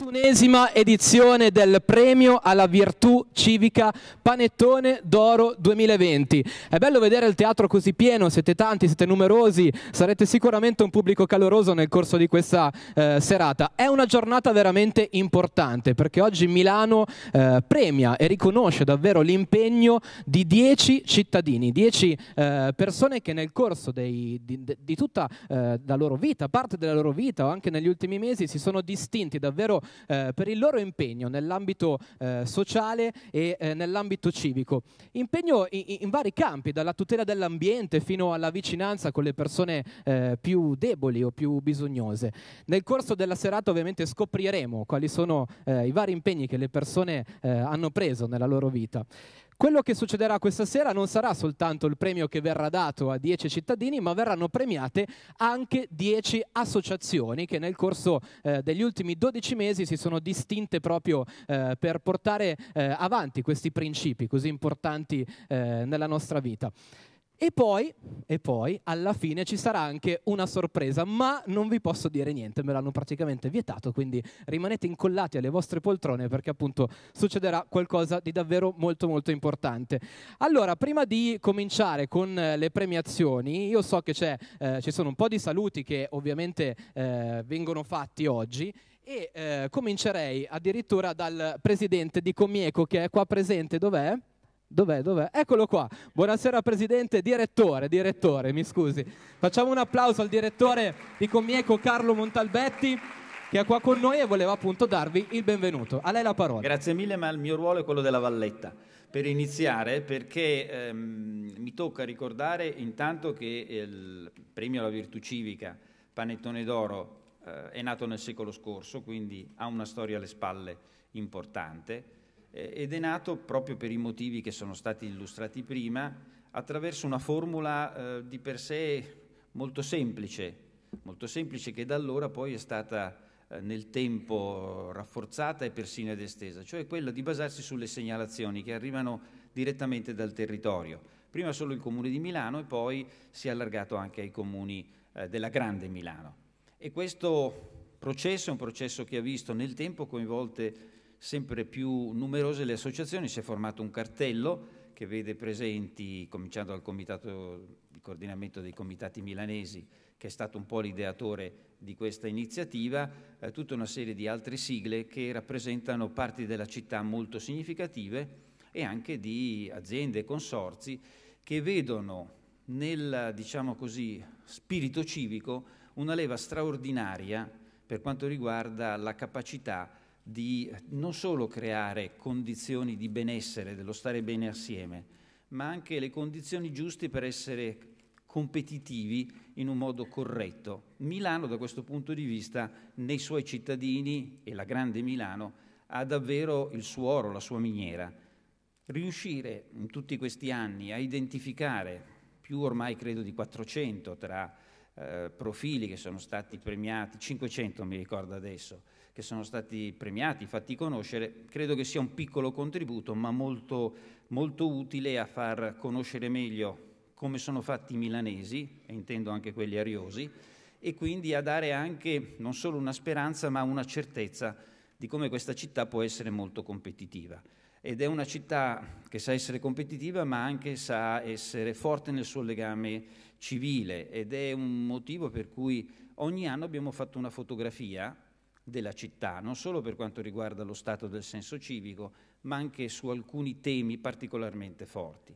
21esima edizione del premio alla virtù civica Panettone d'Oro 2020. È bello vedere il teatro così pieno, siete tanti, siete numerosi, sarete sicuramente un pubblico caloroso nel corso di questa eh, serata. È una giornata veramente importante perché oggi Milano eh, premia e riconosce davvero l'impegno di 10 cittadini, 10 eh, persone che nel corso dei, di, di, tutta eh, la loro vita, parte della loro vita o anche negli ultimi mesi si sono distinti davvero eh, per il loro impegno nell'ambito eh, sociale e eh, nell'ambito civico. Impegno in, in, vari campi, dalla tutela dell'ambiente fino alla vicinanza con le persone eh, più deboli o più bisognose. Nel corso della serata ovviamente scopriremo quali sono eh, i vari impegni che le persone eh, hanno preso nella loro vita. Quello che succederà questa sera non sarà soltanto il premio che verrà dato a 10 cittadini, ma verranno premiate anche 10 associazioni che nel corso eh, degli ultimi 12 mesi si sono distinte proprio eh, per portare eh, avanti questi principi così importanti eh, nella nostra vita. E poi, e poi, alla fine ci sarà anche una sorpresa, ma non vi posso dire niente, me l'hanno praticamente vietato, quindi rimanete incollati alle vostre poltrone perché appunto succederà qualcosa di davvero molto molto importante. Allora, prima di cominciare con eh, le premiazioni, io so che eh, ci sono un po' di saluti che ovviamente eh, vengono fatti oggi e eh, comincerei addirittura dal presidente di Comieco che è qua presente, dov'è? Dov'è, dov'è? Eccolo qua. Buonasera Presidente, direttore, direttore, mi scusi. Facciamo un applauso al direttore di Commieco Carlo Montalbetti che è qua con noi e voleva appunto darvi il benvenuto. A lei la parola. Grazie mille, ma il mio ruolo è quello della valletta. Per iniziare, perché ehm, mi tocca ricordare intanto che il premio alla virtù civica Panettone d'Oro eh, è nato nel secolo scorso, quindi ha una storia alle spalle importante eh, ed è nato proprio per i motivi che sono stati illustrati prima, attraverso una formula eh, di per sé molto semplice, molto semplice che da allora poi è stata eh, nel tempo rafforzata e persino ed estesa, cioè quella di basarsi sulle segnalazioni che arrivano direttamente dal territorio. Prima solo il comune di Milano e poi si è allargato anche ai comuni della grande Milano. E questo processo è un processo che ha visto nel tempo coinvolte sempre più numerose le associazioni, si è formato un cartello che vede presenti, cominciando dal comitato di coordinamento dei comitati milanesi, che è stato un po' l'ideatore di questa iniziativa, eh, tutta una serie di altre sigle che rappresentano parti della città molto significative e anche di aziende e consorzi che vedono nel, diciamo così, spirito civico una leva straordinaria per quanto riguarda la capacità di eh, non solo creare condizioni di benessere, dello stare bene assieme, ma anche le condizioni giuste per essere competitivi in un modo corretto. Milano da questo punto di vista nei suoi cittadini e la grande Milano ha davvero il suo oro, la sua miniera. Riuscire in tutti questi anni a identificare più ormai credo di 400 tra eh, profili che sono stati premiati, 500 mi ricordo adesso, che sono stati premiati, fatti conoscere, credo che sia un piccolo contributo ma molto, molto utile a far conoscere meglio come sono fatti i milanesi, e intendo anche quelli ariosi, e quindi a dare anche non solo una speranza ma una certezza di come questa città può essere molto competitiva. Ed è una città che sa essere competitiva ma anche sa essere forte nel suo legame civile ed è un motivo per cui ogni anno abbiamo fatto una fotografia della città, non solo per quanto riguarda lo stato del senso civico, ma anche su alcuni temi particolarmente forti.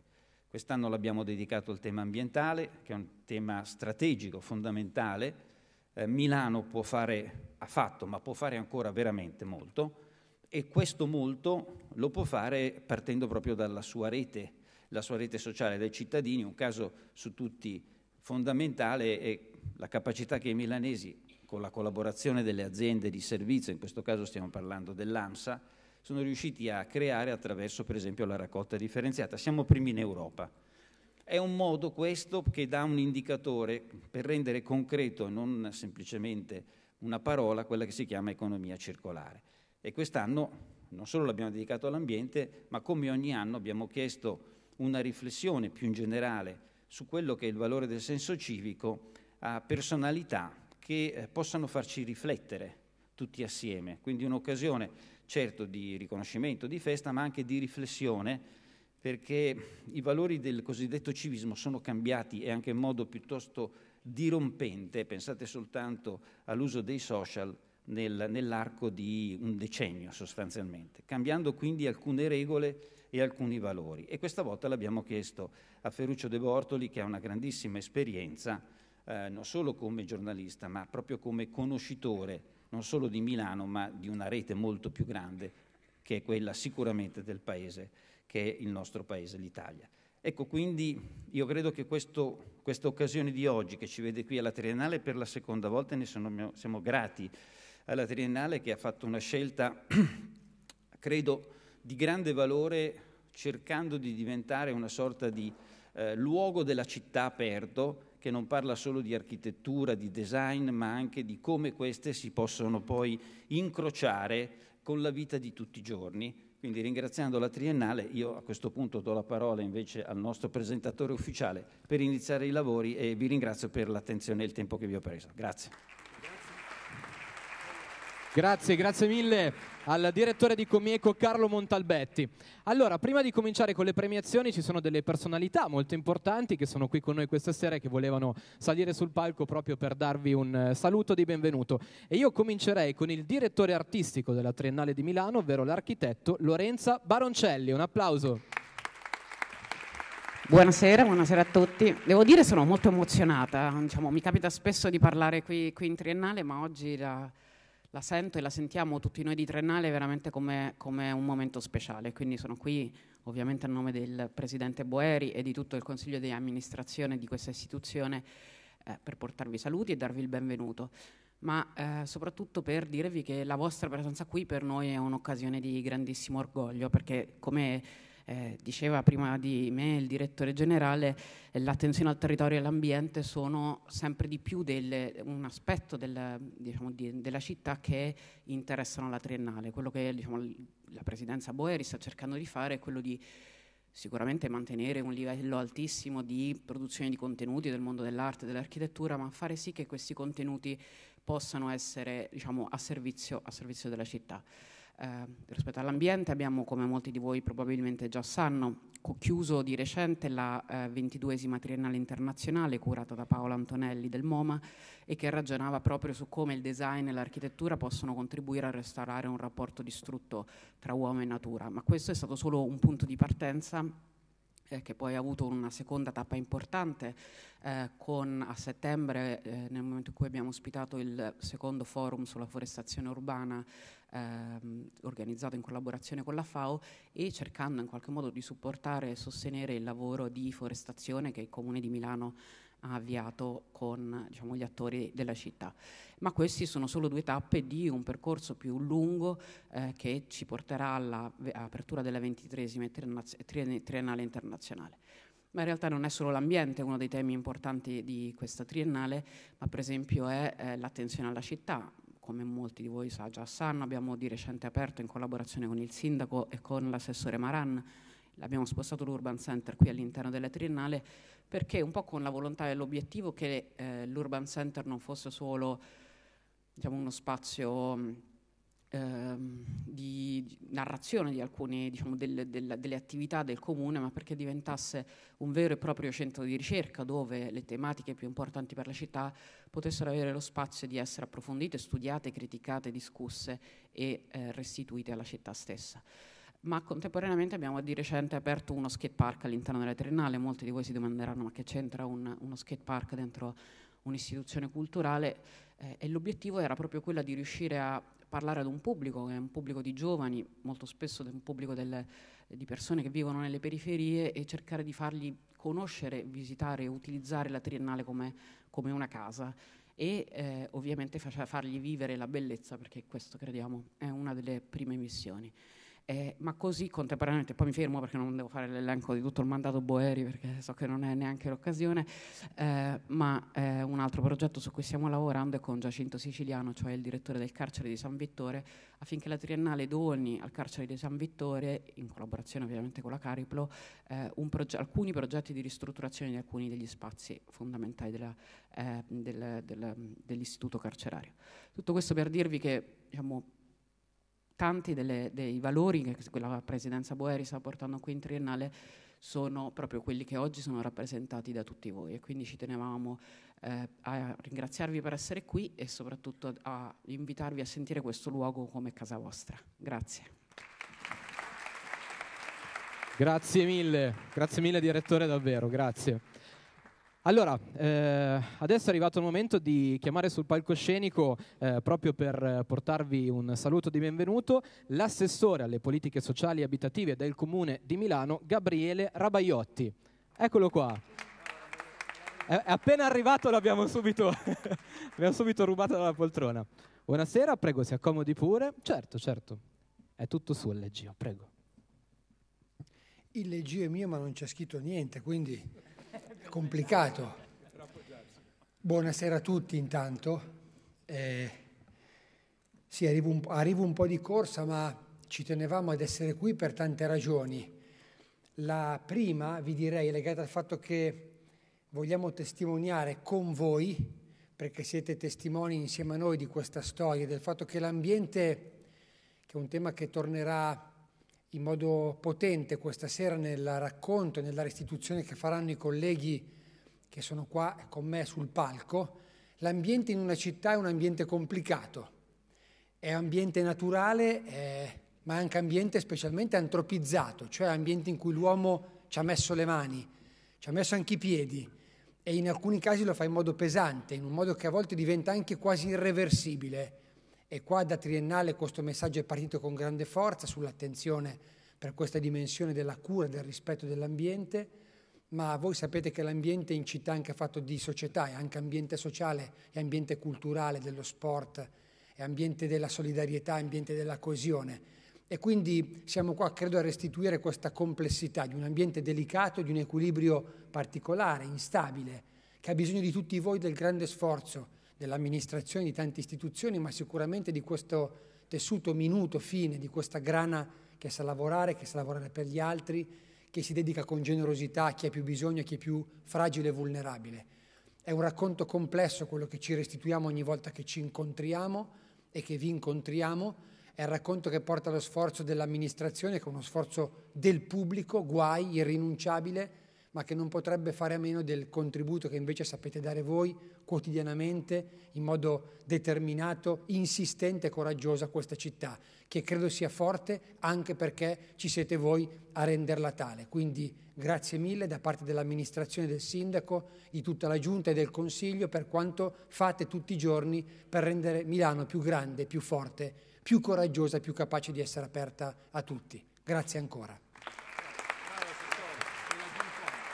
Quest'anno l'abbiamo dedicato al tema ambientale, che è un tema strategico, fondamentale. Eh, Milano può fare, ha fatto, ma può fare ancora veramente molto e questo molto lo può fare partendo proprio dalla sua rete, la sua rete sociale dai cittadini, un caso su tutti i fondamentale è la capacità che i milanesi, con la collaborazione delle aziende di servizio, in questo caso stiamo parlando dell'AMSA, sono riusciti a creare attraverso per esempio la raccolta differenziata. Siamo primi in Europa. È un modo questo che dà un indicatore per rendere concreto e non semplicemente una parola quella che si chiama economia circolare. E quest'anno non solo l'abbiamo dedicato all'ambiente, ma come ogni anno abbiamo chiesto una riflessione più in generale su quello che è il valore del senso civico a personalità che eh, possano farci riflettere tutti assieme. Quindi un'occasione certo di riconoscimento, di festa, ma anche di riflessione, perché i valori del cosiddetto civismo sono cambiati e anche in modo piuttosto dirompente, pensate soltanto all'uso dei social nel, nell'arco di un decennio sostanzialmente, cambiando quindi alcune regole e alcuni valori. E questa volta l'abbiamo chiesto a Ferruccio De Bortoli che ha una grandissima esperienza eh, non solo come giornalista ma proprio come conoscitore non solo di Milano ma di una rete molto più grande che è quella sicuramente del paese che è il nostro paese, l'Italia. Ecco, quindi io credo che questo, questa occasione di oggi che ci vede qui alla Triennale per la seconda volta, ne sono, siamo grati alla Triennale che ha fatto una scelta, credo, di grande valore cercando di diventare una sorta di eh, luogo della città aperto che non parla solo di architettura, di design, ma anche di come queste si possono poi incrociare con la vita di tutti i giorni. Quindi ringraziando la Triennale, io a questo punto do la parola invece al nostro presentatore ufficiale per iniziare i lavori e vi ringrazio per l'attenzione e il tempo che vi ho preso. Grazie. Grazie, grazie mille al direttore di Comieco Carlo Montalbetti. Allora, prima di cominciare con le premiazioni ci sono delle personalità molto importanti che sono qui con noi questa sera e che volevano salire sul palco proprio per darvi un eh, saluto di benvenuto. E io comincerei con il direttore artistico della Triennale di Milano, ovvero l'architetto Lorenza Baroncelli. Un applauso. Buonasera, buonasera a tutti. Devo dire sono molto emozionata, diciamo, mi capita spesso di parlare qui, qui in Triennale, ma oggi la la sento e la sentiamo tutti noi di Trennale veramente come, come un momento speciale. Quindi sono qui ovviamente a nome del Presidente Boeri e di tutto il Consiglio di amministrazione di questa istituzione eh, per portarvi saluti e darvi il benvenuto ma eh, soprattutto per dirvi che la vostra presenza qui per noi è un'occasione di grandissimo orgoglio, perché come eh, diceva prima di me il direttore generale, eh, l'attenzione al territorio e all'ambiente sono sempre di più delle, un aspetto del, diciamo, di, della città che interessano la triennale. Quello che diciamo, la presidenza Boeri sta cercando di fare è quello di sicuramente mantenere un livello altissimo di produzione di contenuti del mondo dell'arte e dell'architettura, ma fare sì che questi contenuti possano essere diciamo, a, servizio, a servizio della città. Eh, rispetto all'ambiente abbiamo, come molti di voi probabilmente già sanno, chiuso di recente la eh, triennale internazionale curata da Paolo Antonelli del MoMA e che ragionava proprio su come il design e l'architettura possono contribuire a restaurare un rapporto distrutto tra uomo e natura. Ma questo è stato solo un punto di partenza eh, che poi ha avuto una seconda tappa importante eh, con a settembre, eh, nel momento in cui abbiamo ospitato il secondo forum sulla forestazione urbana ehm, organizzato in collaborazione con la FAO e cercando in qualche modo di supportare e sostenere il lavoro di forestazione che il Comune di Milano ha avviato con diciamo, gli attori della città. Ma queste sono solo due tappe di un percorso più lungo eh, che ci porterà all'apertura della ventitresima triennale internazionale. Ma in realtà non è solo l'ambiente uno dei temi importanti di questa triennale, ma per esempio è eh, l'attenzione alla città come molti di voi sa, già sanno, abbiamo di recente aperto in collaborazione con il sindaco e con l'assessore Maran, l'abbiamo spostato l'Urban Center qui all'interno della Triennale, perché un po' con la volontà e l'obiettivo che eh, l'Urban Center non fosse solo diciamo, uno spazio Ehm, di narrazione di alcune diciamo, delle, delle, delle, attività del comune, ma perché diventasse un vero e proprio centro di ricerca dove le tematiche più importanti per la città potessero avere lo spazio di essere approfondite, studiate, criticate, discusse e eh, restituite alla città stessa ma contemporaneamente abbiamo di recente aperto uno skate park all'interno della Triennale, molti di voi si domanderanno ma che c'entra un, uno skate park dentro un'istituzione culturale eh, e l'obiettivo era proprio quello di riuscire a parlare ad un pubblico, che è un pubblico di giovani, molto spesso un pubblico delle, di persone che vivono nelle periferie e cercare di fargli conoscere, visitare e utilizzare la triennale come, come una casa e eh, ovviamente fargli vivere la bellezza perché questo crediamo è una delle prime missioni. Eh, ma così contemporaneamente, poi mi fermo perché non devo fare l'elenco di tutto il mandato Boeri perché so che non è neanche l'occasione, eh, ma eh, un altro progetto su cui stiamo lavorando è con Giacinto Siciliano, cioè il direttore del carcere di San Vittore, affinché la triennale doni al carcere di San Vittore, in collaborazione ovviamente con la Cariplo, eh, proge- alcuni progetti di ristrutturazione di alcuni degli spazi fondamentali della, eh, del, del, dell'istituto carcerario. Tutto questo per dirvi che diciamo, tanti delle, dei valori che quella presidenza Boeri sta portando qui in triennale sono proprio quelli che oggi sono rappresentati da tutti voi e quindi ci tenevamo eh, a ringraziarvi per essere qui e soprattutto a invitarvi a sentire questo luogo come casa vostra. Grazie. Grazie mille, grazie mille direttore davvero, grazie. Allora, eh, adesso è arrivato il momento di chiamare sul palcoscenico, eh, proprio per portarvi un saluto di benvenuto, l'assessore alle politiche sociali e abitative del Comune di Milano, Gabriele Rabaiotti. Eccolo qua. È, è appena arrivato, l'abbiamo subito, l'abbiamo subito rubato dalla poltrona. Buonasera, prego, si accomodi pure. Certo, certo, è tutto suo il leggio, prego. Il leggio è mio, ma non c'è scritto niente, quindi... È complicato. Buonasera a tutti intanto. Eh, sì, arrivo un, arrivo un po' di corsa, ma ci tenevamo ad essere qui per tante ragioni. La prima, vi direi, è legata al fatto che vogliamo testimoniare con voi, perché siete testimoni insieme a noi di questa storia, del fatto che l'ambiente, che è un tema che tornerà in modo potente questa sera nel racconto e nella restituzione che faranno i colleghi che sono qua con me sul palco, l'ambiente in una città è un ambiente complicato, è ambiente naturale, è, ma è anche ambiente specialmente antropizzato, cioè ambiente in cui l'uomo ci ha messo le mani, ci ha messo anche i piedi e in alcuni casi lo fa in modo pesante, in un modo che a volte diventa anche quasi irreversibile. E qua da triennale questo messaggio è partito con grande forza sull'attenzione per questa dimensione della cura, del rispetto dell'ambiente, ma voi sapete che l'ambiente in città è anche fatto di società, è anche ambiente sociale, è ambiente culturale dello sport, è ambiente della solidarietà, è ambiente della coesione. E quindi siamo qua, credo, a restituire questa complessità di un ambiente delicato, di un equilibrio particolare, instabile, che ha bisogno di tutti voi del grande sforzo dell'amministrazione di tante istituzioni, ma sicuramente di questo tessuto minuto fine, di questa grana che sa lavorare, che sa lavorare per gli altri, che si dedica con generosità a chi ha più bisogno, a chi è più fragile e vulnerabile. È un racconto complesso quello che ci restituiamo ogni volta che ci incontriamo e che vi incontriamo, è il racconto che porta allo sforzo dell'amministrazione, che è uno sforzo del pubblico, guai, irrinunciabile, ma che non potrebbe fare a meno del contributo che invece sapete dare voi quotidianamente, in modo determinato, insistente e coraggioso questa città, che credo sia forte anche perché ci siete voi a renderla tale. Quindi grazie mille da parte dell'amministrazione, del sindaco, di tutta la giunta e del consiglio per quanto fate tutti i giorni per rendere Milano più grande, più forte, più coraggiosa, più capace di essere aperta a tutti. Grazie ancora.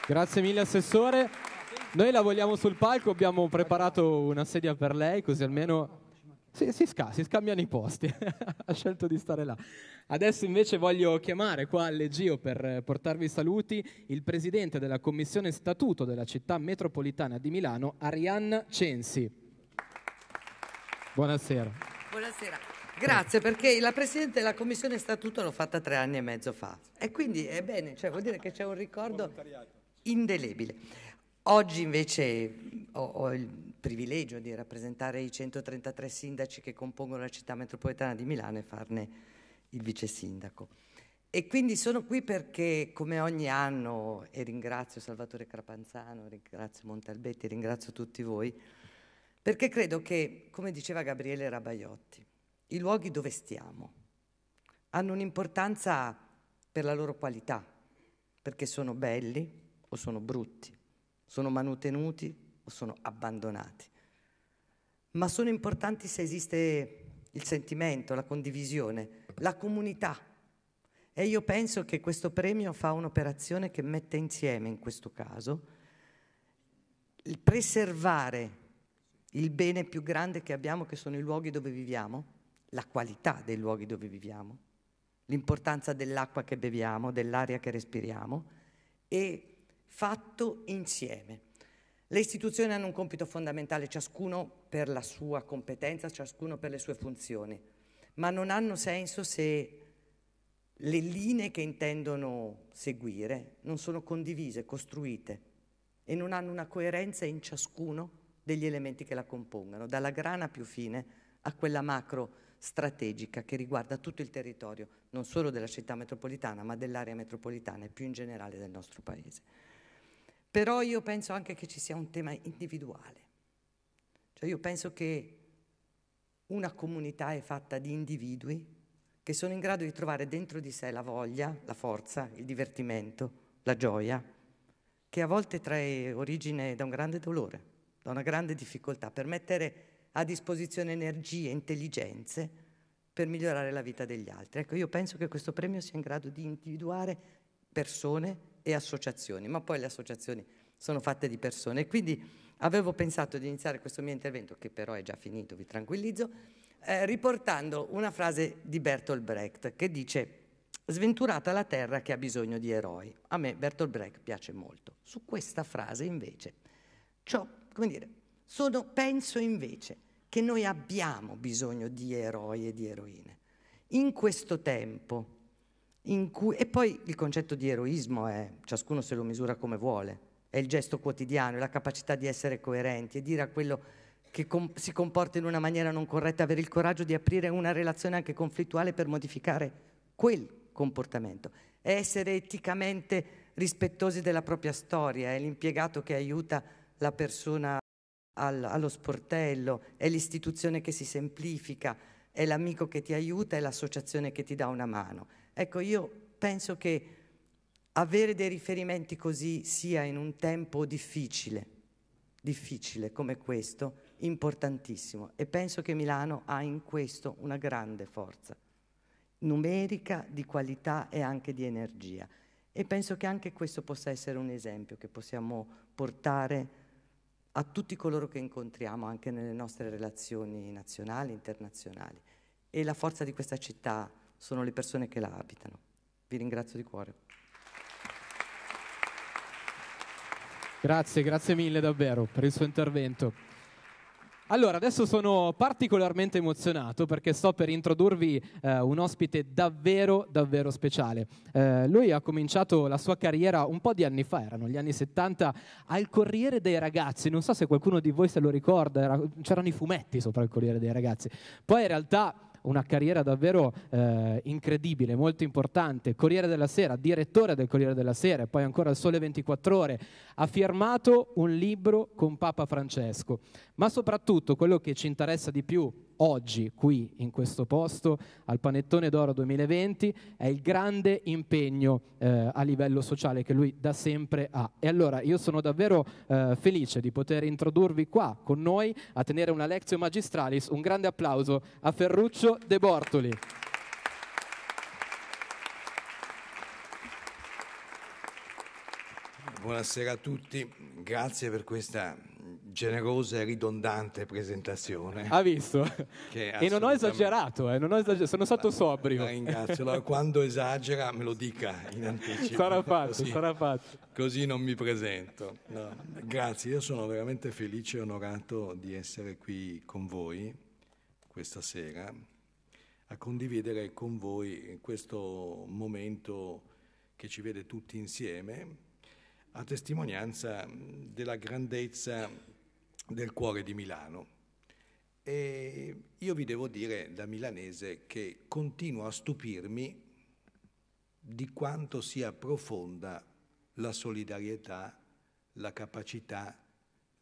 Grazie mille Assessore. Noi la vogliamo sul palco, abbiamo preparato una sedia per lei, così almeno si, si, sca, si scambiano i posti. ha scelto di stare là. Adesso invece voglio chiamare qua Legio per portarvi i saluti il presidente della Commissione Statuto della Città Metropolitana di Milano, Arianna Censi. Buonasera. Buonasera. Grazie, perché la Presidente della Commissione Statuto l'ho fatta tre anni e mezzo fa. E quindi è bene, cioè vuol dire che c'è un ricordo indelebile. Oggi invece ho, ho, il privilegio di rappresentare i 133 sindaci che compongono la città metropolitana di Milano e farne il vice sindaco. E quindi sono qui perché, come ogni anno, e ringrazio Salvatore Crapanzano, ringrazio Montalbetti, ringrazio tutti voi, perché credo che, come diceva Gabriele Rabaiotti, i luoghi dove stiamo hanno un'importanza per la loro qualità, perché sono belli o sono brutti, sono manutenuti o sono abbandonati. Ma sono importanti se esiste il sentimento, la condivisione, la comunità. E io penso che questo premio fa un'operazione che mette insieme, in questo caso, il preservare il bene più grande che abbiamo, che sono i luoghi dove viviamo, la qualità dei luoghi dove viviamo, l'importanza dell'acqua che beviamo, dell'aria che respiriamo e fatto insieme. Le istituzioni hanno un compito fondamentale, ciascuno per la sua competenza, ciascuno per le sue funzioni, ma non hanno senso se le linee che intendono seguire non sono condivise, costruite e non hanno una coerenza in ciascuno degli elementi che la compongono, dalla grana più fine a quella macro strategica che riguarda tutto il territorio, non solo della città metropolitana, ma dell'area metropolitana e più in generale del nostro Paese. Però io penso anche che ci sia un tema individuale. Cioè io penso che una comunità è fatta di individui che sono in grado di trovare dentro di sé la voglia, la forza, il divertimento, la gioia, che a volte trae origine da un grande dolore, da una grande difficoltà, per mettere a disposizione energie, intelligenze per migliorare la vita degli altri. Ecco, io penso che questo premio sia in grado di individuare persone e associazioni, ma poi le associazioni sono fatte di persone. Quindi avevo pensato di iniziare questo mio intervento, che però è già finito, vi tranquillizzo, eh, riportando una frase di Bertolt Brecht che dice sventurata la terra che ha bisogno di eroi. A me Bertolt Brecht piace molto. Su questa frase invece, ciò, come dire, sono, penso invece che noi abbiamo bisogno di eroi e di eroine. In questo tempo cui, e poi il concetto di eroismo è ciascuno se lo misura come vuole, è il gesto quotidiano, è la capacità di essere coerenti e dire a quello che com si comporta in una maniera non corretta, avere il coraggio di aprire una relazione anche conflittuale per modificare quel comportamento, è essere eticamente rispettosi della propria storia, è l'impiegato che aiuta la persona al allo sportello, è l'istituzione che si semplifica, è l'amico che ti aiuta, è l'associazione che ti dà una mano Ecco, io penso che avere dei riferimenti così sia in un tempo difficile, difficile come questo, importantissimo e penso che Milano ha in questo una grande forza numerica, di qualità e anche di energia e penso che anche questo possa essere un esempio che possiamo portare a tutti coloro che incontriamo anche nelle nostre relazioni nazionali, internazionali e la forza di questa città sono le persone che la abitano. Vi ringrazio di cuore. Grazie, grazie mille davvero per il suo intervento. Allora, adesso sono particolarmente emozionato perché sto per introdurvi eh, un ospite davvero, davvero speciale. Eh, lui ha cominciato la sua carriera un po' di anni fa, erano gli anni 70, al Corriere dei Ragazzi. Non so se qualcuno di voi se lo ricorda, era, c'erano i fumetti sopra il Corriere dei Ragazzi. Poi in realtà una carriera davvero eh, incredibile, molto importante. Corriere della Sera, direttore del Corriere della Sera, e poi ancora il Sole 24 Ore, ha firmato un libro con Papa Francesco. Ma soprattutto quello che ci interessa di più oggi, qui in questo posto, al Panettone d'Oro 2020, è il grande impegno eh, a livello sociale che lui da sempre ha. E allora io sono davvero eh, felice di poter introdurvi qua con noi a tenere una lezione magistralis. Un grande applauso a Ferruccio De Bortoli. Buonasera a tutti, grazie per questa generosa e ridondante presentazione. Ha visto? e non ho esagerato, eh, non ho esagerato sono stato sobrio. La ringrazio, allora, quando esagera me lo dica in anticipo. Sarà fatto, così, sarà fatto. Così non mi presento. No. Grazie, io sono veramente felice e onorato di essere qui con voi questa sera a condividere con voi questo momento che ci vede tutti insieme a testimonianza della grandezza del cuore di Milano. E io vi devo dire da milanese che continuo a stupirmi di quanto sia profonda la solidarietà, la capacità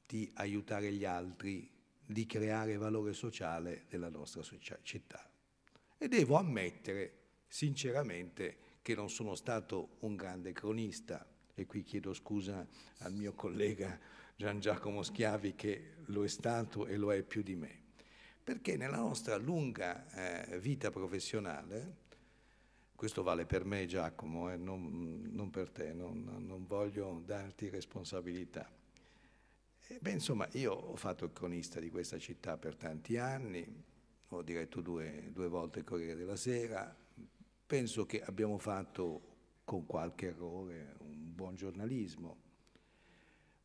di aiutare gli altri, di creare valore sociale della nostra città. E devo ammettere sinceramente che non sono stato un grande cronista e qui chiedo scusa al mio collega Gian Giacomo Schiavi che lo è stato e lo è più di me. Perché nella nostra lunga eh, vita professionale, questo vale per me Giacomo, eh, non, non, per te, non, non voglio darti responsabilità. E beh, insomma, io ho fatto il cronista di questa città per tanti anni, ho diretto due, due volte il Corriere della Sera, penso che abbiamo fatto con qualche errore un buon giornalismo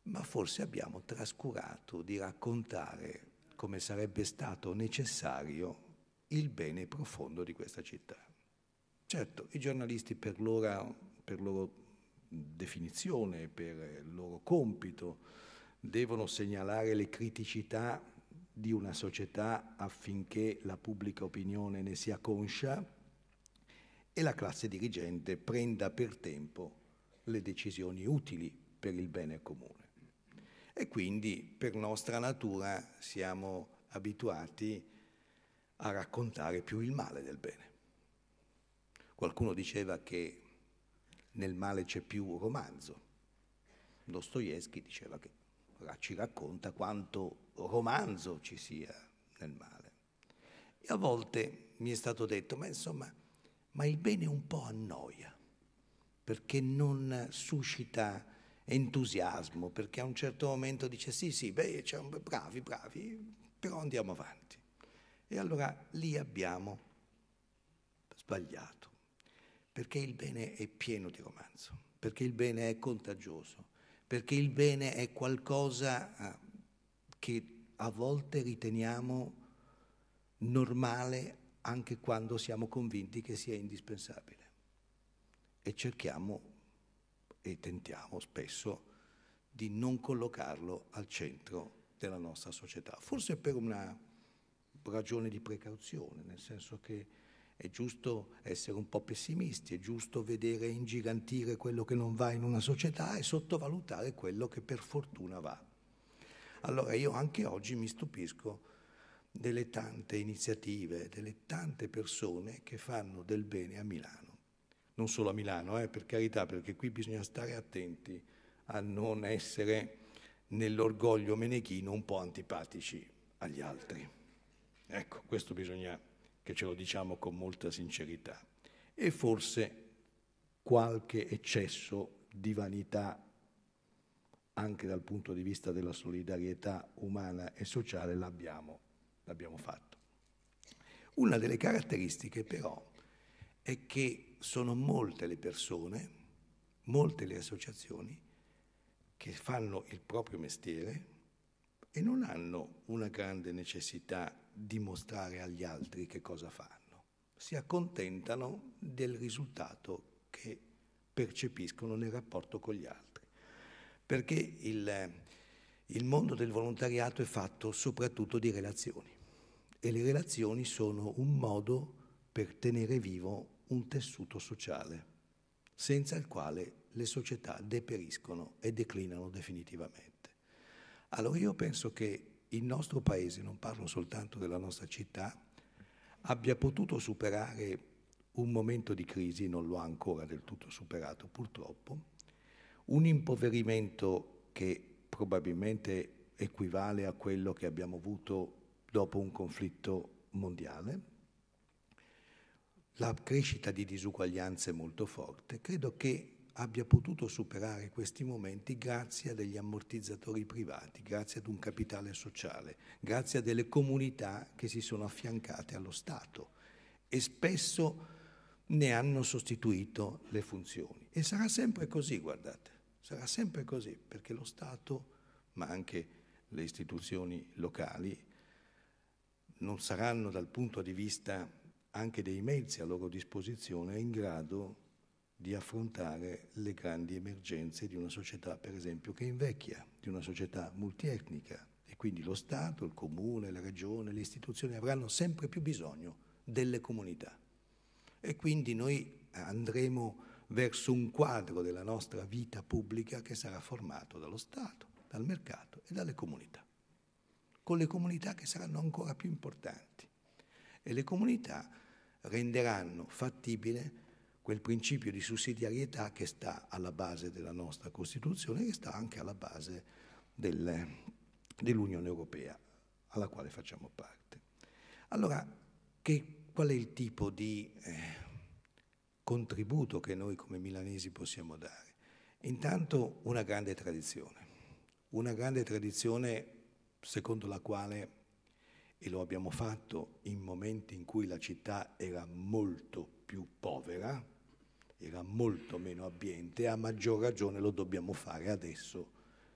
ma forse abbiamo trascurato di raccontare, come sarebbe stato necessario, il bene profondo di questa città. Certo, i giornalisti per, loro, per loro definizione, per il loro compito, devono segnalare le criticità di una società affinché la pubblica opinione ne sia conscia e la classe dirigente prenda per tempo le decisioni utili per il bene comune. E quindi per nostra natura siamo abituati a raccontare più il male del bene. Qualcuno diceva che nel male c'è più romanzo. Dostoevsky diceva che ci racconta quanto romanzo ci sia nel male. E a volte mi è stato detto, ma insomma, ma il bene un po' annoia, perché non suscita entusiasmo, perché a un certo momento dice sì, sì, beh, bravi, bravi, però andiamo avanti. E allora lì abbiamo sbagliato, perché il bene è pieno di romanzo, perché il bene è contagioso, perché il bene è qualcosa ah, che a volte riteniamo normale anche quando siamo convinti che sia indispensabile e cerchiamo e tentiamo spesso di non collocarlo al centro della nostra società, forse per una ragione di precauzione, nel senso che è giusto essere un po' pessimisti, è giusto vedere ingigantire quello che non va in una società e sottovalutare quello che per fortuna va. Allora io anche oggi mi stupisco delle tante iniziative, delle tante persone che fanno del bene a Milano non solo a Milano, eh, per carità, perché qui bisogna stare attenti a non essere nell'orgoglio menechino un po' antipatici agli altri. Ecco, questo bisogna che ce lo diciamo con molta sincerità. E forse qualche eccesso di vanità anche dal punto di vista della solidarietà umana e sociale l'abbiamo, l'abbiamo fatto. Una delle caratteristiche però è che sono molte le persone, molte le associazioni che fanno il proprio mestiere e non hanno una grande necessità di mostrare agli altri che cosa fanno. Si accontentano del risultato che percepiscono nel rapporto con gli altri. Perché il, il mondo del volontariato è fatto soprattutto di relazioni e le relazioni sono un modo per tenere vivo un tessuto sociale senza il quale le società deperiscono e declinano definitivamente. Allora io penso che il nostro paese, non parlo soltanto della nostra città, abbia potuto superare un momento di crisi, non lo ha ancora del tutto superato purtroppo, un impoverimento che probabilmente equivale a quello che abbiamo avuto dopo un conflitto mondiale, la crescita di disuguaglianze molto forte, credo che abbia potuto superare questi momenti grazie a degli ammortizzatori privati, grazie ad un capitale sociale, grazie a delle comunità che si sono affiancate allo Stato e spesso ne hanno sostituito le funzioni. E sarà sempre così, guardate, sarà sempre così, perché lo Stato, ma anche le istituzioni locali, non saranno dal punto di vista anche dei mezzi a loro disposizione, è in grado di affrontare le grandi emergenze di una società, per esempio, che invecchia, di una società multietnica. E quindi lo Stato, il Comune, la Regione, le istituzioni avranno sempre più bisogno delle comunità. E quindi noi andremo verso un quadro della nostra vita pubblica che sarà formato dallo Stato, dal mercato e dalle comunità. Con le comunità che saranno ancora più importanti. E le comunità renderanno fattibile quel principio di sussidiarietà che sta alla base della nostra Costituzione e che sta anche alla base del, dell'Unione Europea alla quale facciamo parte. Allora, che, qual è il tipo di eh, contributo che noi come milanesi possiamo dare? Intanto una grande tradizione, una grande tradizione secondo la quale e lo abbiamo fatto in momenti in cui la città era molto più povera, era molto meno ambiente, a maggior ragione lo dobbiamo fare adesso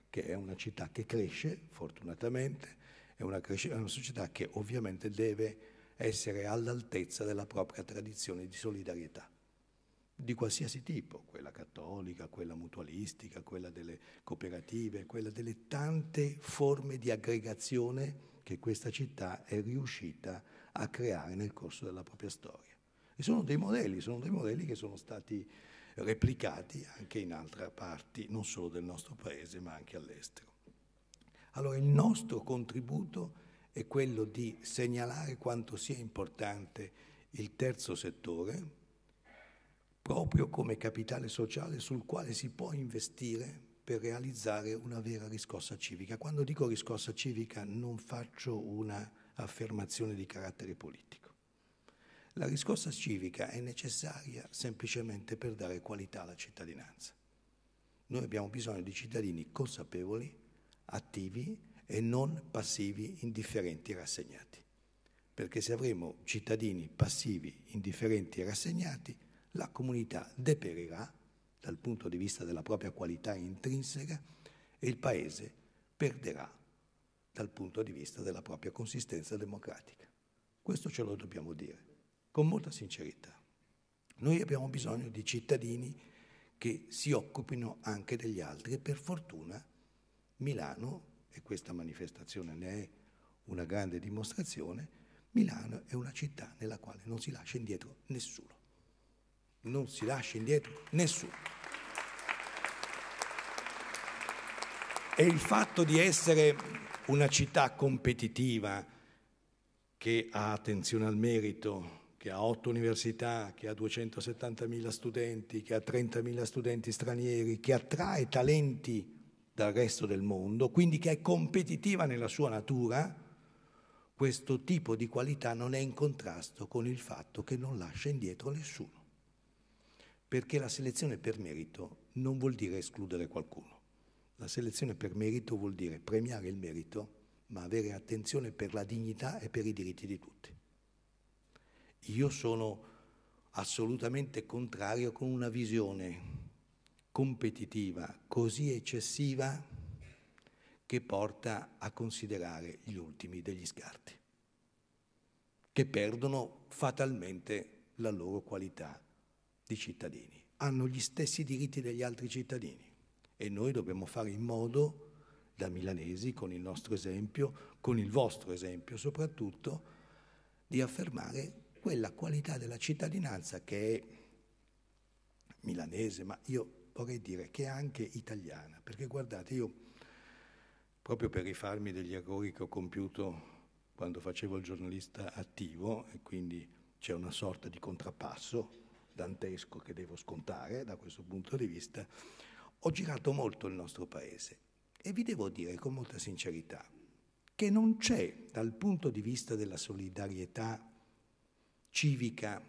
che è una città che cresce, fortunatamente, è una, cresce- è una società che ovviamente deve essere all'altezza della propria tradizione di solidarietà di qualsiasi tipo, quella cattolica, quella mutualistica, quella delle cooperative, quella delle tante forme di aggregazione che questa città è riuscita a creare nel corso della propria storia. E sono dei modelli, sono dei modelli che sono stati replicati anche in altre parti, non solo del nostro paese, ma anche all'estero. Allora il nostro contributo è quello di segnalare quanto sia importante il terzo settore proprio come capitale sociale sul quale si può investire per realizzare una vera riscossa civica. Quando dico riscossa civica non faccio un'affermazione di carattere politico. La riscossa civica è necessaria semplicemente per dare qualità alla cittadinanza. Noi abbiamo bisogno di cittadini consapevoli, attivi e non passivi, indifferenti e rassegnati. Perché se avremo cittadini passivi, indifferenti e rassegnati, la comunità deperirà dal punto di vista della propria qualità intrinseca e il Paese perderà dal punto di vista della propria consistenza democratica. Questo ce lo dobbiamo dire con molta sincerità. Noi abbiamo bisogno di cittadini che si occupino anche degli altri e per fortuna Milano, e questa manifestazione ne è una grande dimostrazione, Milano è una città nella quale non si lascia indietro nessuno non si lascia indietro nessuno. E il fatto di essere una città competitiva che ha attenzione al merito, che ha otto università, che ha 270.000 studenti, che ha 30.000 studenti stranieri, che attrae talenti dal resto del mondo, quindi che è competitiva nella sua natura, questo tipo di qualità non è in contrasto con il fatto che non lascia indietro nessuno perché la selezione per merito non vuol dire escludere qualcuno. La selezione per merito vuol dire premiare il merito, ma avere attenzione per la dignità e per i diritti di tutti. Io sono assolutamente contrario con una visione competitiva così eccessiva che porta a considerare gli ultimi degli scarti, che perdono fatalmente la loro qualità di cittadini, hanno gli stessi diritti degli altri cittadini e noi dobbiamo fare in modo, da milanesi, con il nostro esempio, con il vostro esempio soprattutto, di affermare quella qualità della cittadinanza che è milanese, ma io vorrei dire che è anche italiana, perché guardate, io proprio per rifarmi degli errori che ho compiuto quando facevo il giornalista attivo, e quindi c'è una sorta di contrappasso, dantesco che devo scontare da questo punto di vista, ho girato molto il nostro paese e vi devo dire con molta sincerità che non c'è dal punto di vista della solidarietà civica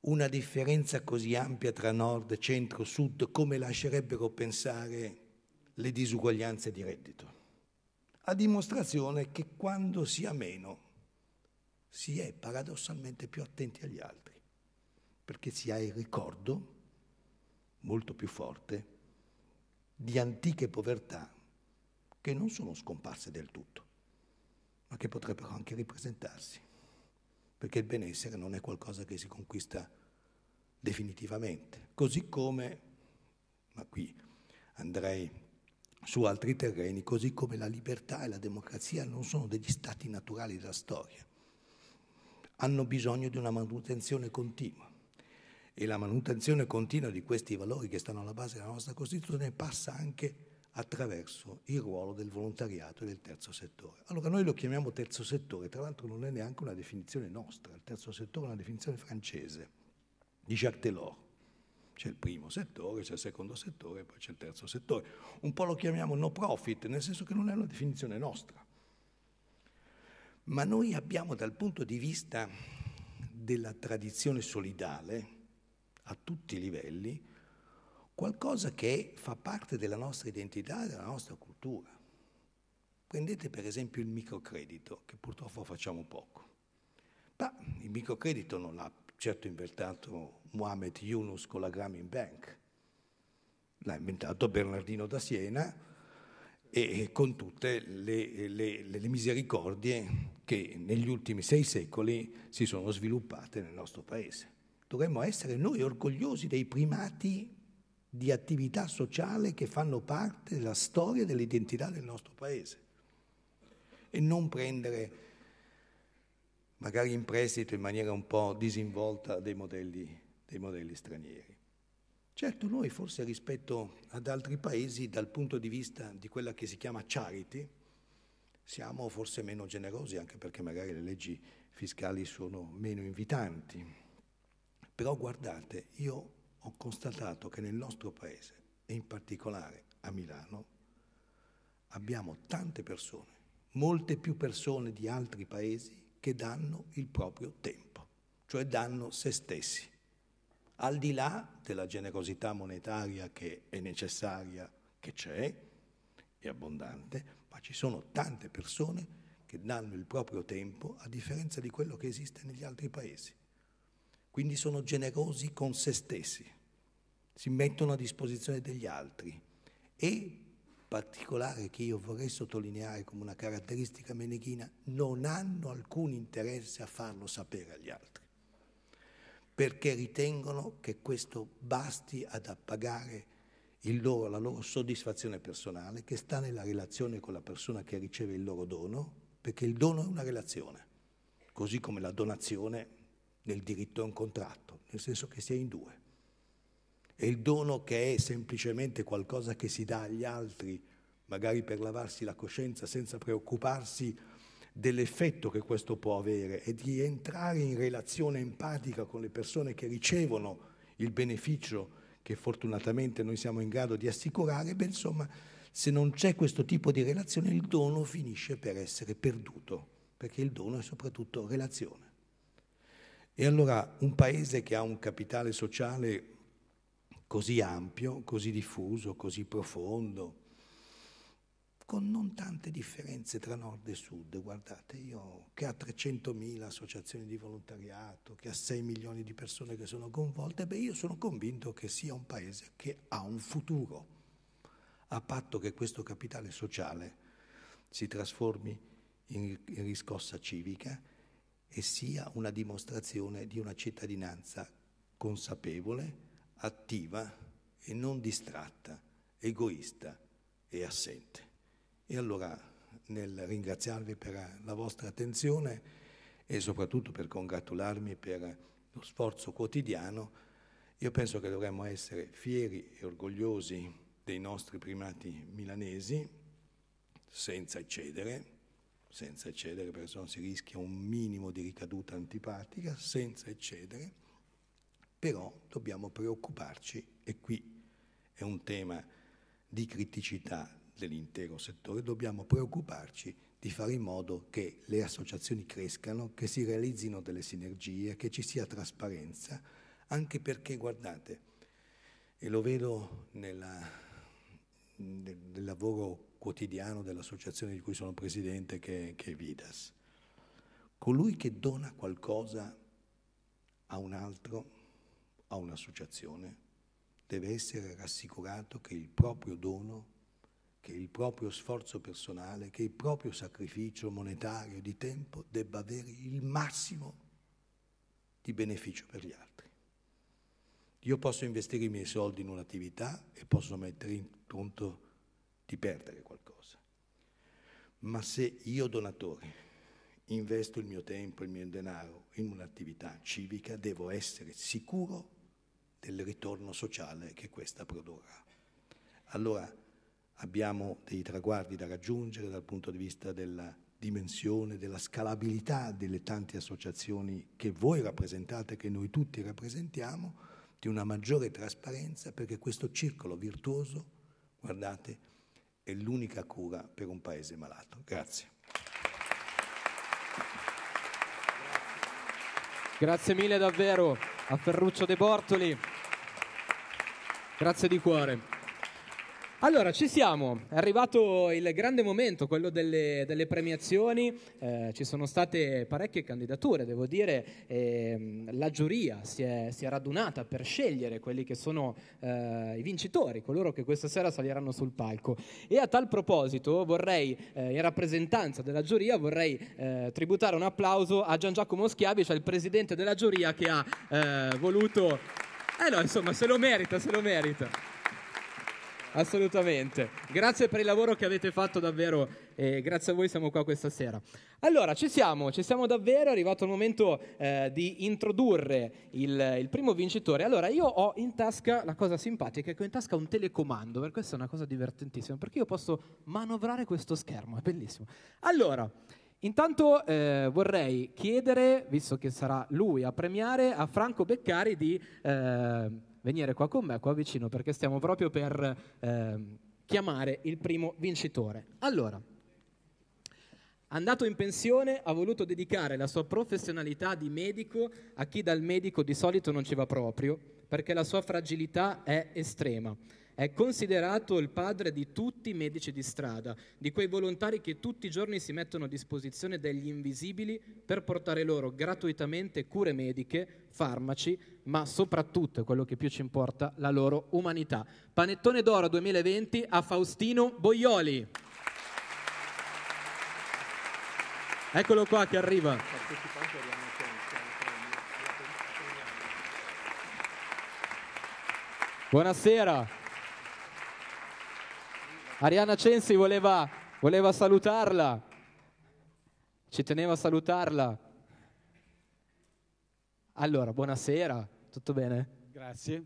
una differenza così ampia tra nord, centro, sud come lascerebbero pensare le disuguaglianze di reddito. A dimostrazione che quando si ha meno si è paradossalmente più attenti agli altri perché si ha il ricordo molto più forte di antiche povertà che non sono scomparse del tutto, ma che potrebbero anche ripresentarsi, perché il benessere non è qualcosa che si conquista definitivamente, così come, ma qui andrei su altri terreni, così come la libertà e la democrazia non sono degli stati naturali della storia, hanno bisogno di una manutenzione continua e la manutenzione continua di questi valori che stanno alla base della nostra Costituzione passa anche attraverso il ruolo del volontariato e del terzo settore. Allora noi lo chiamiamo terzo settore, tra l'altro non è neanche una definizione nostra, il terzo settore è una definizione francese di Jacques Delors. C'è il primo settore, c'è il secondo settore, poi c'è il terzo settore. Un po' lo chiamiamo no profit, nel senso che non è una definizione nostra. Ma noi abbiamo dal punto di vista della tradizione solidale, a tutti i livelli, qualcosa che fa parte della nostra identità e della nostra cultura. Prendete per esempio il microcredito, che purtroppo facciamo poco. Ma il microcredito non l'ha certo inventato Mohamed Yunus con la Grameen Bank, l'ha inventato Bernardino da Siena e con tutte le, le, le misericordie che negli ultimi sei secoli si sono sviluppate nel nostro paese dovremmo essere noi orgogliosi dei primati di attività sociale che fanno parte della storia e dell'identità del nostro paese e non prendere magari in prestito in maniera un po' disinvolta dei modelli, dei modelli stranieri. Certo, noi forse rispetto ad altri paesi, dal punto di vista di quella che si chiama charity, siamo forse meno generosi, anche perché magari le leggi fiscali sono meno invitanti. Però guardate, io ho constatato che nel nostro paese, e in particolare a Milano, abbiamo tante persone, molte più persone di altri paesi, che danno il proprio tempo, cioè danno se stessi. Al di là della generosità monetaria che è necessaria, che c'è, è abbondante, ma ci sono tante persone che danno il proprio tempo a differenza di quello che esiste negli altri paesi quindi sono generosi con se stessi, si mettono a disposizione degli altri. E particolare che io vorrei sottolineare come una caratteristica meneghina, non hanno alcun interesse a farlo sapere agli altri, perché ritengono che questo basti ad appagare loro, la loro soddisfazione personale, che sta nella relazione con la persona che riceve il loro dono, perché il dono è una relazione, così come la donazione nel diritto a un contratto, nel senso che si è in due. E il dono che è semplicemente qualcosa che si dà agli altri, magari per lavarsi la coscienza senza preoccuparsi dell'effetto che questo può avere e di entrare in relazione empatica con le persone che ricevono il beneficio che fortunatamente noi siamo in grado di assicurare, beh, insomma, se non c'è questo tipo di relazione il dono finisce per essere perduto, perché il dono è soprattutto relazione. E allora un paese che ha un capitale sociale così ampio, così diffuso, così profondo, con non tante differenze tra nord e sud, guardate, io che ha 300.000 associazioni di volontariato, che ha 6 milioni di persone che sono coinvolte, beh io sono convinto che sia un paese che ha un futuro, a patto che questo capitale sociale si trasformi in, in riscossa civica e sia una dimostrazione di una cittadinanza consapevole, attiva e non distratta, egoista e assente. E allora nel ringraziarvi per la vostra attenzione e soprattutto per congratularmi per lo sforzo quotidiano, io penso che dovremmo essere fieri e orgogliosi dei nostri primati milanesi, senza eccedere, senza eccedere, perché sennò si rischia un minimo di ricaduta antipatica, senza eccedere, però dobbiamo preoccuparci, e qui è un tema di criticità dell'intero settore, dobbiamo preoccuparci di fare in modo che le associazioni crescano, che si realizzino delle sinergie, che ci sia trasparenza, anche perché, guardate, e lo vedo nella, nel, nel lavoro quotidiano dell'associazione di cui sono presidente, che, che è Vidas. Colui che dona qualcosa a un altro, a un'associazione, deve essere rassicurato che il proprio dono, che il proprio sforzo personale, che il proprio sacrificio monetario di tempo debba avere il massimo di beneficio per gli altri. Io posso investire i miei soldi in un'attività e posso mettere in punto di perdere qualcosa. Ma se io donatore investo il mio tempo, il mio denaro in un'attività civica, devo essere sicuro del ritorno sociale che questa produrrà. Allora abbiamo dei traguardi da raggiungere dal punto di vista della dimensione, della scalabilità delle tante associazioni che voi rappresentate, che noi tutti rappresentiamo, di una maggiore trasparenza perché questo circolo virtuoso, guardate, è l'unica cura per un paese malato. Grazie. Grazie mille davvero a Ferruccio De Bortoli. Grazie di cuore. Allora, ci siamo, è arrivato il grande momento, quello delle, delle premiazioni, eh, ci sono state parecchie candidature, devo dire, eh, la giuria si è, si è, radunata per scegliere quelli che sono eh, i vincitori, coloro che questa sera saliranno sul palco. E a tal proposito vorrei, eh, in rappresentanza della giuria, vorrei eh, tributare un applauso a Gian Giacomo Schiavi, cioè il presidente della giuria che ha eh, voluto... Eh no, insomma, se lo merita, se lo merita assolutamente. Grazie per il lavoro che avete fatto davvero e grazie a voi siamo qua questa sera. Allora, ci siamo, ci siamo davvero, è arrivato il momento eh, di introdurre il, il, primo vincitore. Allora, io ho in tasca, la cosa simpatica che ho in tasca un telecomando, per questo è una cosa divertentissima, perché io posso manovrare questo schermo, è bellissimo. Allora, Intanto eh, vorrei chiedere, visto che sarà lui a premiare, a Franco Beccari di eh, venire qua con me, qua vicino, perché stiamo proprio per eh, chiamare il primo vincitore. Allora, Andato in pensione, ha voluto dedicare la sua professionalità di medico a chi dal medico di solito non ci va proprio, perché la sua fragilità è estrema. È considerato il padre di tutti i medici di strada, di quei volontari che tutti i giorni si mettono a disposizione degli invisibili per portare loro gratuitamente cure mediche, farmaci, ma soprattutto, quello che più ci importa, la loro umanità. Panettone d'oro 2020 a Faustino Boioli. Eccolo qua che arriva. Buonasera. Arianna Censi voleva, voleva salutarla, ci teneva a salutarla. Allora, buonasera, tutto bene? Grazie,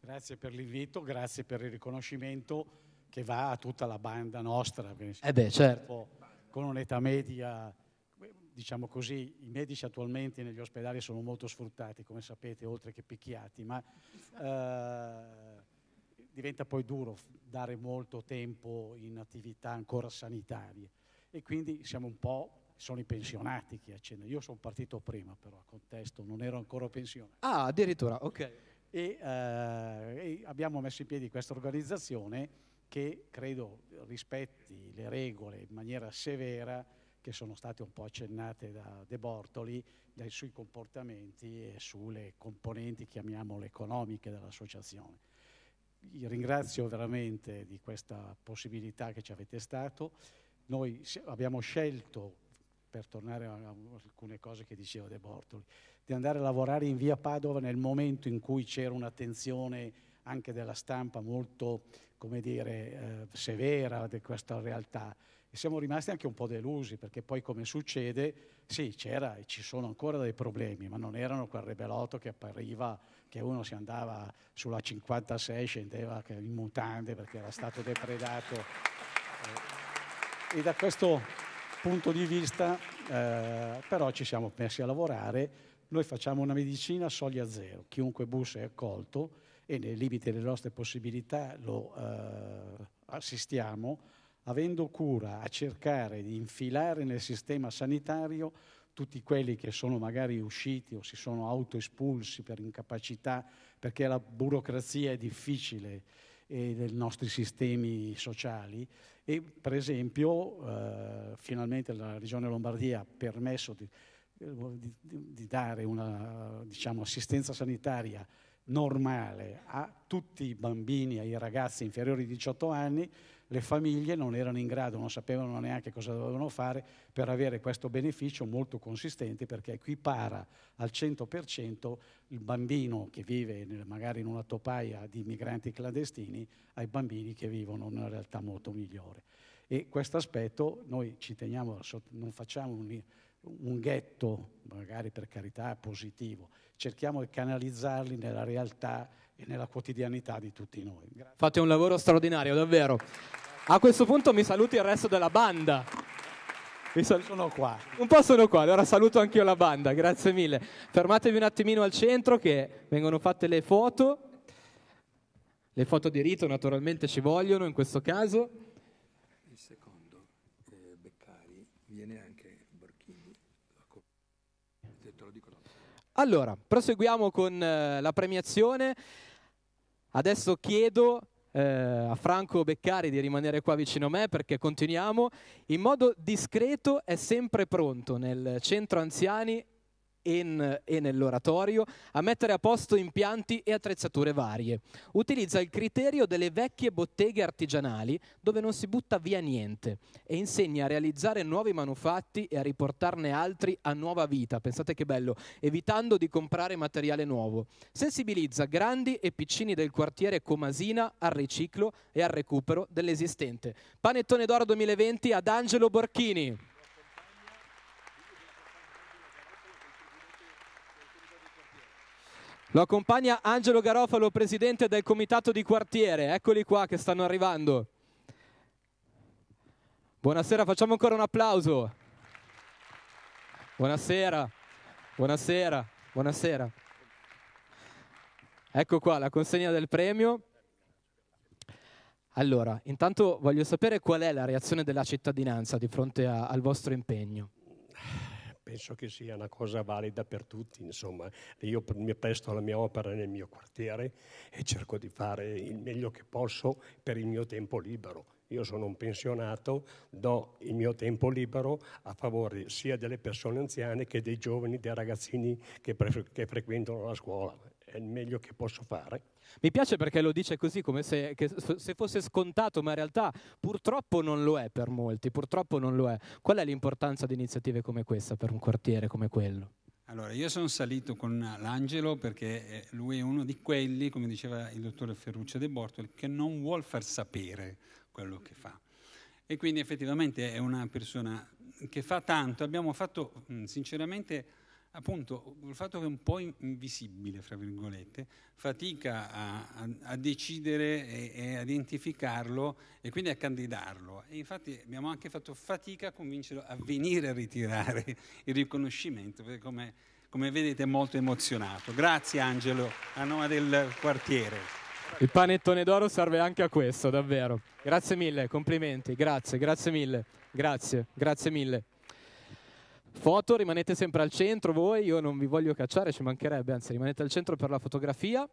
grazie per l'invito, grazie per il riconoscimento che va a tutta la banda nostra. Eh beh, certo. Con un'età media diciamo così, i medici attualmente negli ospedali sono molto sfruttati, come sapete, oltre che picchiati, ma eh, diventa poi duro dare molto tempo in attività ancora sanitarie e quindi siamo un po', sono i pensionati che accendono. Io sono partito prima però, a contesto, non ero ancora pensionato. Ah, addirittura, ok. E, eh, e abbiamo messo in piedi questa organizzazione che credo rispetti le regole in maniera severa che sono state un po' accennate da De Bortoli dai, sui comportamenti e sulle componenti, chiamiamole economiche, dell'associazione vi ringrazio veramente di questa possibilità che ci avete stato. Noi abbiamo scelto, per tornare a alcune cose che diceva De Bortoli, di andare a lavorare in via Padova nel momento in cui c'era un'attenzione anche della stampa molto, come dire, eh, severa di questa realtà. E siamo rimasti anche un po' delusi perché poi come succede, sì, c'era e ci sono ancora dei problemi, ma non erano quel rebelotto che appariva che uno si andava sulla 56, scendeva in mutande perché era stato depredato. Eh, e da questo punto di vista eh, però ci siamo messi a lavorare, noi facciamo una medicina soglia zero, chiunque bus è accolto e nei limiti delle nostre possibilità lo eh, assistiamo, avendo cura a cercare di infilare nel sistema sanitario tutti quelli che sono magari usciti o si sono autoespulsi per incapacità, perché la burocrazia è difficile e eh, dei nostri sistemi sociali e per esempio eh, finalmente la Regione Lombardia ha permesso di, di, di dare una diciamo, assistenza sanitaria normale a tutti i bambini, ai ragazzi inferiori ai 18 anni le famiglie non erano in grado, non sapevano neanche cosa dovevano fare per avere questo beneficio molto consistente perché equipara al 100% il bambino che vive magari in una topaia di migranti clandestini ai bambini che vivono in una realtà molto migliore. E questo aspetto noi ci teniamo, non facciamo un, un ghetto, magari per carità positivo, cerchiamo di canalizzarli nella realtà e nella quotidianità di tutti noi. Grazie. Fate un lavoro straordinario, davvero. A questo punto mi saluti il resto della banda. Mi sal- sono qua. Un po' sono qua, allora saluto anch'io la banda, grazie mille. Fermatevi un attimino al centro che vengono fatte le foto. Le foto di rito naturalmente ci vogliono in questo caso. Il secondo, eh, Beccari, viene anche Borchini. Allora, proseguiamo con eh, la premiazione. Adesso chiedo eh, a Franco Beccari di rimanere qua vicino a me perché continuiamo. In modo discreto è sempre pronto nel centro anziani e nell'oratorio, a mettere a posto impianti e attrezzature varie. Utilizza il criterio delle vecchie botteghe artigianali dove non si butta via niente e insegna a realizzare nuovi manufatti e a riportarne altri a nuova vita, pensate che bello, evitando di comprare materiale nuovo. Sensibilizza grandi e piccini del quartiere Comasina al riciclo e al recupero dell'esistente. Panettone d'oro 2020 ad Angelo Borchini. Lo accompagna Angelo Garofalo, presidente del comitato di quartiere. Eccoli qua che stanno arrivando. Buonasera, facciamo ancora un applauso. Buonasera, buonasera, buonasera. Ecco qua la consegna del premio. Allora, intanto voglio sapere qual è la reazione della cittadinanza di fronte a, al vostro impegno penso che sia una cosa valida per tutti, insomma. Io mi presto alla mia opera nel mio quartiere e cerco di fare il meglio che posso per il mio tempo libero. Io sono un pensionato, do il mio tempo libero a favore sia delle persone anziane che dei giovani, dei ragazzini che, pre- che frequentano la scuola è il meglio che posso fare. Mi piace perché lo dice così, come se, se, fosse scontato, ma in realtà purtroppo non lo è per molti, purtroppo non lo è. Qual è l'importanza di iniziative come questa per un quartiere come quello? Allora, io sono salito con l'Angelo perché eh, lui è uno di quelli, come diceva il dottore Ferruccio De Bortoli, che non vuole far sapere quello che fa. E quindi effettivamente è una persona che fa tanto. Abbiamo fatto, sinceramente, appunto il fatto che è un po' invisibile, fra virgolette, fatica a, a, a decidere e, e, a identificarlo e quindi a candidarlo. E infatti abbiamo anche fatto fatica a convincerlo a venire a ritirare il riconoscimento, perché come, come vedete è molto emozionato. Grazie Angelo, a nome del quartiere. Il panettone d'oro serve anche a questo, davvero. Grazie mille, complimenti, grazie, grazie mille, grazie, grazie mille. Foto, rimanete sempre al centro voi, io non vi voglio cacciare, ci mancherebbe, anzi rimanete al centro per la fotografia.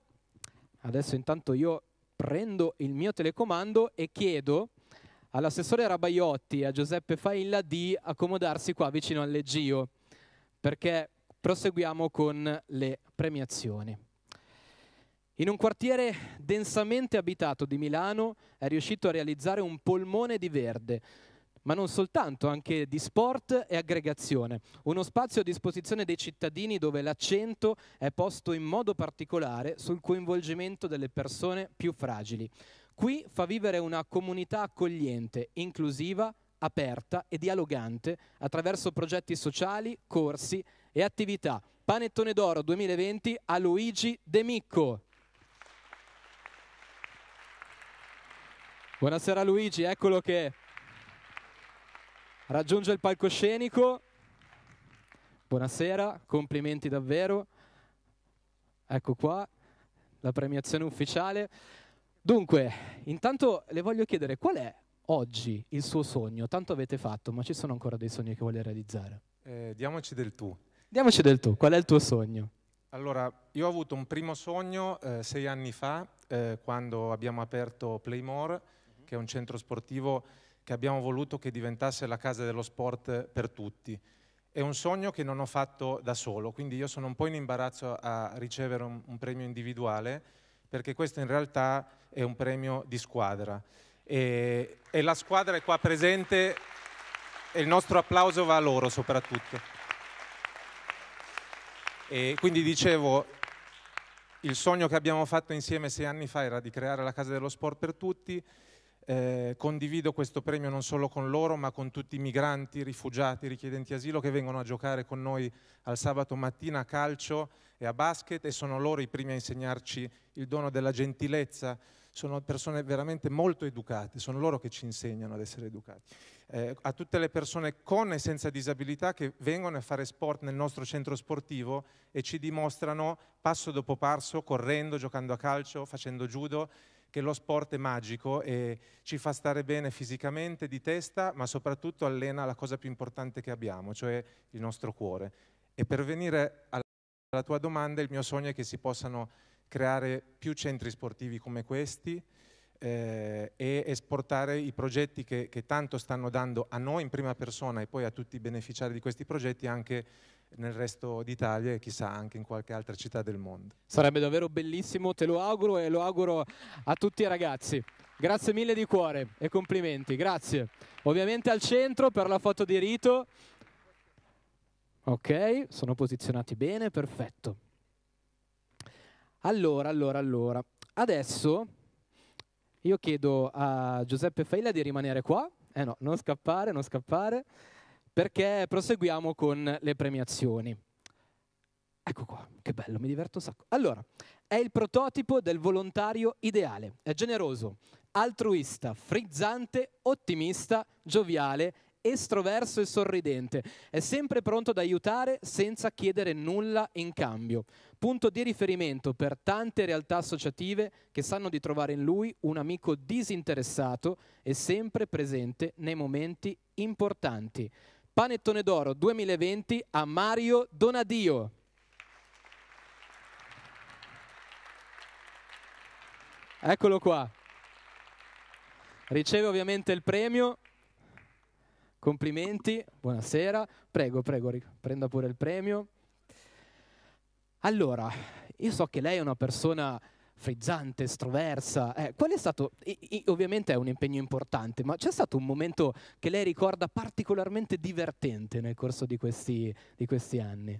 Adesso intanto io prendo il mio telecomando e chiedo all'assessore Rabaiotti e a Giuseppe Failla di accomodarsi qua vicino al leggio, perché proseguiamo con le premiazioni. In un quartiere densamente abitato di Milano è riuscito a realizzare un polmone di verde, ma non soltanto, anche di sport e aggregazione. Uno spazio a disposizione dei cittadini dove l'accento è posto in modo particolare sul coinvolgimento delle persone più fragili. Qui fa vivere una comunità accogliente, inclusiva, aperta e dialogante attraverso progetti sociali, corsi e attività. Panettone d'oro 2020 a Luigi De Micco. Buonasera Luigi, eccolo che raggiunge il palcoscenico. Buonasera, complimenti davvero. Ecco qua la premiazione ufficiale. Dunque, intanto le voglio chiedere qual è oggi il suo sogno? Tanto avete fatto, ma ci sono ancora dei sogni che vuole realizzare. Eh, diamoci del tu. Diamoci del tu, qual è il tuo sogno? Allora, io ho avuto un primo sogno eh, sei anni fa, eh, quando abbiamo aperto Playmore, mm -hmm. che è un centro sportivo che abbiamo voluto che diventasse la casa dello sport per tutti. È un sogno che non ho fatto da solo, quindi io sono un po' in imbarazzo a ricevere un, un premio individuale, perché questo in realtà è un premio di squadra. E, e la squadra è qua presente e il nostro applauso va a loro soprattutto. E quindi dicevo, il sogno che abbiamo fatto insieme sei anni fa era di creare la casa dello sport per tutti eh, condivido questo premio non solo con loro, ma con tutti i migranti, rifugiati, richiedenti asilo che vengono a giocare con noi al sabato mattina a calcio e a basket e sono loro i primi a insegnarci il dono della gentilezza. Sono persone veramente molto educate, sono loro che ci insegnano ad essere educati. Eh, a tutte le persone con e senza disabilità che vengono a fare sport nel nostro centro sportivo e ci dimostrano passo dopo passo, correndo, giocando a calcio, facendo judo, che lo sport è magico e ci fa stare bene fisicamente, di testa, ma soprattutto allena la cosa più importante che abbiamo, cioè il nostro cuore. E per venire alla tua domanda, il mio sogno è che si possano creare più centri sportivi come questi, eh, e esportare i progetti che, che, tanto stanno dando a noi in prima persona e poi a tutti i beneficiari di questi progetti anche nel resto d'Italia e chissà anche in qualche altra città del mondo. Sarebbe davvero bellissimo, te lo auguro e lo auguro a tutti i ragazzi. Grazie mille di cuore e complimenti, grazie. Ovviamente al centro per la foto di rito. Ok, sono posizionati bene, perfetto. Allora, allora, allora. Adesso io chiedo a Giuseppe Failla di rimanere qua. Eh no, non scappare, non scappare perché proseguiamo con le premiazioni. Ecco qua, che bello, mi diverto un sacco. Allora, è il prototipo del volontario ideale. È generoso, altruista, frizzante, ottimista, gioviale, estroverso e sorridente. È sempre pronto ad aiutare senza chiedere nulla in cambio. Punto di riferimento per tante realtà associative che sanno di trovare in lui un amico disinteressato e sempre presente nei momenti importanti. Panettone d'Oro 2020 a Mario Donadio. Eccolo qua. Riceve ovviamente il premio. Complimenti, buonasera. Prego, prego, prenda pure il premio. Allora, io so che lei è una persona frizzante, estroversa. Eh, qual è stato, i, i, ovviamente è un impegno importante, ma c'è stato un momento che lei ricorda particolarmente divertente nel corso di questi, di questi anni?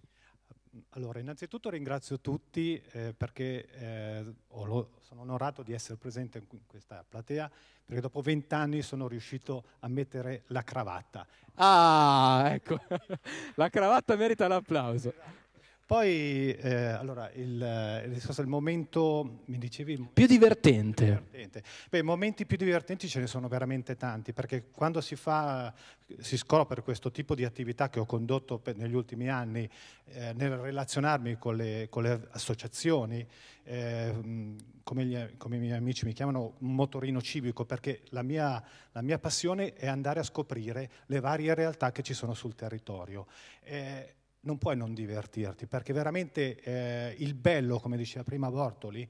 Allora, innanzitutto ringrazio tutti eh, perché eh, lo, sono onorato di essere presente in questa platea perché dopo vent'anni sono riuscito a mettere la cravatta. Ah, ecco, la cravatta merita l'applauso. Esatto. Poi, eh, allora, il, eh, il, momento, mi dicevi... Il più divertente. Più divertente. Beh, momenti più divertenti ce ne sono veramente tanti, perché quando si fa, si scopre questo tipo di attività che ho condotto negli ultimi anni, eh, nel relazionarmi con le, con le associazioni, eh, mm, come, gli, come, i miei amici mi chiamano, un motorino civico, perché la mia, la mia, passione è andare a scoprire le varie realtà che ci sono sul territorio. Eh, non puoi non divertirti, perché veramente eh, il bello, come diceva prima Bortoli,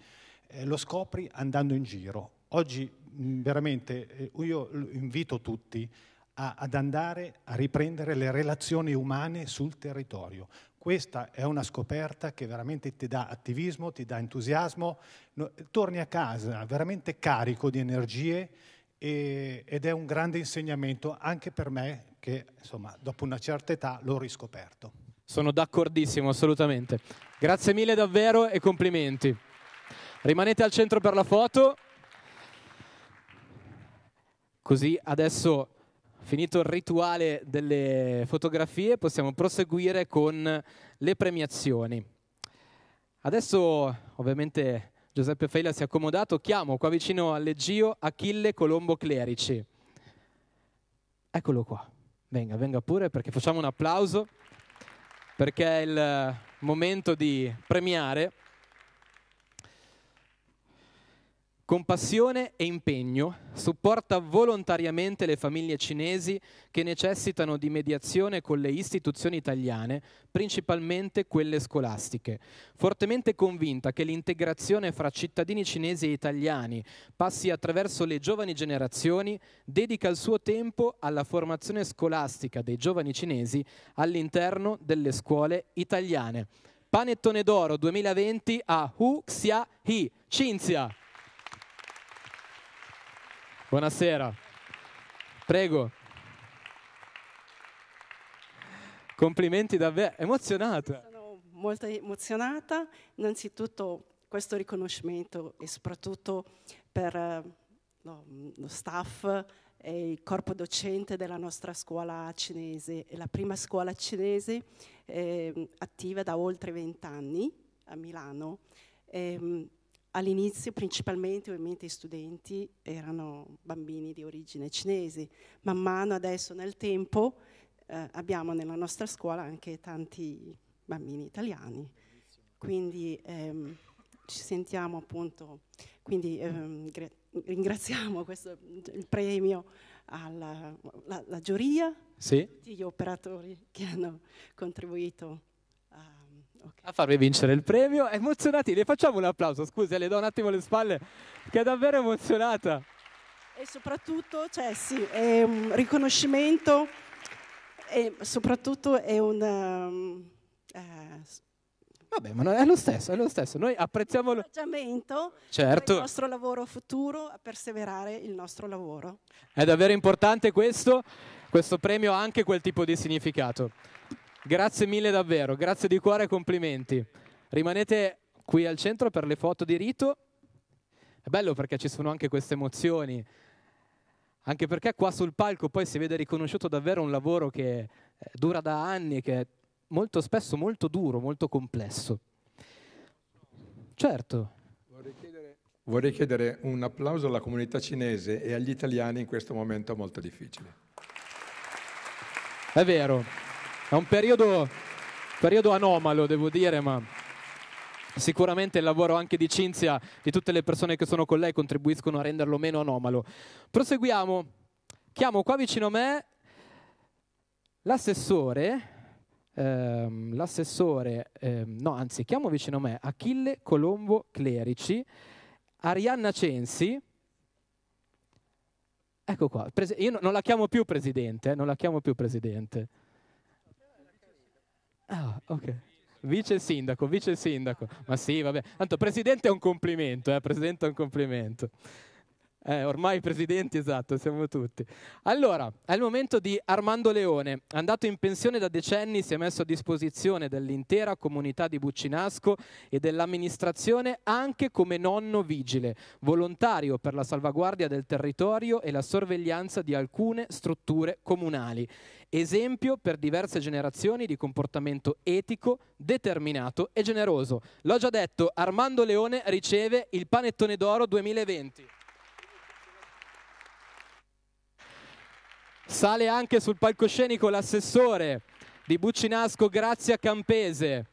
eh, lo scopri andando in giro. Oggi mh, mm, veramente eh, io invito tutti a, ad andare a riprendere le relazioni umane sul territorio. Questa è una scoperta che veramente ti dà attivismo, ti dà entusiasmo, no, torni a casa veramente carico di energie e, ed è un grande insegnamento anche per me che insomma, dopo una certa età l'ho riscoperto. Sono d'accordissimo, assolutamente. Grazie mille davvero e complimenti. Rimanete al centro per la foto. Così adesso, finito il rituale delle fotografie, possiamo proseguire con le premiazioni. Adesso, ovviamente, Giuseppe Feila si è accomodato. Chiamo qua vicino al leggio Achille Colombo Clerici. Eccolo qua. Venga, venga pure perché facciamo un applauso perché è il momento di premiare Con passione e impegno supporta volontariamente le famiglie cinesi che necessitano di mediazione con le istituzioni italiane, principalmente quelle scolastiche. Fortemente convinta che l'integrazione fra cittadini cinesi e italiani passi attraverso le giovani generazioni, dedica il suo tempo alla formazione scolastica dei giovani cinesi all'interno delle scuole italiane. Panettone d'oro 2020 a Hu Xia Hi, Cinzia. Buonasera. Prego. Complimenti davvero. Emozionata. Sono molto emozionata. Innanzitutto questo riconoscimento e soprattutto per eh, no, lo staff e il corpo docente della nostra scuola cinese. È la prima scuola cinese eh, attiva da oltre 20 anni a Milano. E, ehm, All'inizio principalmente ovviamente i studenti erano bambini di origine cinese, man mano adesso nel tempo eh, abbiamo nella nostra scuola anche tanti bambini italiani, quindi ehm, ci sentiamo appunto, quindi ehm, gra- ringraziamo questo, il premio alla la, la giuria, sì. tutti gli operatori che hanno contribuito a farvi vincere il premio. Emozionati, le facciamo un applauso. scusi, le do un attimo le spalle, che è davvero emozionata. E soprattutto, cioè, sì, è un riconoscimento e soprattutto è un. Um, eh, Vabbè, ma è lo stesso, è lo stesso. Noi apprezziamo lo... certo. il nostro lavoro futuro, a perseverare il nostro lavoro. È davvero importante questo, questo premio ha anche quel tipo di significato. Grazie mille davvero, grazie di cuore e complimenti. Rimanete qui al centro per le foto di rito. È bello perché ci sono anche queste emozioni, anche perché qua sul palco poi si vede riconosciuto davvero un lavoro che eh, dura da anni, che è molto spesso molto duro, molto complesso. Certo. Vorrei chiedere, vorrei chiedere un applauso alla comunità cinese e agli italiani in questo momento molto difficile. È vero. È un periodo, periodo anomalo, devo dire, ma Sicuramente il lavoro anche di Cinzia, di tutte le persone che sono con lei, contribuiscono a renderlo meno anomalo. Proseguiamo. Chiamo qua vicino a me l'assessore, ehm, l'assessore, ehm, no anzi, chiamo vicino a me Achille Colombo Clerici, Arianna Censi. Ecco qua, Prese- io non la chiamo più presidente, eh, non la chiamo più presidente. Ok. Vice sindaco, vice sindaco. Ma sì, vabbè. Tanto presidente è un complimento, eh? presidente è un complimento. Eh, ormai presidenti, esatto, siamo tutti. Allora, è il momento di Armando Leone, andato in pensione da decenni, si è messo a disposizione dell'intera comunità di Buccinasco e dell'amministrazione anche come nonno vigile, volontario per la salvaguardia del territorio e la sorveglianza di alcune strutture comunali. Esempio per diverse generazioni di comportamento etico, determinato e generoso. L'ho già detto, Armando Leone riceve il Panettone d'Oro 2020. Sale anche sul palcoscenico l'assessore di Buccinasco Grazia Campese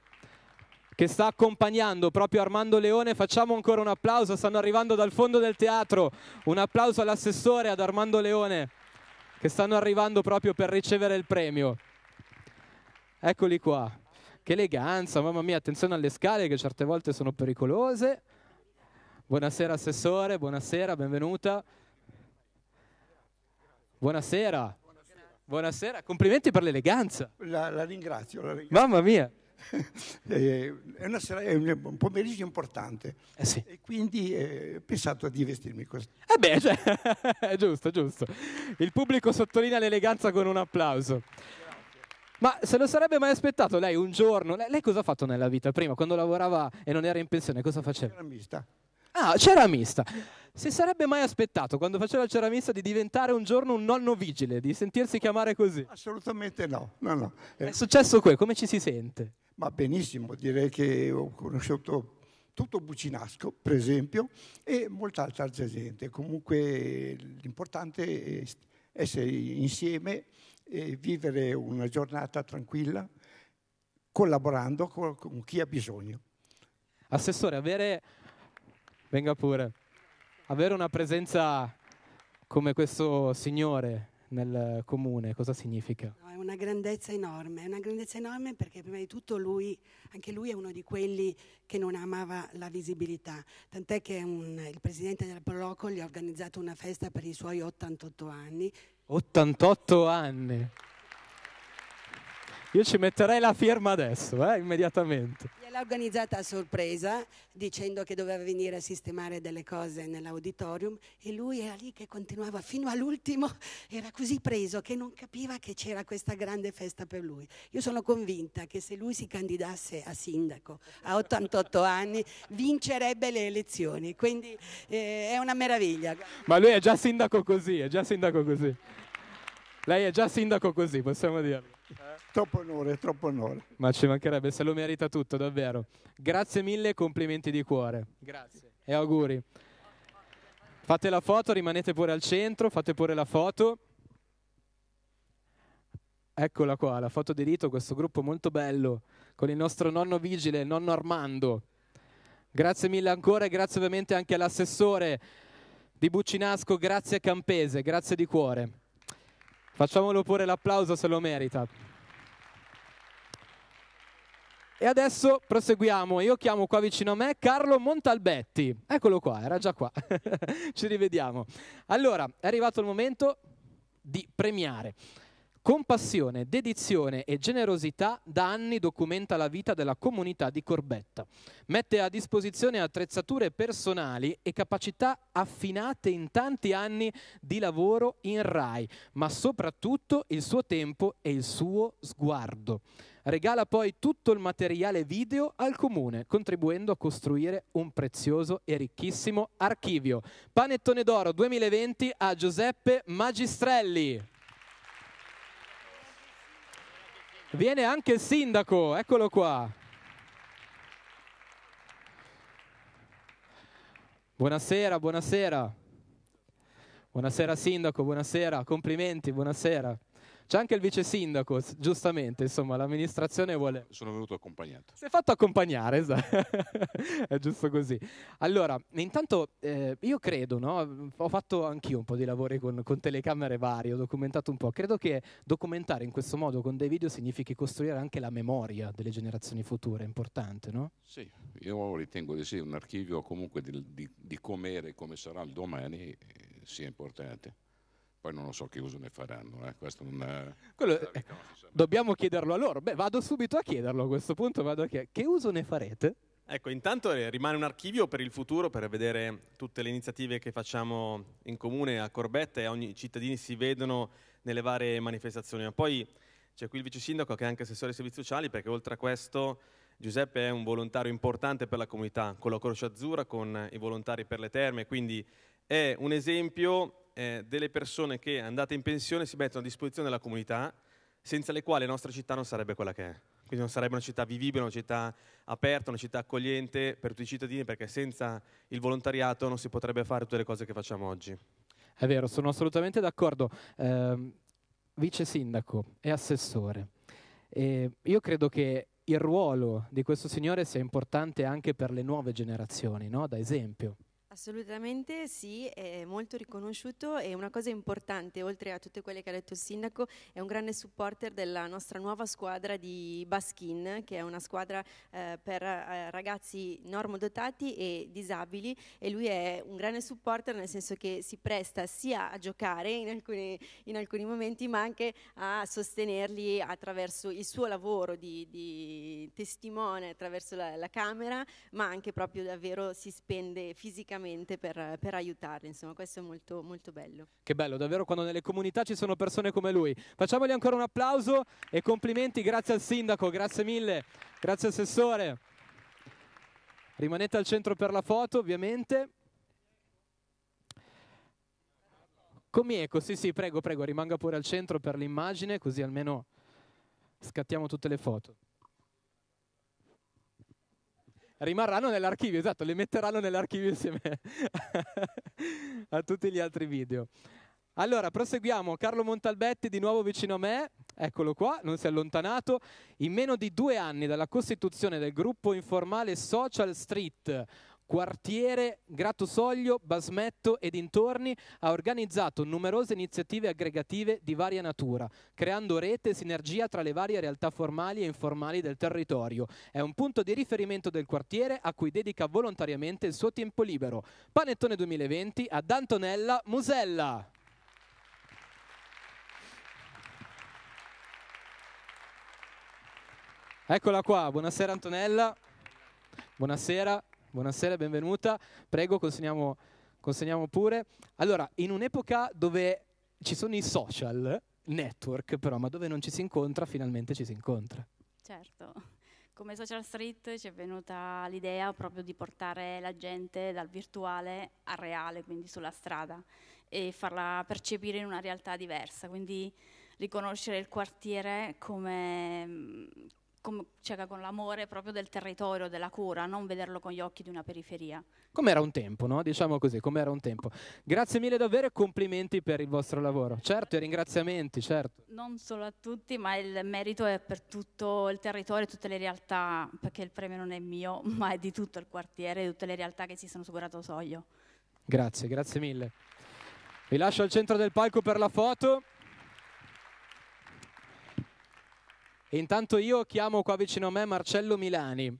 che sta accompagnando proprio Armando Leone. Facciamo ancora un applauso, stanno arrivando dal fondo del teatro. Un applauso all'assessore, ad Armando Leone, che stanno arrivando proprio per ricevere il premio. Eccoli qua. Che eleganza, mamma mia, attenzione alle scale che certe volte sono pericolose. Buonasera assessore, buonasera, benvenuta. Buonasera. Buonasera. Buonasera. complimenti per l'eleganza. La, la, ringrazio, la ringrazio, Mamma mia. Eh, è, sera, è, un pomeriggio importante eh sì. e quindi eh, ho pensato di vestirmi così. Eh beh, cioè, è giusto, giusto. Il pubblico sottolinea l'eleganza con un applauso. Ma se lo sarebbe mai aspettato lei un giorno? Lei, lei, cosa ha fatto nella vita prima? Quando lavorava e non era in pensione, cosa faceva? C'era mista. Ah, c'era mista se sarebbe mai aspettato quando faceva il ceramista di diventare un giorno un nonno vigile, di sentirsi chiamare così? Assolutamente no, no, no. È successo qui, come ci si sente? Ma benissimo, direi che ho conosciuto tutto Bucinasco, per esempio, e molta altra gente. Comunque l'importante è essere insieme e vivere una giornata tranquilla, collaborando con chi ha bisogno. Assessore, avere... Venga pure avere una presenza come questo signore nel comune, cosa significa? No, è una grandezza enorme, è una grandezza enorme perché prima di tutto lui, anche lui è uno di quelli che non amava la visibilità, tant'è che un, il presidente della Proloco gli ha organizzato una festa per i suoi 88 anni. 88 anni! Io ci metterei la firma adesso, eh, immediatamente. Gliel'ho organizzata a sorpresa dicendo che doveva venire a sistemare delle cose nell'auditorium e lui era lì che continuava fino all'ultimo, era così preso che non capiva che c'era questa grande festa per lui. Io sono convinta che se lui si candidasse a sindaco a 88 anni vincerebbe le elezioni, quindi eh, è una meraviglia. Ma lui è già sindaco così, è già sindaco così. Lei è già sindaco così, possiamo dirlo. Eh? Troppo onore, troppo onore. Ma ci mancherebbe, se lo merita tutto, davvero. Grazie mille e complimenti di cuore. Grazie. E auguri. Fate la foto, rimanete pure al centro, fate pure la foto. Eccola qua, la foto di Rito, questo gruppo molto bello, con il nostro nonno vigile, il nonno Armando. Grazie mille ancora e grazie ovviamente anche all'assessore di Buccinasco, grazie a Campese, grazie di cuore. Facciamolo pure l'applauso se lo merita. E adesso proseguiamo. Io chiamo qua vicino a me Carlo Montalbetti. Eccolo qua, era già qua. Ci rivediamo. Allora, è arrivato il momento di premiare. Con passione, dedizione e generosità da anni documenta la vita della comunità di Corbetta. Mette a disposizione attrezzature personali e capacità affinate in tanti anni di lavoro in RAI, ma soprattutto il suo tempo e il suo sguardo. Regala poi tutto il materiale video al comune, contribuendo a costruire un prezioso e ricchissimo archivio. Panettone d'oro 2020 a Giuseppe Magistrelli. Viene anche il sindaco, eccolo qua. Buonasera, buonasera. Buonasera sindaco, buonasera, complimenti, buonasera. C'è anche il vice sindaco, giustamente, insomma, l'amministrazione vuole... Sono venuto accompagnato. Si è fatto accompagnare, esatto. è giusto così. Allora, intanto eh, io credo, no? ho fatto anch'io un po' di lavori con, con telecamere varie, ho documentato un po', credo che documentare in questo modo con dei video significhi costruire anche la memoria delle generazioni future, è importante, no? Sì, io ritengo di sì, un archivio comunque di, di, di come e come sarà il domani eh, sia importante. Poi non lo so che uso ne faranno, eh. questo non è... Eh. Quello, eh, dobbiamo chiederlo a loro. Beh, vado subito a chiederlo a questo punto, vado a chiedere che uso ne farete? Ecco, intanto eh, rimane un archivio per il futuro per vedere tutte le iniziative che facciamo in comune a Corbetta e ogni cittadino si vedono nelle varie manifestazioni. Ma poi c'è qui il vice sindaco che è anche assessore ai servizi sociali perché oltre a questo Giuseppe è un volontario importante per la comunità, con la Croce Azzurra, con i volontari per le terme, quindi è un esempio eh, delle persone che andate in pensione si mettono a disposizione della comunità, senza le quali la nostra città non sarebbe quella che è. Quindi non sarebbe una città vivibile, una città aperta, una città accogliente per tutti i cittadini, perché senza il volontariato non si potrebbe fare tutte le cose che facciamo oggi. È vero, sono assolutamente d'accordo. Eh, vice sindaco e assessore, eh, io credo che il ruolo di questo signore sia importante anche per le nuove generazioni, no? da esempio. Assolutamente sì, è molto riconosciuto e una cosa importante, oltre a tutte quelle che ha detto il sindaco, è un grande supporter della nostra nuova squadra di Baskin, che è una squadra eh, per eh, ragazzi normodotati e disabili e lui è un grande supporter nel senso che si presta sia a giocare in alcuni, in alcuni momenti ma anche a sostenerli attraverso il suo lavoro di, di testimone, attraverso la, la camera, ma anche proprio davvero si spende fisicamente direttamente per, per aiutarli, insomma questo è molto, molto bello. Che bello, davvero quando nelle comunità ci sono persone come lui. Facciamogli ancora un applauso e complimenti, grazie al sindaco, grazie mille, grazie assessore. Rimanete al centro per la foto ovviamente. Comieco, sì sì, prego, prego, rimanga pure al centro per l'immagine così almeno scattiamo tutte le foto rimarranno nell'archivio, esatto, le metteranno nell'archivio insieme a tutti gli altri video. Allora, proseguiamo. Carlo Montalbetti di nuovo vicino a me, eccolo qua, non si è allontanato. In meno di due anni dalla costituzione del gruppo informale Social Street, quartiere Grattusoglio, Basmetto e dintorni ha organizzato numerose iniziative aggregative di varia natura, creando rete e sinergia tra le varie realtà formali e informali del territorio. È un punto di riferimento del quartiere a cui dedica volontariamente il suo tempo libero. Panettone 2020 ad Antonella Musella. Eccola qua, buonasera Antonella, buonasera, buonasera, benvenuta. Prego, consegniamo, consegniamo pure. Allora, in un'epoca dove ci sono i social network, però, ma dove non ci si incontra, finalmente ci si incontra. Certo. Come Social Street ci è venuta l'idea proprio di portare la gente dal virtuale al reale, quindi sulla strada, e farla percepire in una realtà diversa, quindi riconoscere il quartiere come, come, cioè, con l'amore proprio del territorio, della cura, non vederlo con gli occhi di una periferia. Com'era un tempo, no? Diciamo così, com'era un tempo. Grazie mille davvero e complimenti per il vostro lavoro. Certo, e ringraziamenti, certo. Non solo a tutti, ma il merito è per tutto il territorio, tutte le realtà, perché il premio non è mio, ma è di tutto il quartiere, di tutte le realtà che si sono su Soglio. Grazie, grazie mille. Vi lascio al centro del palco per la foto. E intanto io chiamo qua vicino a me Marcello Milani.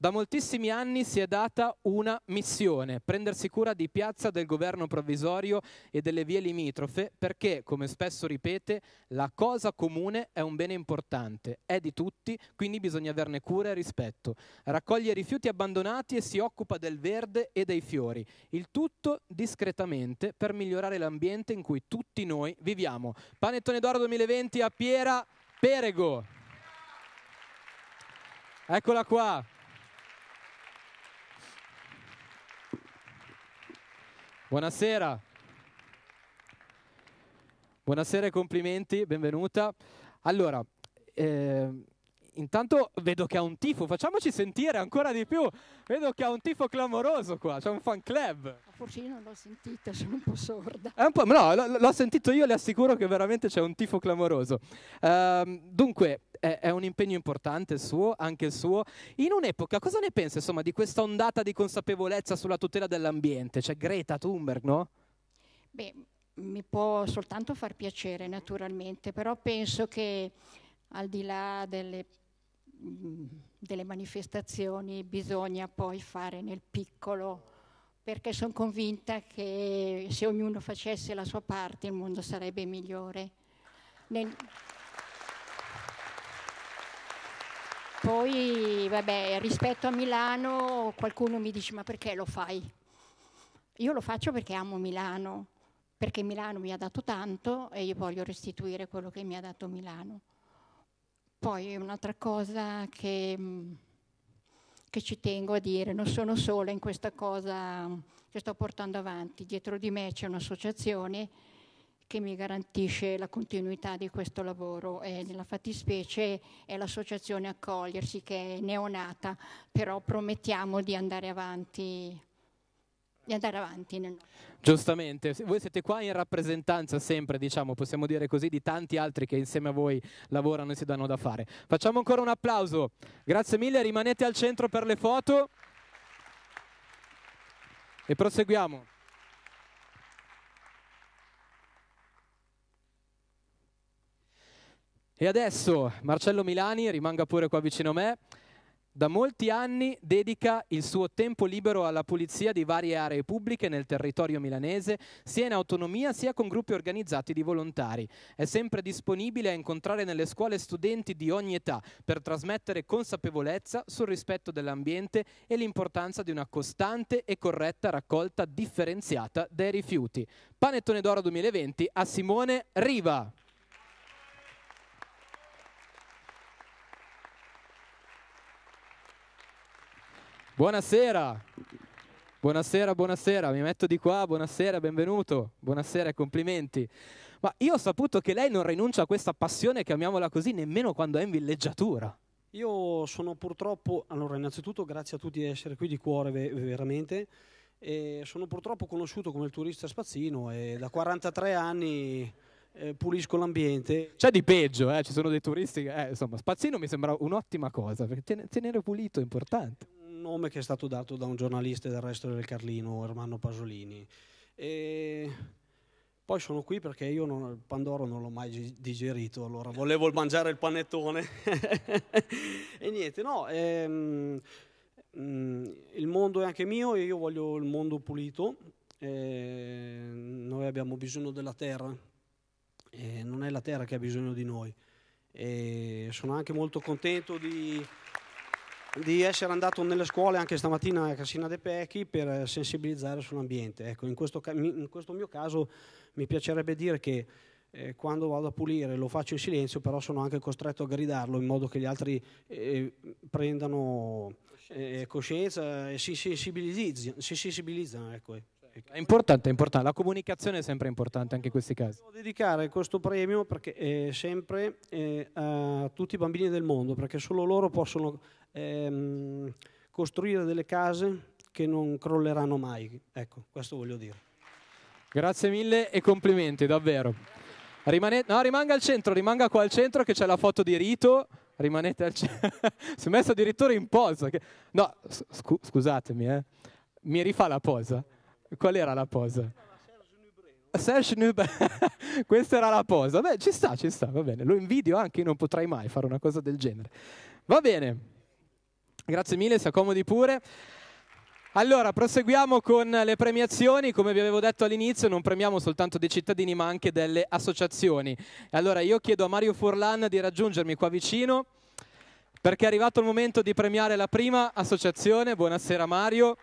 Da moltissimi anni si è data una missione, prendersi cura di piazza del governo provvisorio e delle vie limitrofe, perché, come spesso ripete, la cosa comune è un bene importante, è di tutti, quindi bisogna averne cura e rispetto. Raccoglie rifiuti abbandonati e si occupa del verde e dei fiori, il tutto discretamente per migliorare l'ambiente in cui tutti noi viviamo. Panettone d'oro 2020 a Piera. Perego. Eccola qua. Buonasera. Buonasera e complimenti, benvenuta. Allora, eh, Intanto vedo che ha un tifo, facciamoci sentire ancora di più. Vedo che ha un tifo clamoroso qua, c'è un fan club. Forse io non l'ho sentita, sono un po' sorda. Un po', no, l'ho sentito io, le assicuro che veramente c'è un tifo clamoroso. Uh, dunque, è, è, un impegno importante il suo, anche il suo. In un'epoca, cosa ne pensa insomma, di questa ondata di consapevolezza sulla tutela dell'ambiente? C'è Greta Thunberg, no? Beh, mi può soltanto far piacere naturalmente, però penso che al di là delle delle manifestazioni bisogna poi fare nel piccolo perché sono convinta che se ognuno facesse la sua parte il mondo sarebbe migliore. Nel... Poi, vabbè, rispetto a Milano qualcuno mi dice ma perché lo fai? Io lo faccio perché amo Milano, perché Milano mi ha dato tanto e io voglio restituire quello che mi ha dato Milano. Poi un'altra cosa che, mm, che, ci tengo a dire, non sono sola in questa cosa che sto portando avanti, dietro di me c'è un'associazione che mi garantisce la continuità di questo lavoro e nella fattispecie è l'associazione Accogliersi che è neonata, però promettiamo di andare avanti di andare avanti. Nel... Giustamente, voi siete qua in rappresentanza sempre, diciamo, possiamo dire così, di tanti altri che insieme a voi lavorano e si danno da fare. Facciamo ancora un applauso, grazie mille, rimanete al centro per le foto e proseguiamo. E adesso Marcello Milani, rimanga pure qua vicino a me, da molti anni dedica il suo tempo libero alla pulizia di varie aree pubbliche nel territorio milanese, sia in autonomia sia con gruppi organizzati di volontari. È sempre disponibile a incontrare nelle scuole studenti di ogni età per trasmettere consapevolezza sul rispetto dell'ambiente e l'importanza di una costante e corretta raccolta differenziata dei rifiuti. Panettone d'oro 2020 a Simone Riva. Buonasera. Buonasera, buonasera, mi metto di qua, buonasera, benvenuto, buonasera e complimenti. Ma io ho saputo che lei non rinuncia a questa passione, chiamiamola così, nemmeno quando è in villeggiatura. Io sono purtroppo, allora innanzitutto grazie a tutti di essere qui di cuore veramente, e sono purtroppo conosciuto come il turista spazzino e da 43 anni eh, pulisco l'ambiente. C'è di peggio, eh? ci sono dei turisti, eh, insomma, spazzino mi sembra un'ottima cosa, perché tenere pulito è importante nome che è stato dato da un giornalista del resto del Carlino, Ermanno Pasolini. E poi sono qui perché io non, il Pandoro non l'ho mai digerito, allora volevo mangiare il panettone. e niente, no, ehm, mm, il mondo è anche mio e io voglio il mondo pulito. noi abbiamo bisogno della terra, e non è la terra che ha bisogno di noi. E sono anche molto contento di di essere andato nelle scuole anche stamattina a Cassina De Pechi per eh, sensibilizzare sull'ambiente. Ecco, in, questo, in, questo, mio caso mi piacerebbe dire che eh, quando vado a pulire lo faccio in silenzio, però sono anche costretto a gridarlo in modo che gli altri eh, prendano eh, coscienza e si sensibilizzano. Si sensibilizzano ecco. È importante, è importante, la comunicazione è sempre importante anche in questi casi. Voglio dedicare questo premio perché, eh, sempre a tutti i bambini del mondo, perché solo loro possono ehm, costruire delle case che non crolleranno mai. Ecco, questo voglio dire. Grazie mille e complimenti, davvero. Rimane... No, rimanga al centro, rimanga qua al centro che c'è la foto di Rito rimanete al centro. si è messo addirittura in posa. No, scusatemi, eh. Mi rifà la posa? Qual era la posa? Serge Nubel, questa era la posa. Beh, ci sta, ci sta, va bene. Lo invidio anche, io non potrei mai fare una cosa del genere. Va bene, grazie mille, si accomodi pure. Allora, proseguiamo con le premiazioni. Come vi avevo detto all'inizio, non premiamo soltanto dei cittadini, ma anche delle associazioni. Allora, io chiedo a Mario Furlan di raggiungermi qua vicino, perché è arrivato il momento di premiare la prima associazione. Buonasera Mario.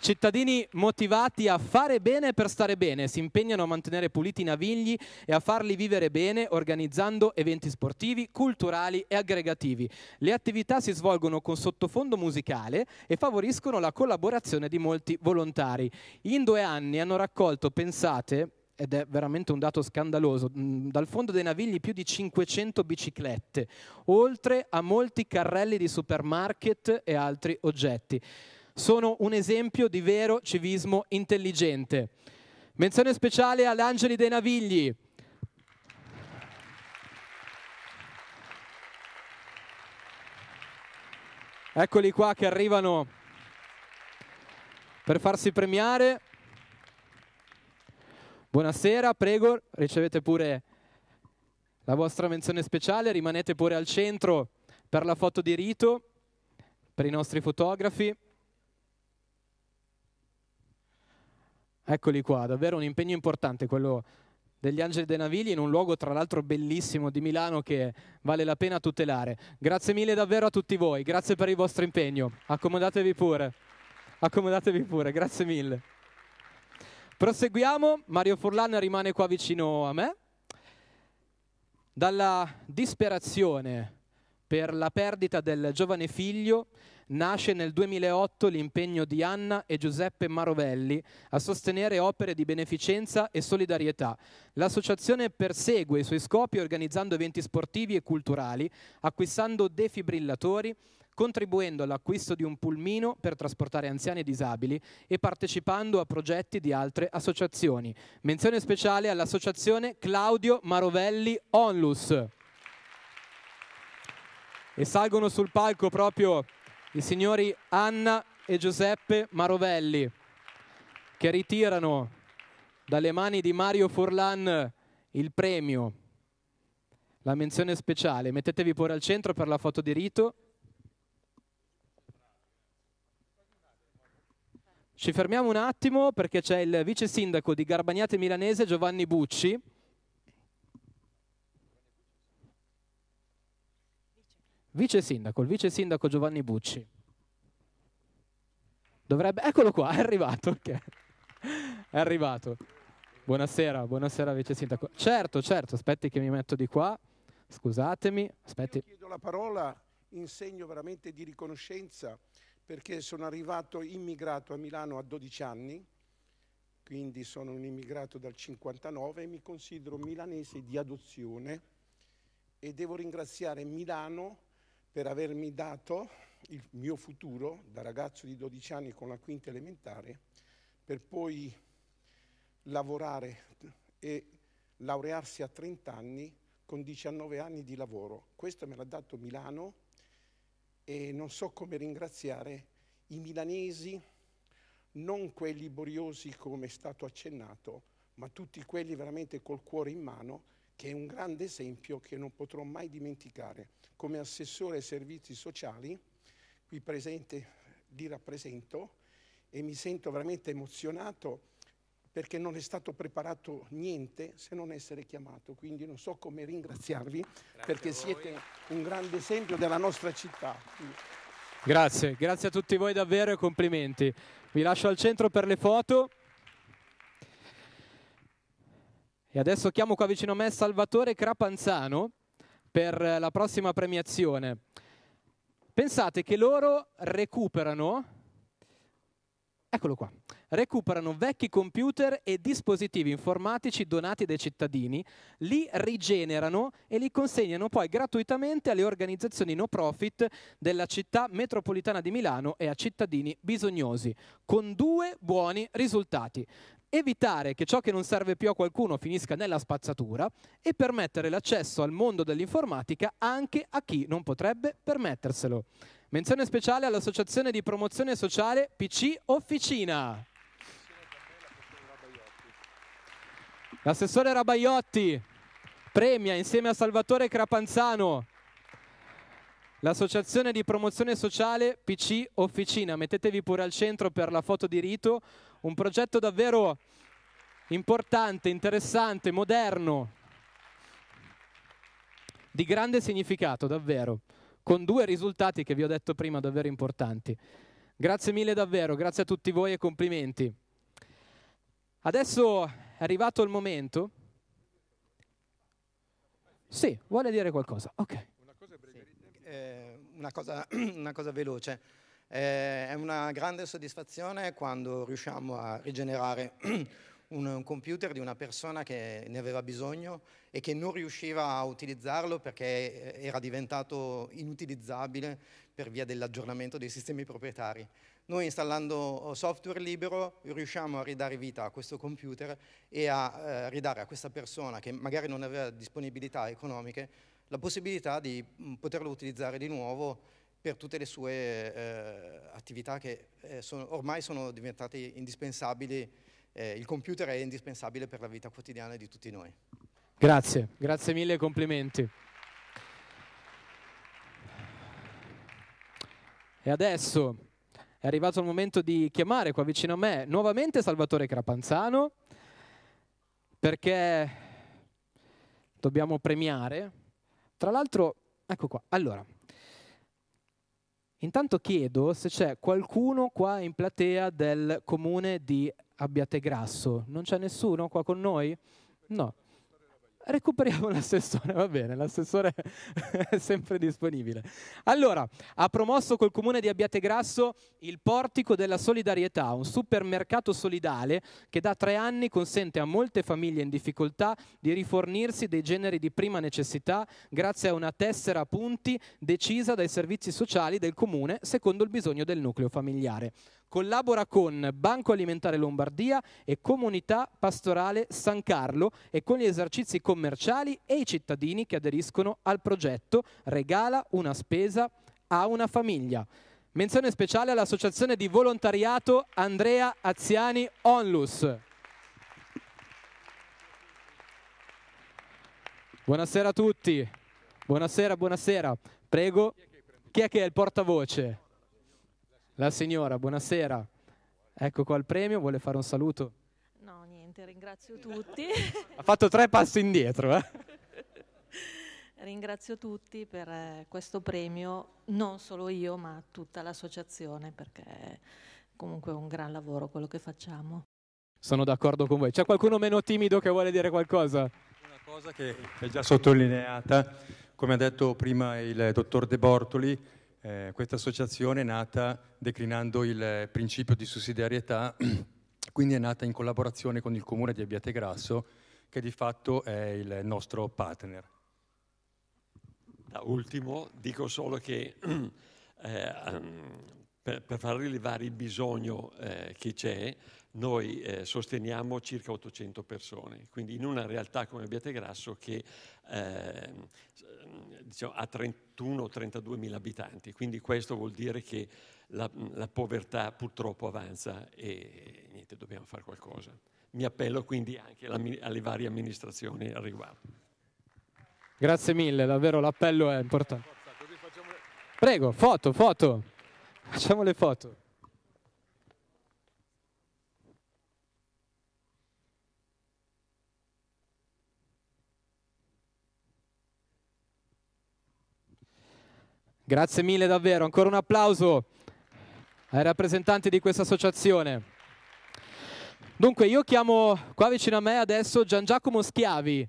Cittadini motivati a fare bene per stare bene, si impegnano a mantenere puliti i navigli e a farli vivere bene organizzando eventi sportivi, culturali e aggregativi. Le attività si svolgono con sottofondo musicale e favoriscono la collaborazione di molti volontari. In due anni hanno raccolto, pensate, ed è veramente un dato scandaloso, dal fondo dei navigli più di 500 biciclette, oltre a molti carrelli di supermarket e altri oggetti sono un esempio di vero civismo intelligente. Menzione speciale all'Angeli dei Navigli. Eccoli qua che arrivano per farsi premiare. Buonasera, prego, ricevete pure la vostra menzione speciale, rimanete pure al centro per la foto di rito, per i nostri fotografi. Eccoli qua, davvero un impegno importante quello degli Angeli dei Navigli in un luogo tra l'altro bellissimo di Milano che vale la pena tutelare. Grazie mille davvero a tutti voi, grazie per il vostro impegno. Accomodatevi pure, accomodatevi pure, grazie mille. Proseguiamo, Mario Furlan rimane qua vicino a me. Dalla disperazione per la perdita del giovane figlio nasce nel 2008 l'impegno di Anna e Giuseppe Marovelli a sostenere opere di beneficenza e solidarietà. L'associazione persegue i suoi scopi organizzando eventi sportivi e culturali, acquistando defibrillatori, contribuendo all'acquisto di un pulmino per trasportare anziani e disabili e partecipando a progetti di altre associazioni. Menzione speciale all'associazione Claudio Marovelli Onlus. E salgono sul palco proprio i signori Anna e Giuseppe Marovelli che ritirano dalle mani di Mario Forlan il premio, la menzione speciale. Mettetevi pure al centro per la foto di rito. Ci fermiamo un attimo perché c'è il vice sindaco di Garbagnate Milanese Giovanni Bucci Vice sindaco, il vice sindaco Giovanni Bucci. Dovrebbe... Eccolo qua, è arrivato. Okay. È arrivato. Buonasera, buonasera vice sindaco. Certo, certo, aspetti che mi metto di qua. Scusatemi, aspetti. Io chiedo la parola in segno veramente di riconoscenza perché sono arrivato immigrato a Milano a 12 anni, quindi sono un immigrato dal 59 e mi considero milanese di adozione e devo ringraziare Milano per avermi dato il mio futuro da ragazzo di 12 anni con la quinta elementare, per poi lavorare e laurearsi a 30 anni con 19 anni di lavoro. Questo me l'ha dato Milano e non so come ringraziare i milanesi, non quelli boriosi come è stato accennato, ma tutti quelli veramente col cuore in mano che è un grande esempio che non potrò mai dimenticare. Come assessore ai servizi sociali, qui presente li rappresento e mi sento veramente emozionato perché non è stato preparato niente se non essere chiamato, quindi non so come ringraziarvi grazie perché siete un grande esempio della nostra città. Grazie, grazie a tutti voi davvero e complimenti. Vi lascio al centro per le foto. E adesso chiamo qua vicino a me Salvatore Crapanzano per eh, la prossima premiazione. Pensate che loro recuperano Eccolo qua. Recuperano vecchi computer e dispositivi informatici donati dai cittadini, li rigenerano e li consegnano poi gratuitamente alle organizzazioni no profit della città metropolitana di Milano e a cittadini bisognosi, con due buoni risultati evitare che ciò che non serve più a qualcuno finisca nella spazzatura e permettere l'accesso al mondo dell'informatica anche a chi non potrebbe permetterselo. Menzione speciale all'Associazione di Promozione Sociale PC Officina. L'assessore Rabaiotti premia insieme a Salvatore Crapanzano l'associazione di promozione sociale PC Officina. Mettetevi pure al centro per la foto di rito, un progetto davvero importante, interessante, moderno, di grande significato, davvero con due risultati che vi ho detto prima davvero importanti. Grazie mille davvero, grazie a tutti voi e complimenti. Adesso è arrivato il momento. Sì, vuole dire qualcosa. Ok. Una cosa breve. Eh, una, cosa, una cosa veloce. Eh, è una grande soddisfazione quando riusciamo a rigenerare un computer di una persona che ne aveva bisogno e che non riusciva a utilizzarlo perché eh, era diventato inutilizzabile per via dell'aggiornamento dei sistemi proprietari. Noi installando software libero riusciamo a ridare vita a questo computer e a eh, ridare a questa persona che magari non aveva disponibilità economiche la possibilità di mh, mm, poterlo utilizzare di nuovo per tutte le sue eh, attività che eh, sono, ormai sono diventate indispensabili eh, il computer è indispensabile per la vita quotidiana di tutti noi. Grazie, grazie mille e complimenti. E adesso è arrivato il momento di chiamare qua vicino a me nuovamente Salvatore Crapanzano perché dobbiamo premiare. Tra l'altro, ecco qua, allora, intanto chiedo se c'è qualcuno qua in platea del comune di abbiate grasso. Non c'è nessuno qua con noi? No. Recuperiamo l'assessore, va bene, l'assessore è sempre disponibile. Allora, ha promosso col comune di Abbiategrasso il Portico della Solidarietà, un supermercato solidale che da tre anni consente a molte famiglie in difficoltà di rifornirsi dei generi di prima necessità grazie a una tessera a punti decisa dai servizi sociali del comune secondo il bisogno del nucleo familiare collabora con Banco Alimentare Lombardia e Comunità Pastorale San Carlo e con gli esercizi commerciali e i cittadini che aderiscono al progetto Regala una spesa a una famiglia. Menzione speciale all'associazione di volontariato Andrea Aziani Onlus. Buonasera a tutti. Buonasera, buonasera. Prego, chi è che è il portavoce? La signora, buonasera. Ecco qua il premio, vuole fare un saluto? No, niente, ringrazio tutti. ha fatto tre passi indietro. Eh? Ringrazio tutti per eh, questo premio, non solo io, ma tutta l'associazione, perché è comunque un gran lavoro quello che facciamo. Sono d'accordo con voi. C'è qualcuno meno timido che vuole dire qualcosa? Una cosa che è già sottolineata, come ha detto prima il dottor De Bortoli, eh, questa associazione è nata declinando il eh, principio di sussidiarietà, quindi è nata in collaborazione con il comune di Abbiate Grasso, che di fatto è il nostro partner. Da ultimo dico solo che eh, ehm, per, per, far rilevare il bisogno eh, che c'è, noi eh, sosteniamo circa 800 persone, quindi in una realtà come Abbiategrasso che eh, diciamo, ha 31-32 mila abitanti, quindi questo vuol dire che la, la povertà purtroppo avanza e niente, dobbiamo fare qualcosa. Mi appello quindi anche alla, alle varie amministrazioni al riguardo. Grazie mille, davvero l'appello è importante. Prego, foto, foto. Facciamo le foto. Grazie mille davvero, ancora un applauso ai rappresentanti di questa associazione. Dunque io chiamo qua vicino a me adesso Gian Giacomo Schiavi.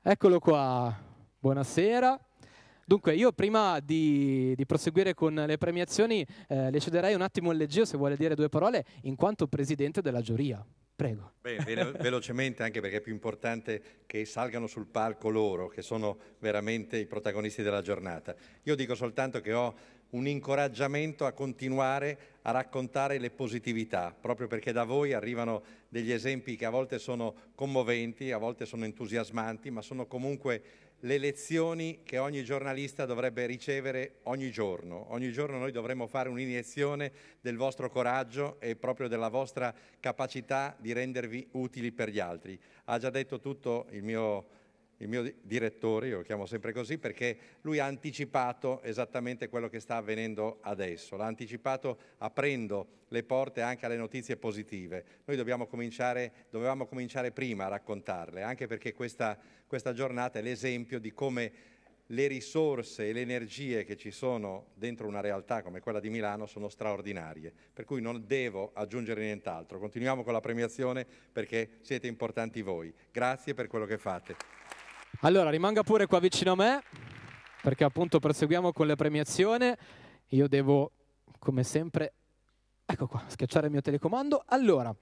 Eccolo qua, buonasera. Dunque io prima di, di proseguire con le premiazioni eh, le cederei un attimo il leggio se vuole dire due parole in quanto presidente della giuria. Prego. Beh, velocemente, anche perché è più importante che salgano sul palco loro, che sono veramente i protagonisti della giornata. Io dico soltanto che ho un incoraggiamento a continuare a raccontare le positività, proprio perché da voi arrivano degli esempi che a volte sono commoventi, a volte sono entusiasmanti, ma sono comunque le lezioni che ogni giornalista dovrebbe ricevere ogni giorno. Ogni giorno noi dovremmo fare un'iniezione del vostro coraggio e proprio della vostra capacità di rendervi utili per gli altri. Ha già detto tutto il mio il mio direttore, io lo chiamo sempre così, perché lui ha anticipato esattamente quello che sta avvenendo adesso, l'ha anticipato aprendo le porte anche alle notizie positive. Noi dobbiamo cominciare, dovevamo cominciare prima a raccontarle, anche perché questa, questa giornata è l'esempio di come le risorse e le energie che ci sono dentro una realtà come quella di Milano sono straordinarie, per cui non devo aggiungere nient'altro. Continuiamo con la premiazione perché siete importanti voi. Grazie per quello che fate. Allora, rimanga pure qua vicino a me, perché appunto proseguiamo con la premiazione. Io devo, come sempre, ecco qua, schiacciare il mio telecomando. Allora,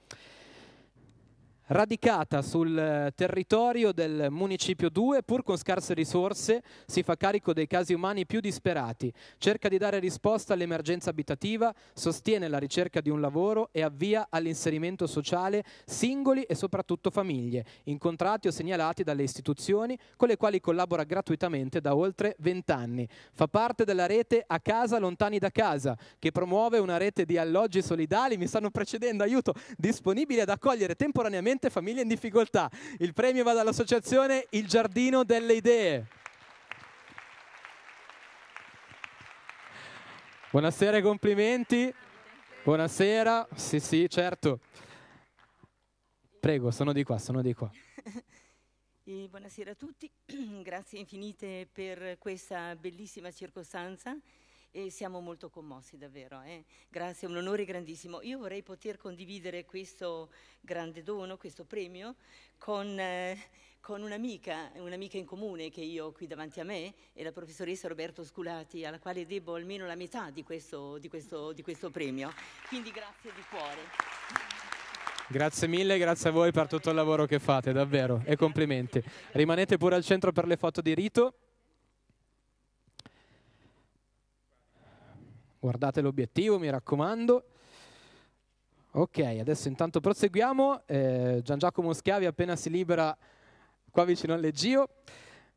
radicata sul eh, territorio del Municipio 2, pur con scarse risorse, si fa carico dei casi umani più disperati, cerca di dare risposta all'emergenza abitativa, sostiene la ricerca di un lavoro e avvia all'inserimento sociale singoli e soprattutto famiglie, incontrati o segnalati dalle istituzioni con le quali collabora gratuitamente da oltre 20 anni. Fa parte della rete A Casa Lontani da Casa, che promuove una rete di alloggi solidali, mi stanno precedendo, aiuto, disponibili ad accogliere temporaneamente direttamente famiglie in difficoltà. Il premio va dall'associazione Il Giardino delle Idee. Buonasera e complimenti. Buonasera, sì sì, certo. Prego, sono di qua, sono di qua. E buonasera a tutti, grazie infinite per questa bellissima circostanza e siamo molto commossi davvero. Eh? Grazie, è un onore grandissimo. Io vorrei poter condividere questo grande dono, questo premio, con, eh, con un'amica, un'amica in comune che io ho qui davanti a me, è la professoressa Roberto Sculati, alla quale debbo almeno la metà di questo, di questo, di questo premio. Quindi grazie di cuore. Grazie mille, grazie a voi per tutto il lavoro che fate, davvero, e complimenti. Rimanete pure al centro per le foto di rito. Guardate l'obiettivo, mi raccomando. Ok, adesso intanto proseguiamo. Eh, Gian Giacomo Schiavi appena si libera qua vicino al Leggio.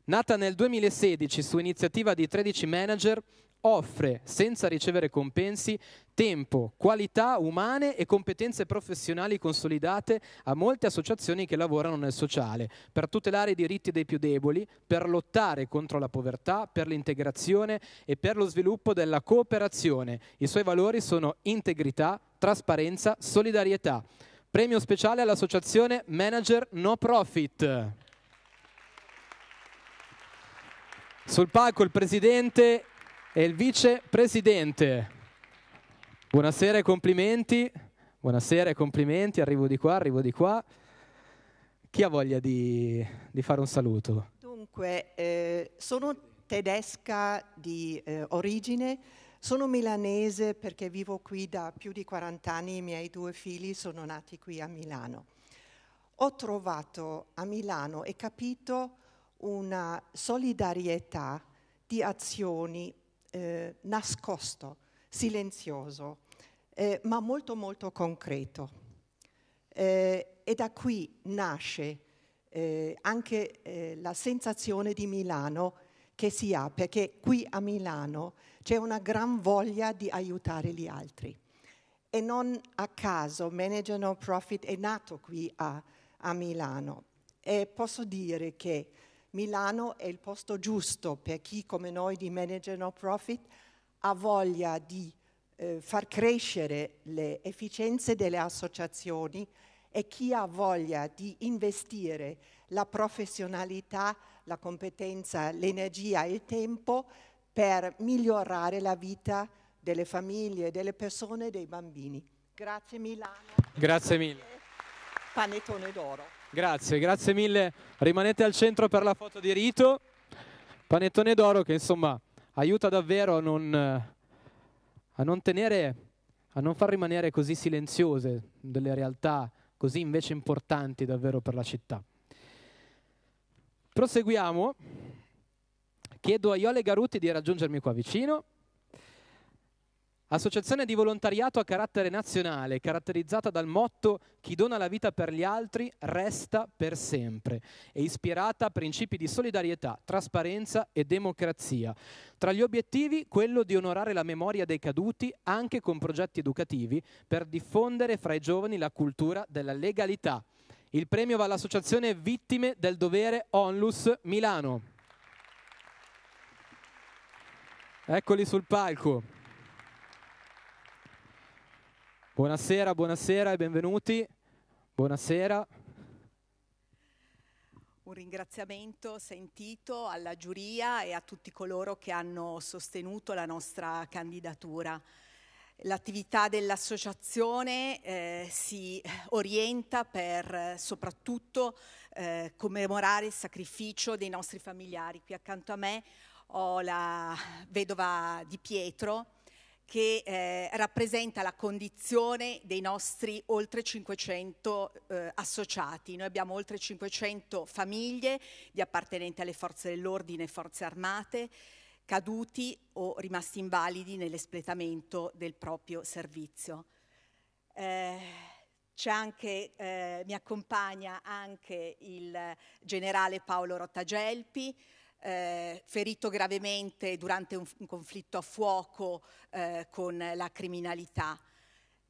Nata nel 2016 su iniziativa di 13 manager, offre, senza ricevere compensi, tempo, qualità umane e competenze professionali consolidate a molte associazioni che lavorano nel sociale, per tutelare i diritti dei più deboli, per lottare contro la povertà, per l'integrazione e per lo sviluppo della cooperazione. I suoi valori sono integrità, trasparenza, solidarietà. Premio speciale all'associazione Manager No Profit. Sul palco il presidente e il vicepresidente. Buonasera e complimenti. Buonasera e complimenti, arrivo di qua, arrivo di qua. Chi ha voglia di, di fare un saluto? Dunque, eh, sono tedesca di eh, origine, sono milanese perché vivo qui da più di 40 anni, i miei due figli sono nati qui a Milano. Ho trovato a Milano e capito una solidarietà di azioni eh, nascosto, silenzioso, eh, ma molto molto concreto. Eh, e da qui nasce eh, anche eh, la sensazione di Milano che si ha, perché qui a Milano c'è una gran voglia di aiutare gli altri. E non a caso Manager No Profit è nato qui a, a Milano. E posso dire che Milano è il posto giusto per chi come noi di manager no profit ha voglia di eh, far crescere le efficienze delle associazioni e chi ha voglia di investire la professionalità, la competenza, l'energia e il tempo per migliorare la vita delle famiglie, delle persone e dei bambini. Grazie Milano. Grazie mille. Panettone d'oro. Grazie, grazie mille. Rimanete al centro per la foto di Rito. Panettone d'oro che insomma aiuta davvero a non, a non tenere, a non far rimanere così silenziose delle realtà così invece importanti davvero per la città. Proseguiamo. Chiedo a Iole Garuti di raggiungermi qua vicino. Associazione di volontariato a carattere nazionale, caratterizzata dal motto Chi dona la vita per gli altri resta per sempre e ispirata a principi di solidarietà, trasparenza e democrazia. Tra gli obiettivi quello di onorare la memoria dei caduti anche con progetti educativi per diffondere fra i giovani la cultura della legalità. Il premio va all'Associazione Vittime del Dovere Onlus Milano. Eccoli sul palco. Buonasera, buonasera e benvenuti. Buonasera. Un ringraziamento sentito alla giuria e a tutti coloro che hanno sostenuto la nostra candidatura. L'attività dell'associazione eh, si orienta per soprattutto eh, commemorare il sacrificio dei nostri familiari. Qui accanto a me ho la vedova di Pietro, che eh, rappresenta la condizione dei nostri oltre 500 eh, associati. Noi abbiamo oltre 500 famiglie di appartenenti alle forze dell'ordine e forze armate caduti o rimasti invalidi nell'espletamento del proprio servizio. Eh, c'è anche, eh, mi accompagna anche il generale Paolo Rottagelpi, eh, ferito gravemente durante un, un conflitto a fuoco eh, con la criminalità.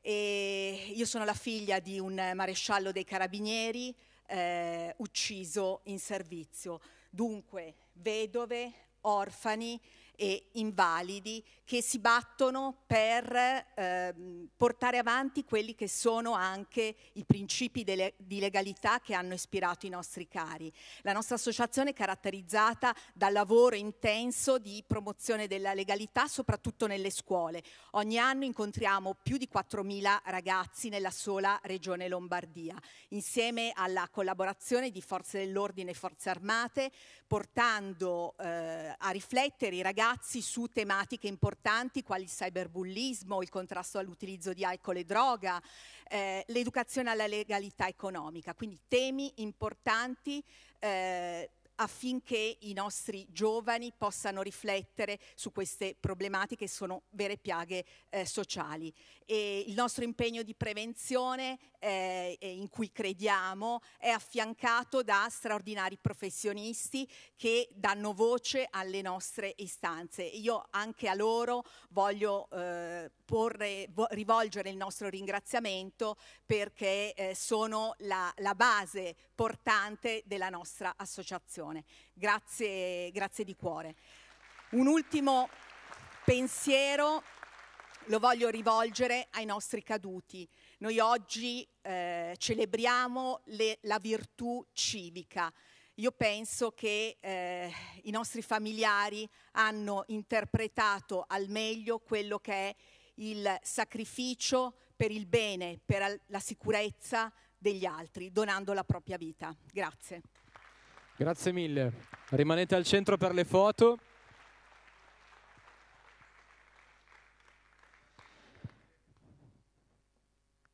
E io sono la figlia di un maresciallo dei carabinieri eh, ucciso in servizio. Dunque, vedove, orfani e invalidi che si battono per eh, portare avanti quelli che sono anche i principi delle, di legalità che hanno ispirato i nostri cari. La nostra associazione è caratterizzata dal lavoro intenso di promozione della legalità, soprattutto nelle scuole. Ogni anno incontriamo più di 4.000 ragazzi nella sola regione Lombardia, insieme alla collaborazione di forze dell'ordine e forze armate, portando eh, a riflettere i ragazzi ragazzi su tematiche importanti quali il cyberbullismo, il contrasto all'utilizzo di alcol e droga, eh, l'educazione alla legalità economica, quindi temi importanti eh, affinché i nostri giovani possano riflettere su queste problematiche che sono vere piaghe eh, sociali. E il nostro impegno di prevenzione eh, in cui crediamo è affiancato da straordinari professionisti che danno voce alle nostre istanze. Io anche a loro voglio eh, porre, vo rivolgere il nostro ringraziamento perché eh, sono la, la base portante della nostra associazione. Grazie, grazie di cuore. Un ultimo pensiero lo voglio rivolgere ai nostri caduti. Noi oggi eh, celebriamo le, la virtù civica. Io penso che eh, i nostri familiari hanno interpretato al meglio quello che è il sacrificio per il bene, per la sicurezza, degli altri, donando la propria vita. Grazie. Grazie mille. Rimanete al centro per le foto.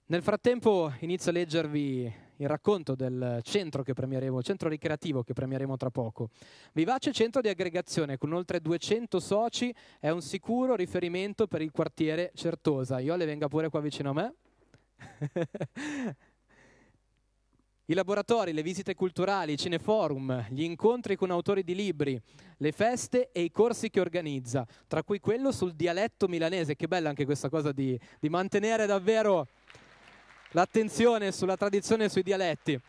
Nel frattempo inizio a leggervi il racconto del centro che premieremo, il centro ricreativo che premieremo tra poco. Vivace centro di aggregazione con oltre 200 soci è un sicuro riferimento per il quartiere Certosa. Io le venga pure qua vicino a me. I laboratori, le visite culturali, i cineforum, gli incontri con autori di libri, le feste e i corsi che organizza, tra cui quello sul dialetto milanese. Che bella anche questa cosa di, di mantenere davvero l'attenzione sulla tradizione e sui dialetti.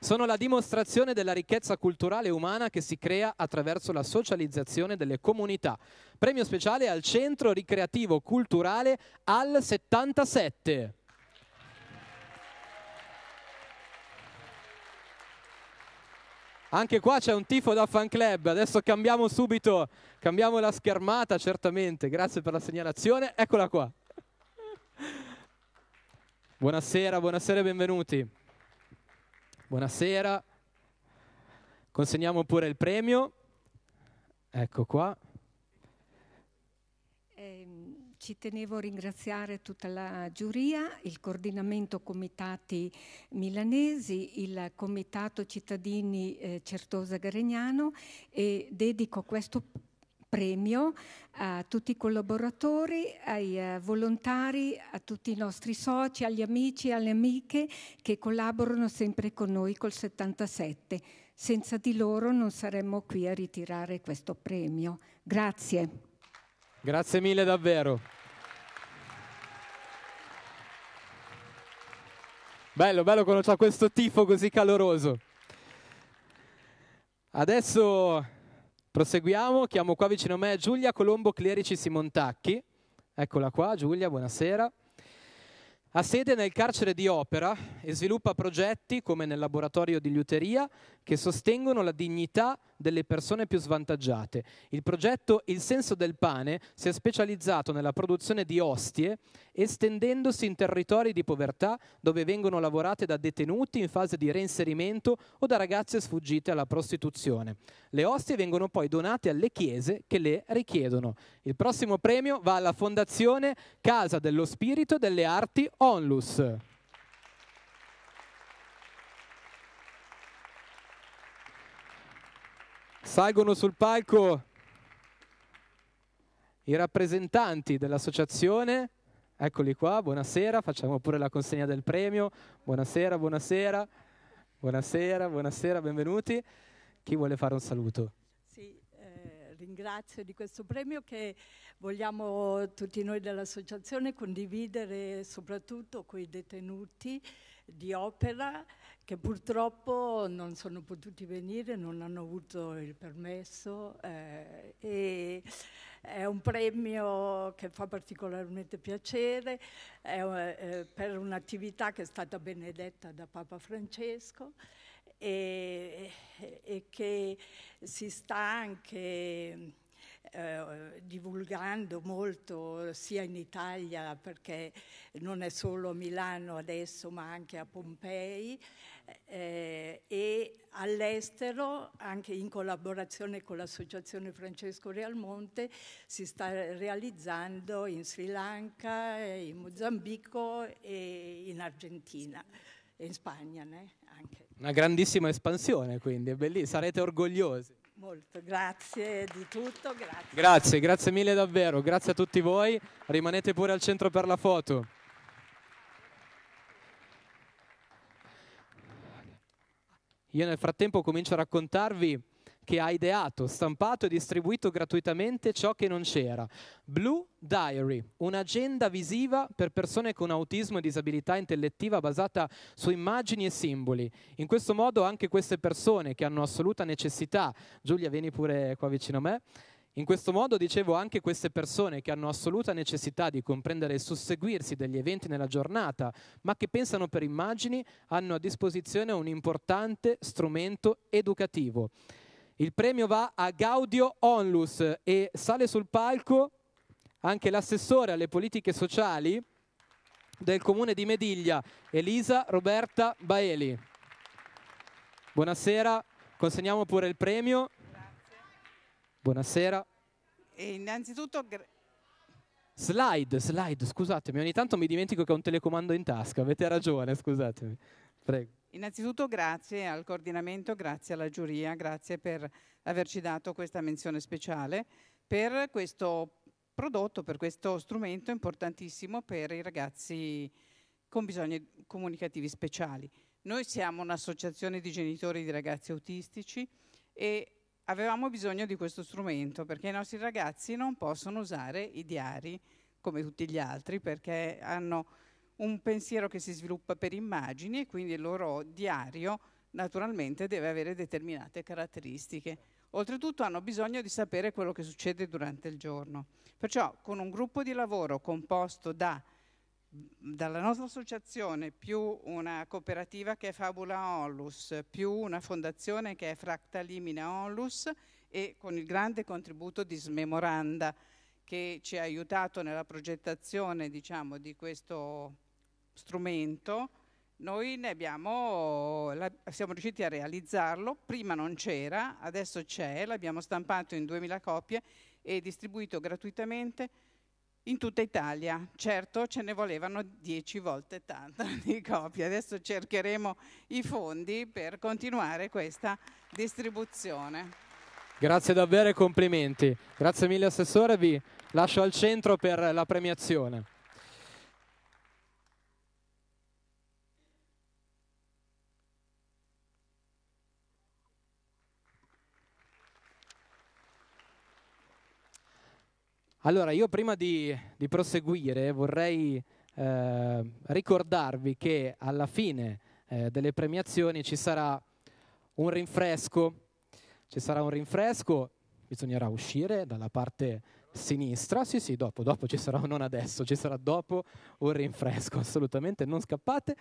Sono la dimostrazione della ricchezza culturale e umana che si crea attraverso la socializzazione delle comunità. Premio speciale al Centro Ricreativo Culturale al 77. Anche qua c'è un tifo da fan club, adesso cambiamo subito, cambiamo la schermata certamente, grazie per la segnalazione, eccola qua. Buonasera, buonasera e benvenuti. Buonasera, consegniamo pure il premio, ecco qua. Ci tenevo a ringraziare tutta la giuria, il coordinamento comitati milanesi, il comitato cittadini eh, Certosa Garegnano e dedico questo premio a tutti i collaboratori, ai eh, volontari, a tutti i nostri soci, agli amici e alle amiche che collaborano sempre con noi col 77. Senza di loro non saremmo qui a ritirare questo premio. Grazie. Grazie mille davvero. Bello, bello quando questo tifo così caloroso. Adesso proseguiamo, chiamo qua vicino a me Giulia Colombo Clerici Simontacchi. Eccola qua, Giulia, buonasera. Ha sede nel carcere di Opera e sviluppa progetti come nel laboratorio di liuteria che sostengono la dignità e delle persone più svantaggiate. Il progetto Il senso del pane si è specializzato nella produzione di ostie, estendendosi in territori di povertà dove vengono lavorate da detenuti in fase di reinserimento o da ragazze sfuggite alla prostituzione. Le ostie vengono poi donate alle chiese che le richiedono. Il prossimo premio va alla Fondazione Casa dello Spirito e delle Arti Onlus. Salgono sul palco i rappresentanti dell'associazione. Eccoli qua, buonasera, facciamo pure la consegna del premio. Buonasera, buonasera, buonasera, buonasera, benvenuti. Chi vuole fare un saluto? Sì, eh, ringrazio di questo premio che vogliamo tutti noi dell'associazione condividere soprattutto con i detenuti di opera che purtroppo non sono potuti venire, non hanno avuto il permesso eh, e è un premio che fa particolarmente piacere è, eh, per un'attività che è stata benedetta da Papa Francesco e, e che si sta anche eh, divulgando molto sia in Italia perché non è solo a Milano adesso ma anche a Pompei eh, e all'estero anche in collaborazione con l'associazione Francesco Realmonte si sta realizzando in Sri Lanka, in Mozambico e in Argentina e in Spagna né? anche. Una grandissima espansione quindi, è sarete orgogliosi. Molto, grazie di tutto, grazie. Grazie, grazie mille davvero, grazie a tutti voi, rimanete pure al centro per la foto. Io nel frattempo comincio a raccontarvi che ha ideato, stampato e distribuito gratuitamente ciò che non c'era. Blue Diary, un'agenda visiva per persone con autismo e disabilità intellettiva basata su immagini e simboli. In questo modo anche queste persone che hanno assoluta necessità, Giulia vieni pure qua vicino a me, in questo modo, dicevo, anche queste persone che hanno assoluta necessità di comprendere il susseguirsi degli eventi nella giornata, ma che pensano per immagini, hanno a disposizione un importante strumento educativo. Il premio va a Gaudio Onlus e sale sul palco anche l'assessore alle politiche sociali del comune di Mediglia, Elisa Roberta Baeli. Buonasera, consegniamo pure il premio. Buonasera. E innanzitutto... Slide, slide, scusatemi, ogni tanto mi dimentico che ho un telecomando in tasca, avete ragione, scusatemi. Prego. Innanzitutto grazie al coordinamento, grazie alla giuria, grazie per averci dato questa menzione speciale per questo prodotto, per questo strumento importantissimo per i ragazzi con bisogni comunicativi speciali. Noi siamo un'associazione di genitori di ragazzi autistici e avevamo bisogno di questo strumento perché i nostri ragazzi non possono usare i diari come tutti gli altri perché hanno un pensiero che si sviluppa per immagini e quindi il loro diario naturalmente deve avere determinate caratteristiche. Oltretutto hanno bisogno di sapere quello che succede durante il giorno. Perciò con un gruppo di lavoro composto da, dalla nostra associazione più una cooperativa che è Fabula Onlus, più una fondazione che è Fractalimina Onlus e con il grande contributo di Smemoranda che ci ha aiutato nella progettazione diciamo, di questo strumento, noi abbiamo, siamo riusciti a realizzarlo, prima non c'era, adesso c'è, l'abbiamo stampato in 2000 copie e distribuito gratuitamente in tutta Italia. Certo ce ne volevano 10 volte tanto di copie, adesso cercheremo i fondi per continuare questa distribuzione. Grazie davvero e complimenti. Grazie mille Assessore, vi lascio al centro per la premiazione. Allora, io prima di, di proseguire vorrei eh, ricordarvi che alla fine eh, delle premiazioni ci sarà un rinfresco. Ci sarà un rinfresco, bisognerà uscire dalla parte sinistra. Sì, sì, dopo, dopo ci sarà, non adesso, ci sarà dopo un rinfresco, assolutamente, non scappate.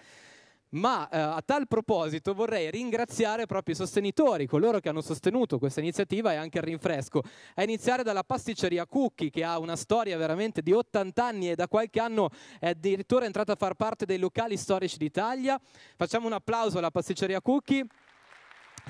Ma eh, a tal proposito vorrei ringraziare proprio i sostenitori, coloro che hanno sostenuto questa iniziativa e anche il rinfresco, a iniziare dalla pasticceria Cookie, che ha una storia veramente di 80 anni e da qualche anno è addirittura entrata a far parte dei locali storici d'Italia. Facciamo un applauso alla pasticceria Cookie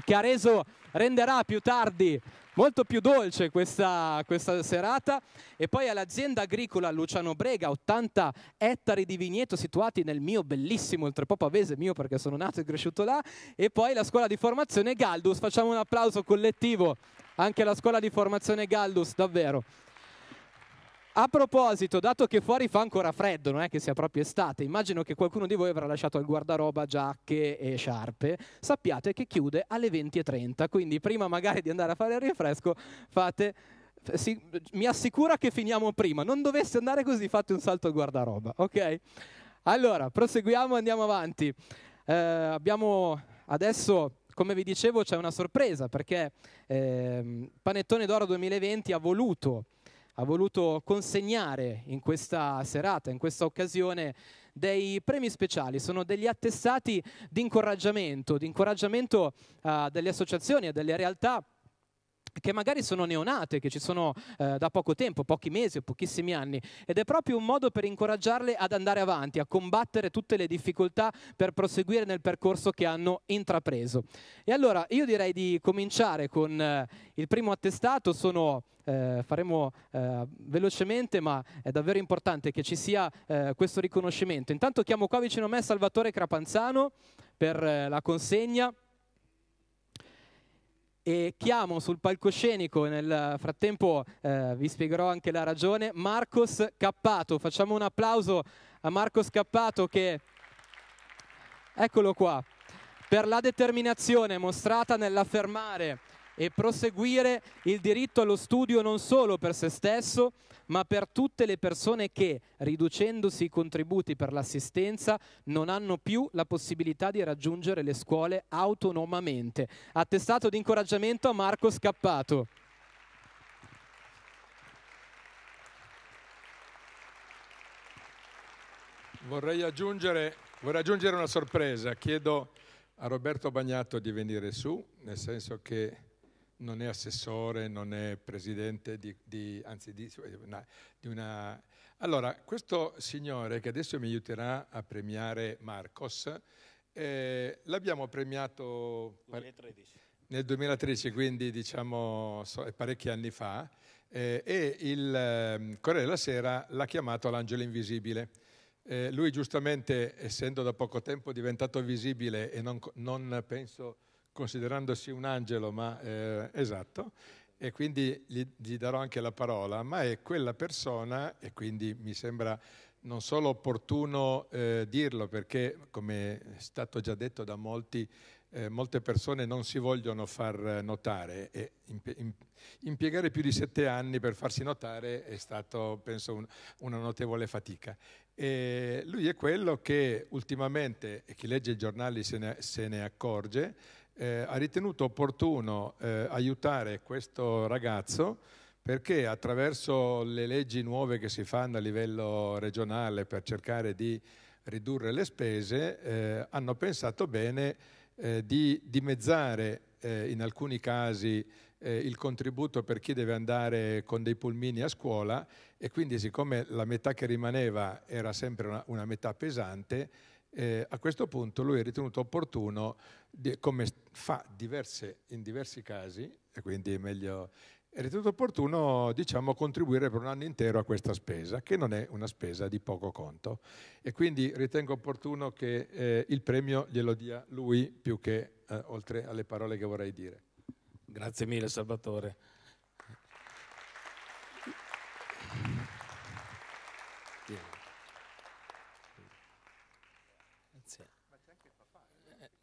che ha reso, renderà più tardi molto più dolce questa, questa, serata. E poi all'azienda agricola Luciano Brega, 80 ettari di vigneto situati nel mio bellissimo oltrepo pavese, mio perché sono nato e cresciuto là. E poi la scuola di formazione Galdus, facciamo un applauso collettivo anche alla scuola di formazione Galdus, davvero. A proposito, dato che fuori fa ancora freddo, non è che sia proprio estate, immagino che qualcuno di voi avrà lasciato al guardaroba giacche e sciarpe, sappiate che chiude alle 20.30, quindi prima magari di andare a fare il rinfresco fate... Si, mi assicura che finiamo prima, non dovesse andare così fate un salto al guardaroba, ok? Allora, proseguiamo, andiamo avanti. Eh, abbiamo adesso come vi dicevo c'è una sorpresa perché eh, Panettone d'Oro 2020 ha voluto ha voluto consegnare in questa serata, in questa occasione, dei premi speciali, sono degli attestati di incoraggiamento, di incoraggiamento uh, delle associazioni e delle realtà che magari sono neonate, che ci sono eh, da poco tempo, pochi mesi o pochissimi anni, ed è proprio un modo per incoraggiarle ad andare avanti, a combattere tutte le difficoltà per proseguire nel percorso che hanno intrapreso. E allora io direi di cominciare con eh, il primo attestato, sono eh, faremo eh, velocemente, ma è davvero importante che ci sia eh, questo riconoscimento. Intanto chiamo qua vicino a me Salvatore Crapanzano per eh, la consegna e chiamo sul palcoscenico, nel frattempo eh, vi spiegherò anche la ragione, Marcos Cappato. Facciamo un applauso a Marcos Cappato che, eccolo qua, per la determinazione mostrata nell'affermare e proseguire il diritto allo studio non solo per se stesso, ma per tutte le persone che, riducendosi i contributi per l'assistenza, non hanno più la possibilità di raggiungere le scuole autonomamente. Attestato di incoraggiamento a Marco Scappato. Vorrei aggiungere, vorrei aggiungere una sorpresa. Chiedo a Roberto Bagnato di venire su, nel senso che non è assessore, non è presidente di, di anzi di, una, eh, di una... Allora, questo signore che adesso mi aiuterà a premiare Marcos, eh, l'abbiamo premiato... 2013 nel 2013, quindi diciamo parecchi anni fa, eh, e il ehm, Corriere della Sera l'ha chiamato l'angelo invisibile. Eh, lui giustamente, essendo da poco tempo diventato visibile e non, non penso considerandosi un angelo, ma eh, esatto, e quindi gli, gli darò anche la parola, ma è quella persona, e quindi mi sembra non solo opportuno eh, dirlo perché, come è stato già detto da molti, eh, molte persone non si vogliono far notare e impiegare più di sette anni per farsi notare è stato, penso, un, una notevole fatica. E lui è quello che ultimamente, e chi legge i giornali se ne, se ne accorge, eh, ha ritenuto opportuno eh, aiutare questo ragazzo perché attraverso le leggi nuove che si fanno a livello regionale per cercare di ridurre le spese, eh, hanno pensato bene eh, di dimezzare eh, in alcuni casi eh, il contributo per chi deve andare con dei pulmini a scuola e quindi siccome la metà che rimaneva era sempre una, una metà pesante, eh, a questo punto lui ha ritenuto opportuno, di, come fa diverse, in diversi casi, e quindi è meglio, è ritenuto opportuno diciamo, contribuire per un anno intero a questa spesa, che non è una spesa di poco conto. E quindi ritengo opportuno che eh, il premio glielo dia lui più che eh, oltre alle parole che vorrei dire. Grazie mille Salvatore.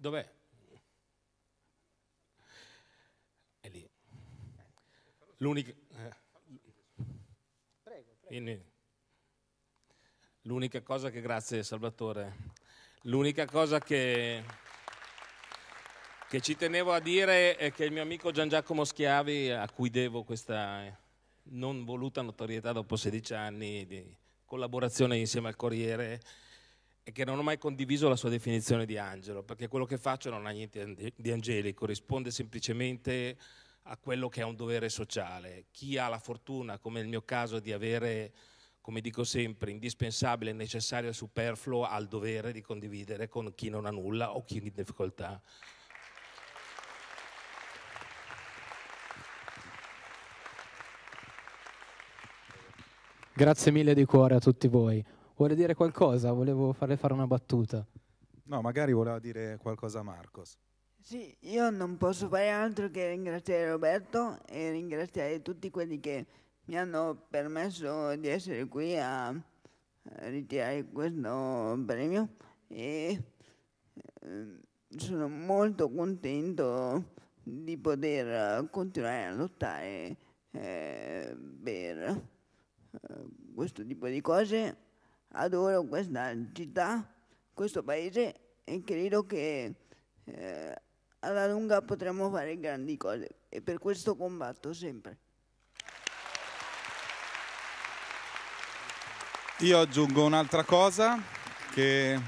Dov'è? È lì. L'unica... Eh. Prego, prego. L'unica cosa che, grazie Salvatore, l'unica cosa che, che, ci tenevo a dire è che il mio amico Gian Giacomo Schiavi, a cui devo questa eh, non voluta notorietà dopo 16 anni di collaborazione insieme al Corriere, è che non ho mai condiviso la sua definizione di angelo, perché quello che faccio non ha niente di angelico, risponde semplicemente a quello che è un dovere sociale. Chi ha la fortuna, come nel mio caso, di avere, come dico sempre, indispensabile, necessario e superfluo, ha il dovere di condividere con chi non ha nulla o chi è in difficoltà. Grazie mille di cuore a tutti voi. Vuole dire qualcosa? Volevo farle fare una battuta. No, magari voleva dire qualcosa a Marcos. Sì, io non posso fare altro che ringraziare Roberto e ringraziare tutti quelli che mi hanno permesso di essere qui a ritirare questo premio e ehm, sono molto contento di poter continuare a lottare eh, per eh, questo tipo di cose adoro questa città, questo paese e credo che eh, alla lunga potremo fare grandi cose e per questo combatto sempre. Io aggiungo un'altra cosa che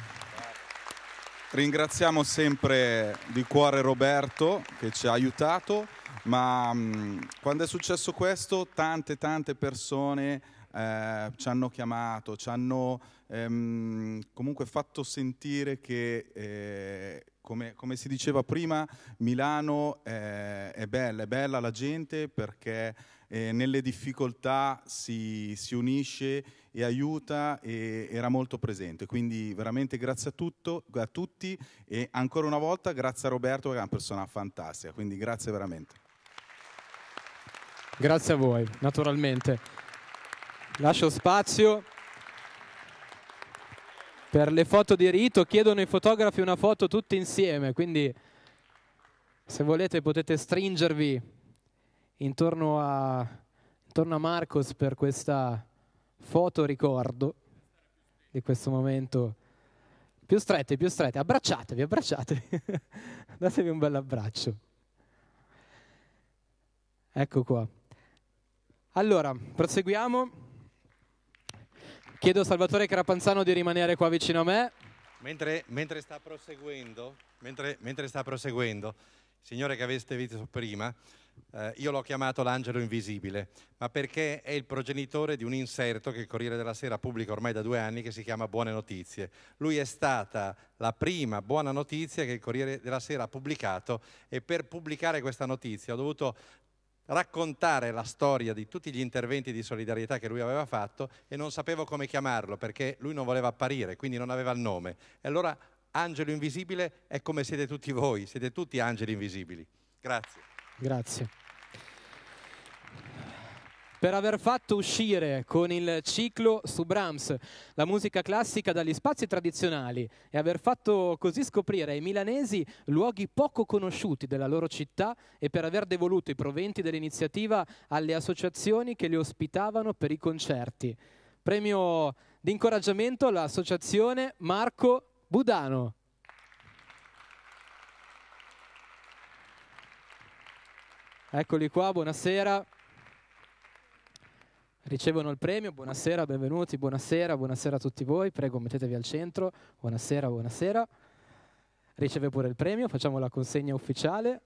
ringraziamo sempre di cuore Roberto che ci ha aiutato, ma mh, mm, quando è successo questo tante tante persone eh, ci hanno chiamato, ci hanno ehm, comunque fatto sentire che, eh, come, come, si diceva prima, Milano eh, è bella, è bella la gente perché eh, nelle difficoltà si, si, unisce e aiuta e era molto presente. Quindi veramente grazie a, tutto, a tutti e ancora una volta grazie a Roberto che è una persona fantastica, quindi grazie veramente. Grazie a voi, naturalmente. Lascio spazio per le foto di rito. Chiedono ai fotografi una foto tutti insieme, quindi se volete potete stringervi intorno a, intorno a Marcos per questa foto ricordo di questo momento. Più strette, più strette, abbracciatevi, abbracciatevi, datevi un bel abbraccio. Ecco qua. Allora, proseguiamo. Chiedo a Salvatore Carapanzano di rimanere qua vicino a me. Mentre, mentre, sta, proseguendo, mentre, mentre sta proseguendo, signore che aveste visto prima, eh, io l'ho chiamato l'angelo invisibile, ma perché è il progenitore di un inserto che il Corriere della Sera pubblica ormai da due anni che si chiama Buone Notizie. Lui è stata la prima buona notizia che il Corriere della Sera ha pubblicato e per pubblicare questa notizia ho dovuto raccontare la storia di tutti gli interventi di solidarietà che lui aveva fatto e non sapevo come chiamarlo perché lui non voleva apparire, quindi non aveva il nome. E allora Angelo Invisibile è come siete tutti voi, siete tutti angeli invisibili. Grazie. Grazie per aver fatto uscire con il ciclo su Brahms la musica classica dagli spazi tradizionali e aver fatto così scoprire ai milanesi luoghi poco conosciuti della loro città e per aver devoluto i proventi dell'iniziativa alle associazioni che li ospitavano per i concerti. Premio di incoraggiamento all'associazione Marco Budano. Eccoli qua, buonasera ricevono il premio. Buonasera, benvenuti, buonasera, buonasera a tutti voi. Prego, mettetevi al centro. Buonasera, buonasera. Riceve pure il premio, facciamo la consegna ufficiale.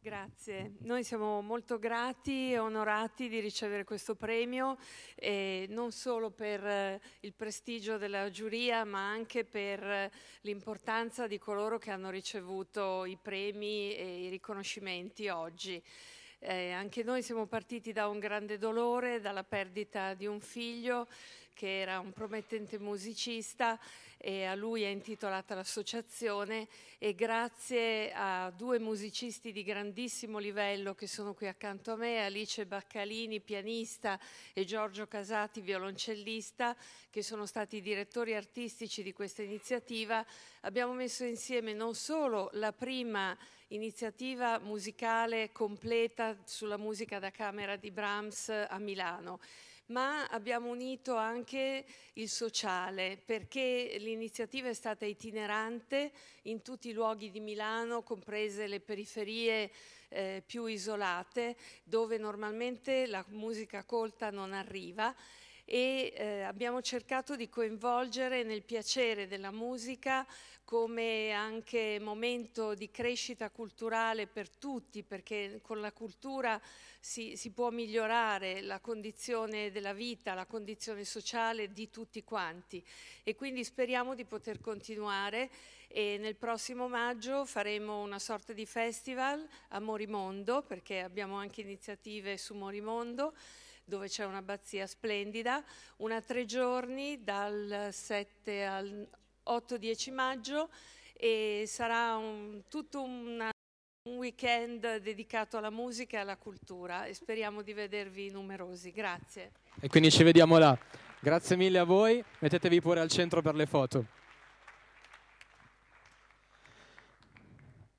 Grazie, noi siamo molto grati e onorati di ricevere questo premio, eh, non solo per eh, il prestigio della giuria, ma anche per eh, l'importanza di coloro che hanno ricevuto i premi e i riconoscimenti oggi. Eh, anche noi siamo partiti da un grande dolore, dalla perdita di un figlio che era un promettente musicista e a lui è intitolata l'associazione e grazie a due musicisti di grandissimo livello che sono qui accanto a me, Alice Baccalini, pianista, e Giorgio Casati, violoncellista, che sono stati i direttori artistici di questa iniziativa, abbiamo messo insieme non solo la prima iniziativa musicale completa sulla musica da camera di Brahms a Milano, ma abbiamo unito anche il sociale perché l'iniziativa è stata itinerante in tutti i luoghi di Milano, comprese le periferie eh, più isolate, dove normalmente la musica colta non arriva e eh, abbiamo cercato di coinvolgere nel piacere della musica come anche momento di crescita culturale per tutti, perché con la cultura si, si può migliorare la condizione della vita, la condizione sociale di tutti quanti e quindi speriamo di poter continuare e nel prossimo maggio faremo una sorta di festival a Morimondo, perché abbiamo anche iniziative su Morimondo dove c'è un'abbazia splendida, una tre giorni dal 7 al 8-10 maggio e sarà un, tutto una, un weekend dedicato alla musica e alla cultura e speriamo di vedervi numerosi. Grazie. E quindi ci vediamo là. Grazie mille a voi, mettetevi pure al centro per le foto.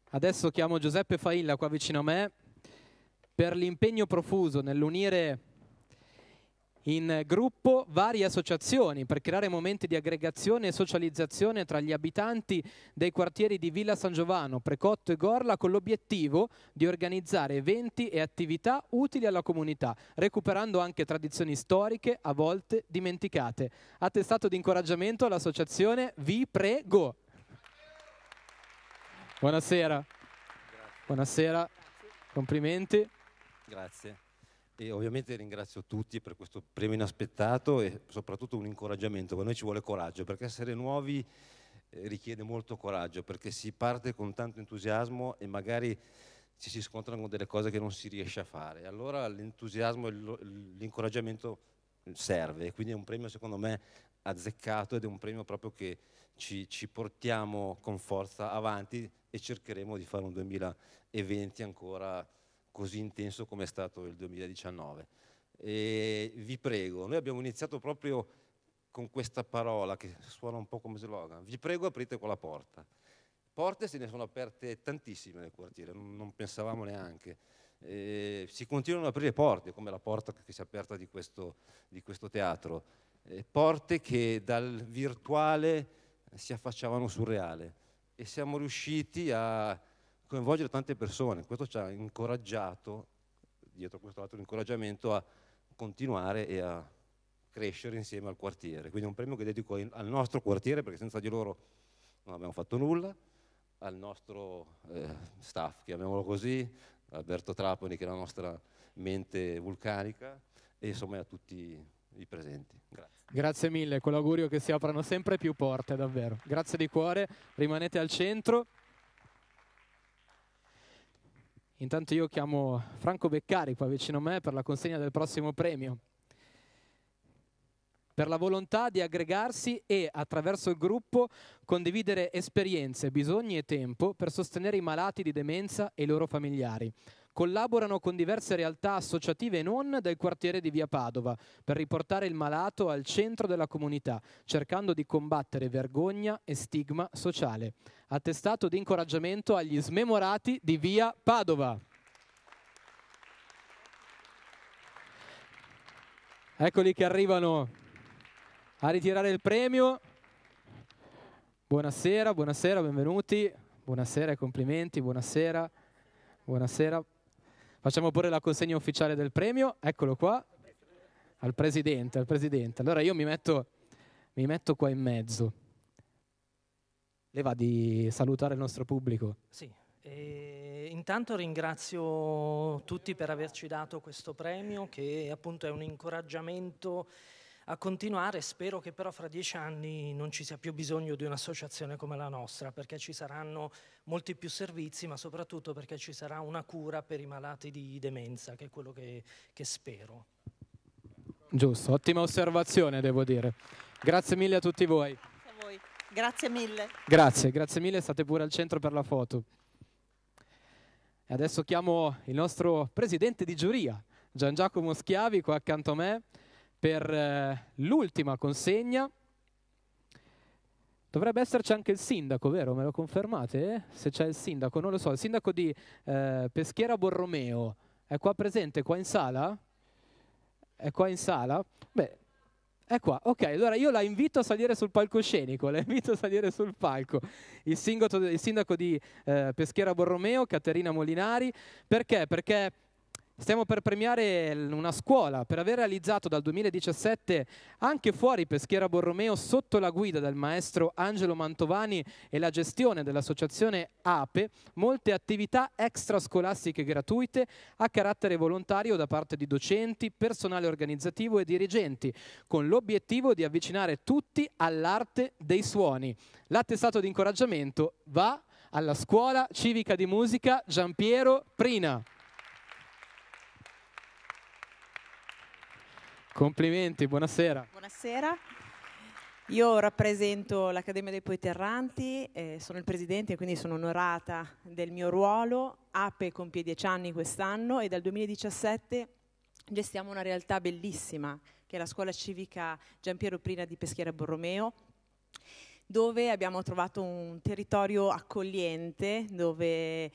Adesso chiamo Giuseppe Failla qua vicino a me per l'impegno profuso nell'unire in gruppo varie associazioni per creare momenti di aggregazione e socializzazione tra gli abitanti dei quartieri di Villa San Giovano, Precotto e Gorla con l'obiettivo di organizzare eventi e attività utili alla comunità, recuperando anche tradizioni storiche a volte dimenticate. Attestato di incoraggiamento l'associazione Vi Prego. Buonasera. Buonasera, complimenti. Grazie e ovviamente ringrazio tutti per questo premio inaspettato e soprattutto un incoraggiamento, per noi ci vuole coraggio, perché essere nuovi eh, richiede molto coraggio, perché si parte con tanto entusiasmo e magari ci si scontrano con delle cose che non si riesce a fare. Allora l'entusiasmo e l'incoraggiamento serve, quindi è un premio secondo me azzeccato ed è un premio proprio che ci, ci portiamo con forza avanti e cercheremo di fare un 2020 ancora più così intenso come è stato il 2019. E vi prego, noi abbiamo iniziato proprio con questa parola che suona un po' come slogan, vi prego aprite quella porta. Porte se ne sono aperte tantissime nel quartiere, non pensavamo neanche. E si continuano ad aprire porte, come la porta che si è aperta di questo, di questo teatro, e porte che dal virtuale si affacciavano sul reale e siamo riusciti a coinvolgere tante persone, questo ci ha incoraggiato, dietro questo lato di incoraggiamento, a continuare e a crescere insieme al quartiere. Quindi è un premio che dedico al nostro quartiere, perché senza di loro non abbiamo fatto nulla, al nostro eh, staff, chiamiamolo così, Alberto Traponi, che è la nostra mente vulcanica, e insomma a tutti i presenti. Grazie. Grazie mille, con l'augurio che si aprano sempre più porte, davvero. Grazie di cuore, rimanete al centro. Intanto io chiamo Franco Beccari qua vicino a me per la consegna del prossimo premio. Per la volontà di aggregarsi e, attraverso il gruppo, condividere esperienze, bisogni e tempo per sostenere i malati di demenza e i loro familiari, collaborano con diverse realtà associative e non del quartiere di Via Padova per riportare il malato al centro della comunità, cercando di combattere vergogna e stigma sociale. Attestato di incoraggiamento agli smemorati di Via Padova. Eccoli che arrivano a ritirare il premio. Buonasera, buonasera, benvenuti. Buonasera e complimenti, buonasera. Buonasera, Facciamo pure la consegna ufficiale del premio, eccolo qua, al presidente, al presidente. Allora io mi metto, mi metto qua in mezzo. Lei va di salutare il nostro pubblico? Sì, e intanto ringrazio tutti per averci dato questo premio che appunto è un incoraggiamento a continuare. Spero che però fra dieci anni non ci sia più bisogno di un'associazione come la nostra, perché ci saranno molti più servizi, ma soprattutto perché ci sarà una cura per i malati di demenza, che è quello che, che spero. Giusto, ottima osservazione devo dire. Grazie mille a tutti voi. Grazie, voi. grazie mille. Grazie, grazie mille, state pure al centro per la foto. E adesso chiamo il nostro presidente di giuria, Gian Giacomo Schiavi, qua accanto a me per eh, l'ultima consegna. Dovrebbe esserci anche il sindaco, vero? Me lo confermate? Se c'è il sindaco, non lo so. Il sindaco di eh, Peschiera Borromeo è qua presente, qua in sala? È qua in sala? Beh, è qua. Ok, allora io la invito a salire sul palcoscenico, la invito a salire sul palco. Il, sindaco, il sindaco di eh, Peschiera Borromeo, Caterina Molinari. Perché? Perché Stiamo per premiare una scuola per aver realizzato dal 2017 anche fuori Peschiera Borromeo sotto la guida del maestro Angelo Mantovani e la gestione dell'associazione APE molte attività extrascolastiche gratuite a carattere volontario da parte di docenti, personale organizzativo e dirigenti con l'obiettivo di avvicinare tutti all'arte dei suoni. L'attestato di incoraggiamento va alla scuola civica di musica Giampiero Prina. Complimenti, buonasera. Buonasera. Io rappresento l'Accademia dei Poeti Erranti, eh, sono il presidente e quindi sono onorata del mio ruolo. Ape compie dieci anni quest'anno e dal 2017 gestiamo una realtà bellissima che è la scuola civica Giampiero Prina di Peschiera Borromeo dove abbiamo trovato un territorio accogliente, dove eh,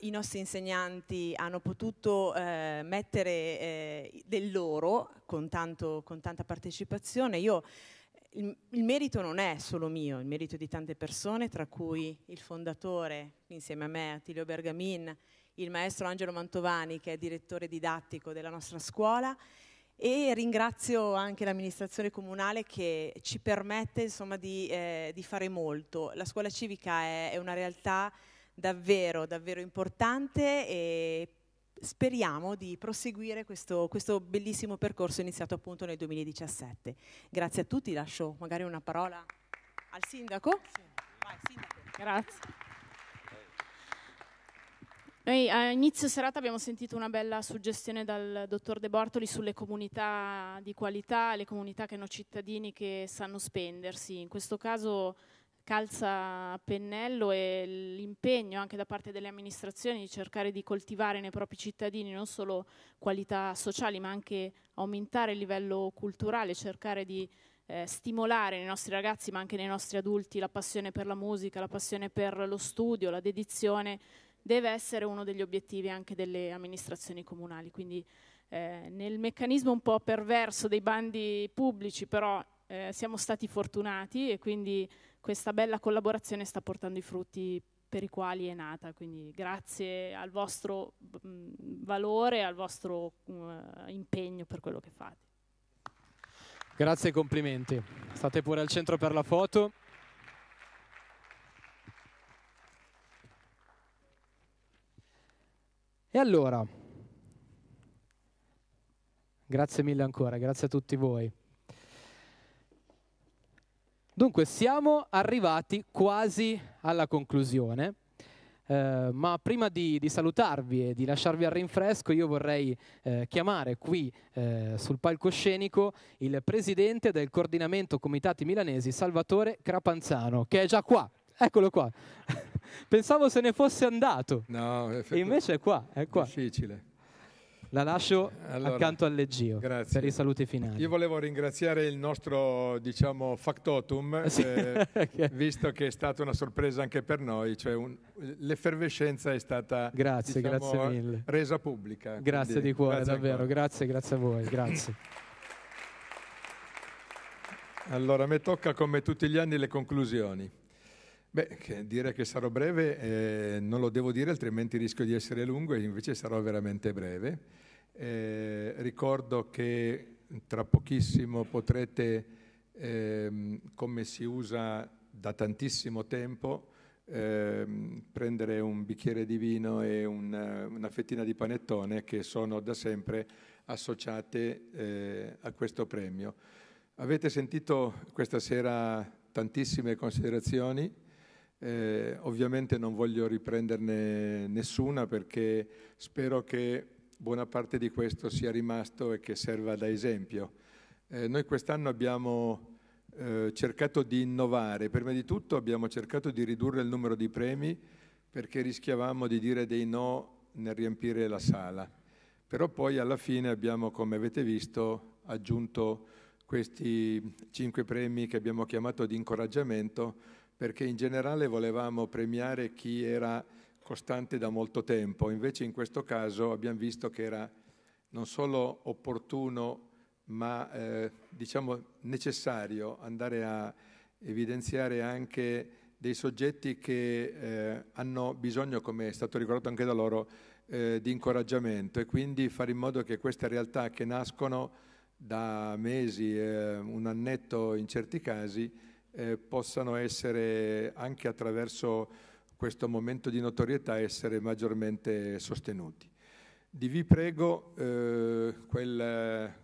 i nostri insegnanti hanno potuto eh, mettere eh, del loro con, tanto, con tanta partecipazione. Io, il, il, merito non è solo mio, il merito di tante persone, tra cui il fondatore, insieme a me, Attilio Bergamin, il maestro Angelo Mantovani, che è direttore didattico della nostra scuola, e ringrazio anche l'amministrazione comunale che ci permette insomma, di, eh, di, fare molto. La scuola civica è, è una realtà davvero, davvero importante e speriamo di proseguire questo, questo, bellissimo percorso iniziato appunto nel 2017. Grazie a tutti, lascio magari una parola al sindaco. Vai, sindaco. Grazie. Noi a inizio serata abbiamo sentito una bella suggestione dal dottor De Bortoli sulle comunità di qualità, le comunità che hanno cittadini che sanno spendersi. In questo caso calza pennello e l'impegno anche da parte delle amministrazioni di cercare di coltivare nei propri cittadini non solo qualità sociali ma anche aumentare il livello culturale, cercare di eh, stimolare nei nostri ragazzi ma anche nei nostri adulti la passione per la musica, la passione per lo studio, la dedizione deve essere uno degli obiettivi anche delle amministrazioni comunali. Quindi eh, nel meccanismo un po' perverso dei bandi pubblici, però eh, siamo stati fortunati e quindi questa bella collaborazione sta portando i frutti per i quali è nata. Quindi grazie al vostro mh, mm, valore, al vostro mh, mm, impegno per quello che fate. Grazie e complimenti. State pure al centro per la foto. E allora, grazie mille ancora, grazie a tutti voi. Dunque, siamo arrivati quasi alla conclusione. Uh, ma prima di, di, salutarvi e di lasciarvi al rinfresco, io vorrei uh, chiamare qui uh, sul palcoscenico il presidente del coordinamento Comitati Milanesi, Salvatore Crapanzano, che è già qua. Eccolo qua. Pensavo se ne fosse andato. No, e invece è qua, è qua. Difficile. La lascio allora, accanto al leggio grazie. per i saluti finali. Io volevo ringraziare il nostro diciamo, factotum, sì. eh, visto che è stata una sorpresa anche per noi, cioè un, l'effervescenza è stata grazie, diciamo, grazie resa pubblica. Grazie quindi, di cuore, grazie davvero, ancora. grazie, grazie a voi, grazie. Allora, a me tocca come tutti gli anni le conclusioni. Beh, dire che sarò breve eh, non lo devo dire, altrimenti rischio di essere lungo e invece sarò veramente breve. Eh, ricordo che tra pochissimo potrete, ehm, come si usa da tantissimo tempo, ehm, prendere un bicchiere di vino e una, una, fettina di panettone che sono da sempre associate eh, a questo premio. Avete sentito questa sera tantissime considerazioni eh, ovviamente non voglio riprenderne nessuna perché spero che buona parte di questo sia rimasto e che serva da esempio. Eh, noi quest'anno abbiamo eh, cercato di innovare, prima di tutto abbiamo cercato di ridurre il numero di premi perché rischiavamo di dire dei no nel riempire la sala, però poi alla fine abbiamo, come avete visto, aggiunto questi cinque premi che abbiamo chiamato di incoraggiamento perché in generale volevamo premiare chi era costante da molto tempo, invece in questo caso abbiamo visto che era non solo opportuno ma eh, diciamo necessario andare a evidenziare anche dei soggetti che eh, hanno bisogno, come è stato ricordato anche da loro, eh, di incoraggiamento e quindi fare in modo che queste realtà che nascono da mesi, un annetto in certi casi, eh, possano essere anche attraverso questo momento di notorietà essere maggiormente sostenuti. Di Vi Prego, eh, quel, eh,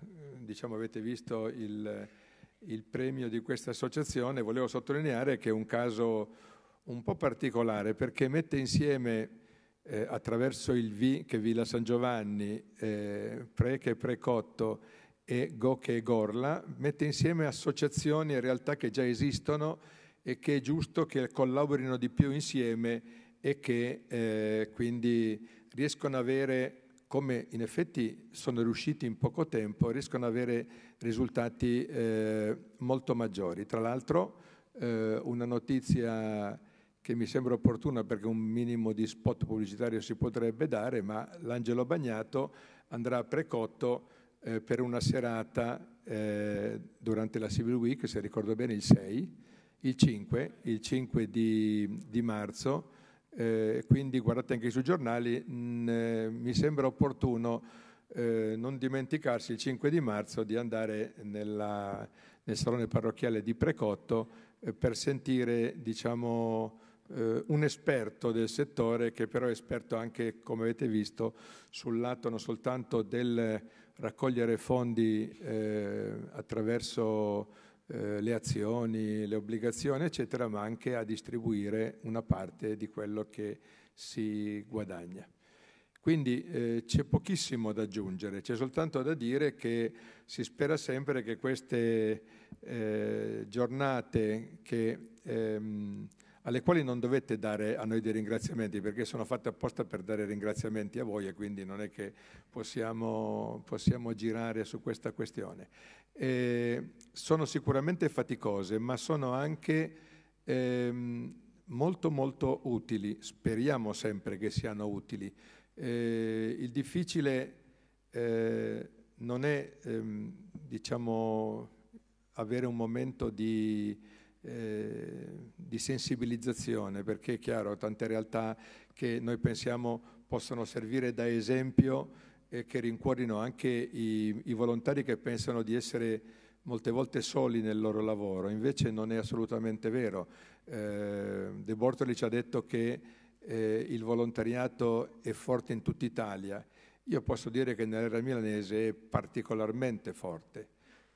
diciamo avete visto il, il premio di questa associazione, volevo sottolineare che è un caso un po' particolare perché mette insieme eh, attraverso il V che Villa San Giovanni, eh, Pre che Precotto e Gocche e Gorla, mette insieme associazioni e realtà che già esistono e che è giusto che collaborino di più insieme e che eh, quindi riescono ad avere, come in effetti sono riusciti in poco tempo, riescono ad avere risultati eh, molto maggiori. Tra l'altro eh, una notizia che mi sembra opportuna perché un minimo di spot pubblicitario si potrebbe dare, ma l'Angelo Bagnato andrà a Precotto eh, per una serata eh, durante la Civil Week, se ricordo bene il 6, il 5, il 5 di, di marzo, eh, quindi guardate anche sui giornali, mh, mm, eh, mi sembra opportuno eh, non dimenticarsi il 5 di marzo di andare nella, nel salone parrocchiale di Precotto eh, per sentire diciamo, Uh, un esperto del settore che però è esperto anche, come avete visto, sul lato non soltanto del, raccogliere fondi eh, attraverso eh, le azioni, le obbligazioni, eccetera, ma anche a distribuire una parte di quello che si guadagna. Quindi eh, c'è pochissimo da aggiungere, c'è soltanto da dire che si spera sempre che queste eh, giornate che ehm, alle quali non dovete dare a noi dei ringraziamenti perché sono fatte apposta per dare ringraziamenti a voi e quindi non è che possiamo, possiamo girare su questa questione. Eh, sono sicuramente faticose ma sono anche ehm, molto molto utili, speriamo sempre che siano utili. Eh, il difficile eh, non è ehm, diciamo, avere un momento di eh, di sensibilizzazione, perché è chiaro, tante realtà che noi pensiamo possano servire da esempio e che rincuorino anche i, i volontari che pensano di essere molte volte soli nel loro lavoro, invece non è assolutamente vero. Eh, De Bortoli ci ha detto che eh, il volontariato è forte in tutta Italia. Io posso dire che nell'era milanese è particolarmente forte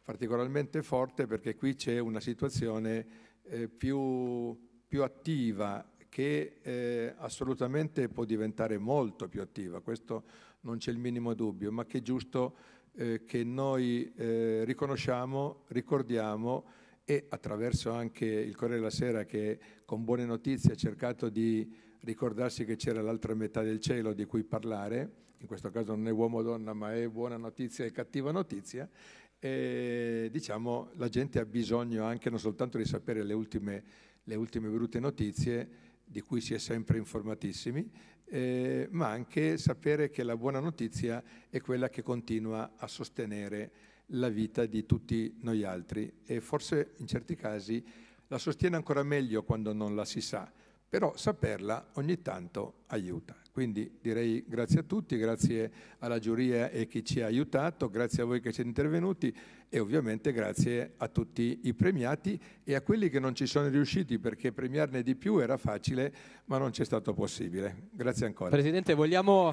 particolarmente forte perché qui c'è una situazione eh, più, più, attiva che eh, assolutamente può diventare molto più attiva, questo non c'è il minimo dubbio, ma che è giusto eh, che noi eh, riconosciamo, ricordiamo e attraverso anche il Corriere della Sera che con buone notizie ha cercato di ricordarsi che c'era l'altra metà del cielo di cui parlare, in questo caso non è uomo o donna ma è buona notizia e cattiva notizia, e diciamo la gente ha bisogno anche non soltanto di sapere le ultime, le ultime brutte notizie, di cui si è sempre informatissimi, eh, ma anche sapere che la buona notizia è quella che continua a sostenere la vita di tutti noi altri e forse in certi casi la sostiene ancora meglio quando non la si sa però saperla ogni tanto aiuta. Quindi direi grazie a tutti, grazie alla giuria e chi ci ha aiutato, grazie a voi che siete intervenuti e ovviamente grazie a tutti i premiati e a quelli che non ci sono riusciti perché premiarne di più era facile ma non c'è stato possibile. Grazie ancora. Presidente, vogliamo,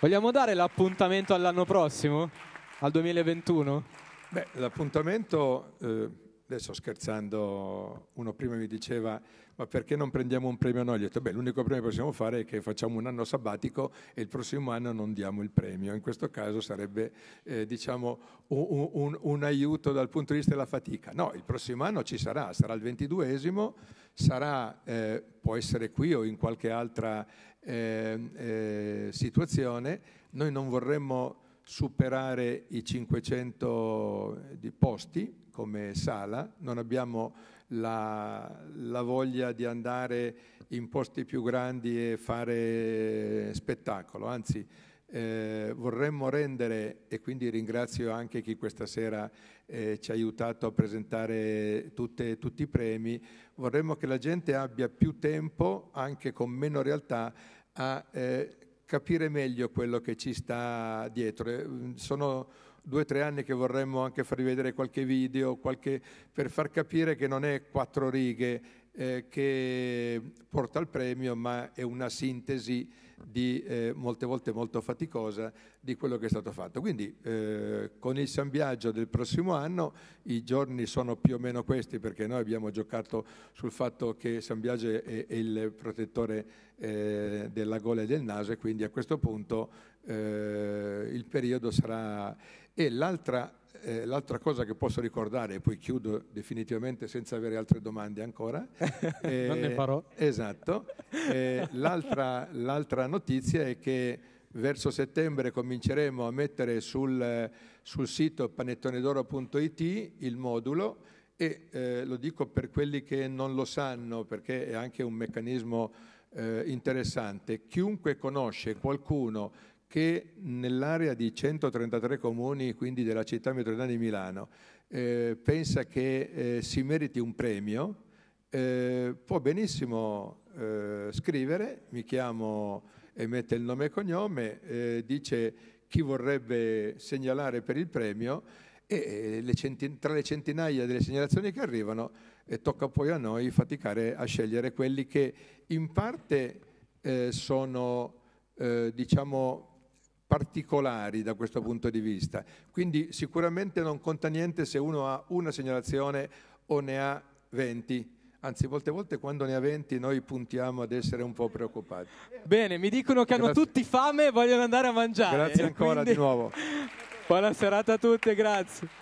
vogliamo dare l'appuntamento all'anno prossimo, al 2021? Beh, l'appuntamento... Eh, Adesso scherzando, uno prima mi diceva ma perché non prendiamo un premio noi? Gli ho detto beh l'unico premio che possiamo fare è che facciamo un anno sabbatico e il prossimo anno non diamo il premio. In questo caso sarebbe eh, diciamo un, un, un, aiuto dal punto di vista della fatica. No, il prossimo anno ci sarà, sarà il ventiduesimo, sarà, eh, può essere qui o in qualche altra ehm, eh, situazione. Noi non vorremmo superare i 500 posti come sala, non abbiamo la, la, voglia di andare in posti più grandi e fare spettacolo, anzi eh, vorremmo rendere, e quindi ringrazio anche chi questa sera eh, ci ha aiutato a presentare tutte, tutti i premi, vorremmo che la gente abbia più tempo, anche con meno realtà, a eh, capire meglio quello che ci sta dietro. Eh, sono due o tre anni che vorremmo anche farvi vedere qualche video, qualche, per far capire che non è quattro righe eh, che porta al premio, ma è una sintesi di, eh, molte volte molto faticosa di quello che è stato fatto. Quindi eh, con il San Biagio del prossimo anno i giorni sono più o meno questi perché noi abbiamo giocato sul fatto che San Biagio è, è il protettore eh, della gola e del naso e quindi a questo punto eh, il periodo sarà e l'altra, eh, l'altra cosa che posso ricordare, e poi chiudo definitivamente senza avere altre domande ancora, eh, non ne eh, farò. Esatto, eh, l'altra, l'altra notizia è che verso settembre cominceremo a mettere sul, sul sito panettonedoro.it il modulo e eh, lo dico per quelli che non lo sanno perché è anche un meccanismo eh, interessante. Chiunque conosce qualcuno che nell'area di 133 comuni, quindi della città metropolitana di Milano, eh, pensa che eh, si meriti un premio, eh, può benissimo eh, scrivere, mi chiamo e mette il nome e cognome, eh, dice chi vorrebbe segnalare per il premio e le tra le centinaia delle segnalazioni che arrivano eh, tocca poi a noi faticare a scegliere quelli che in parte sono diciamo particolari da questo punto di vista. Quindi sicuramente non conta niente se uno ha una segnalazione o ne ha 20. Anzi, molte volte quando ne ha 20 noi puntiamo ad essere un po' preoccupati. Bene, mi dicono che Grazie. hanno tutti fame e vogliono andare a mangiare. Grazie ancora quindi... di nuovo. Buona serata a tutti, grazie.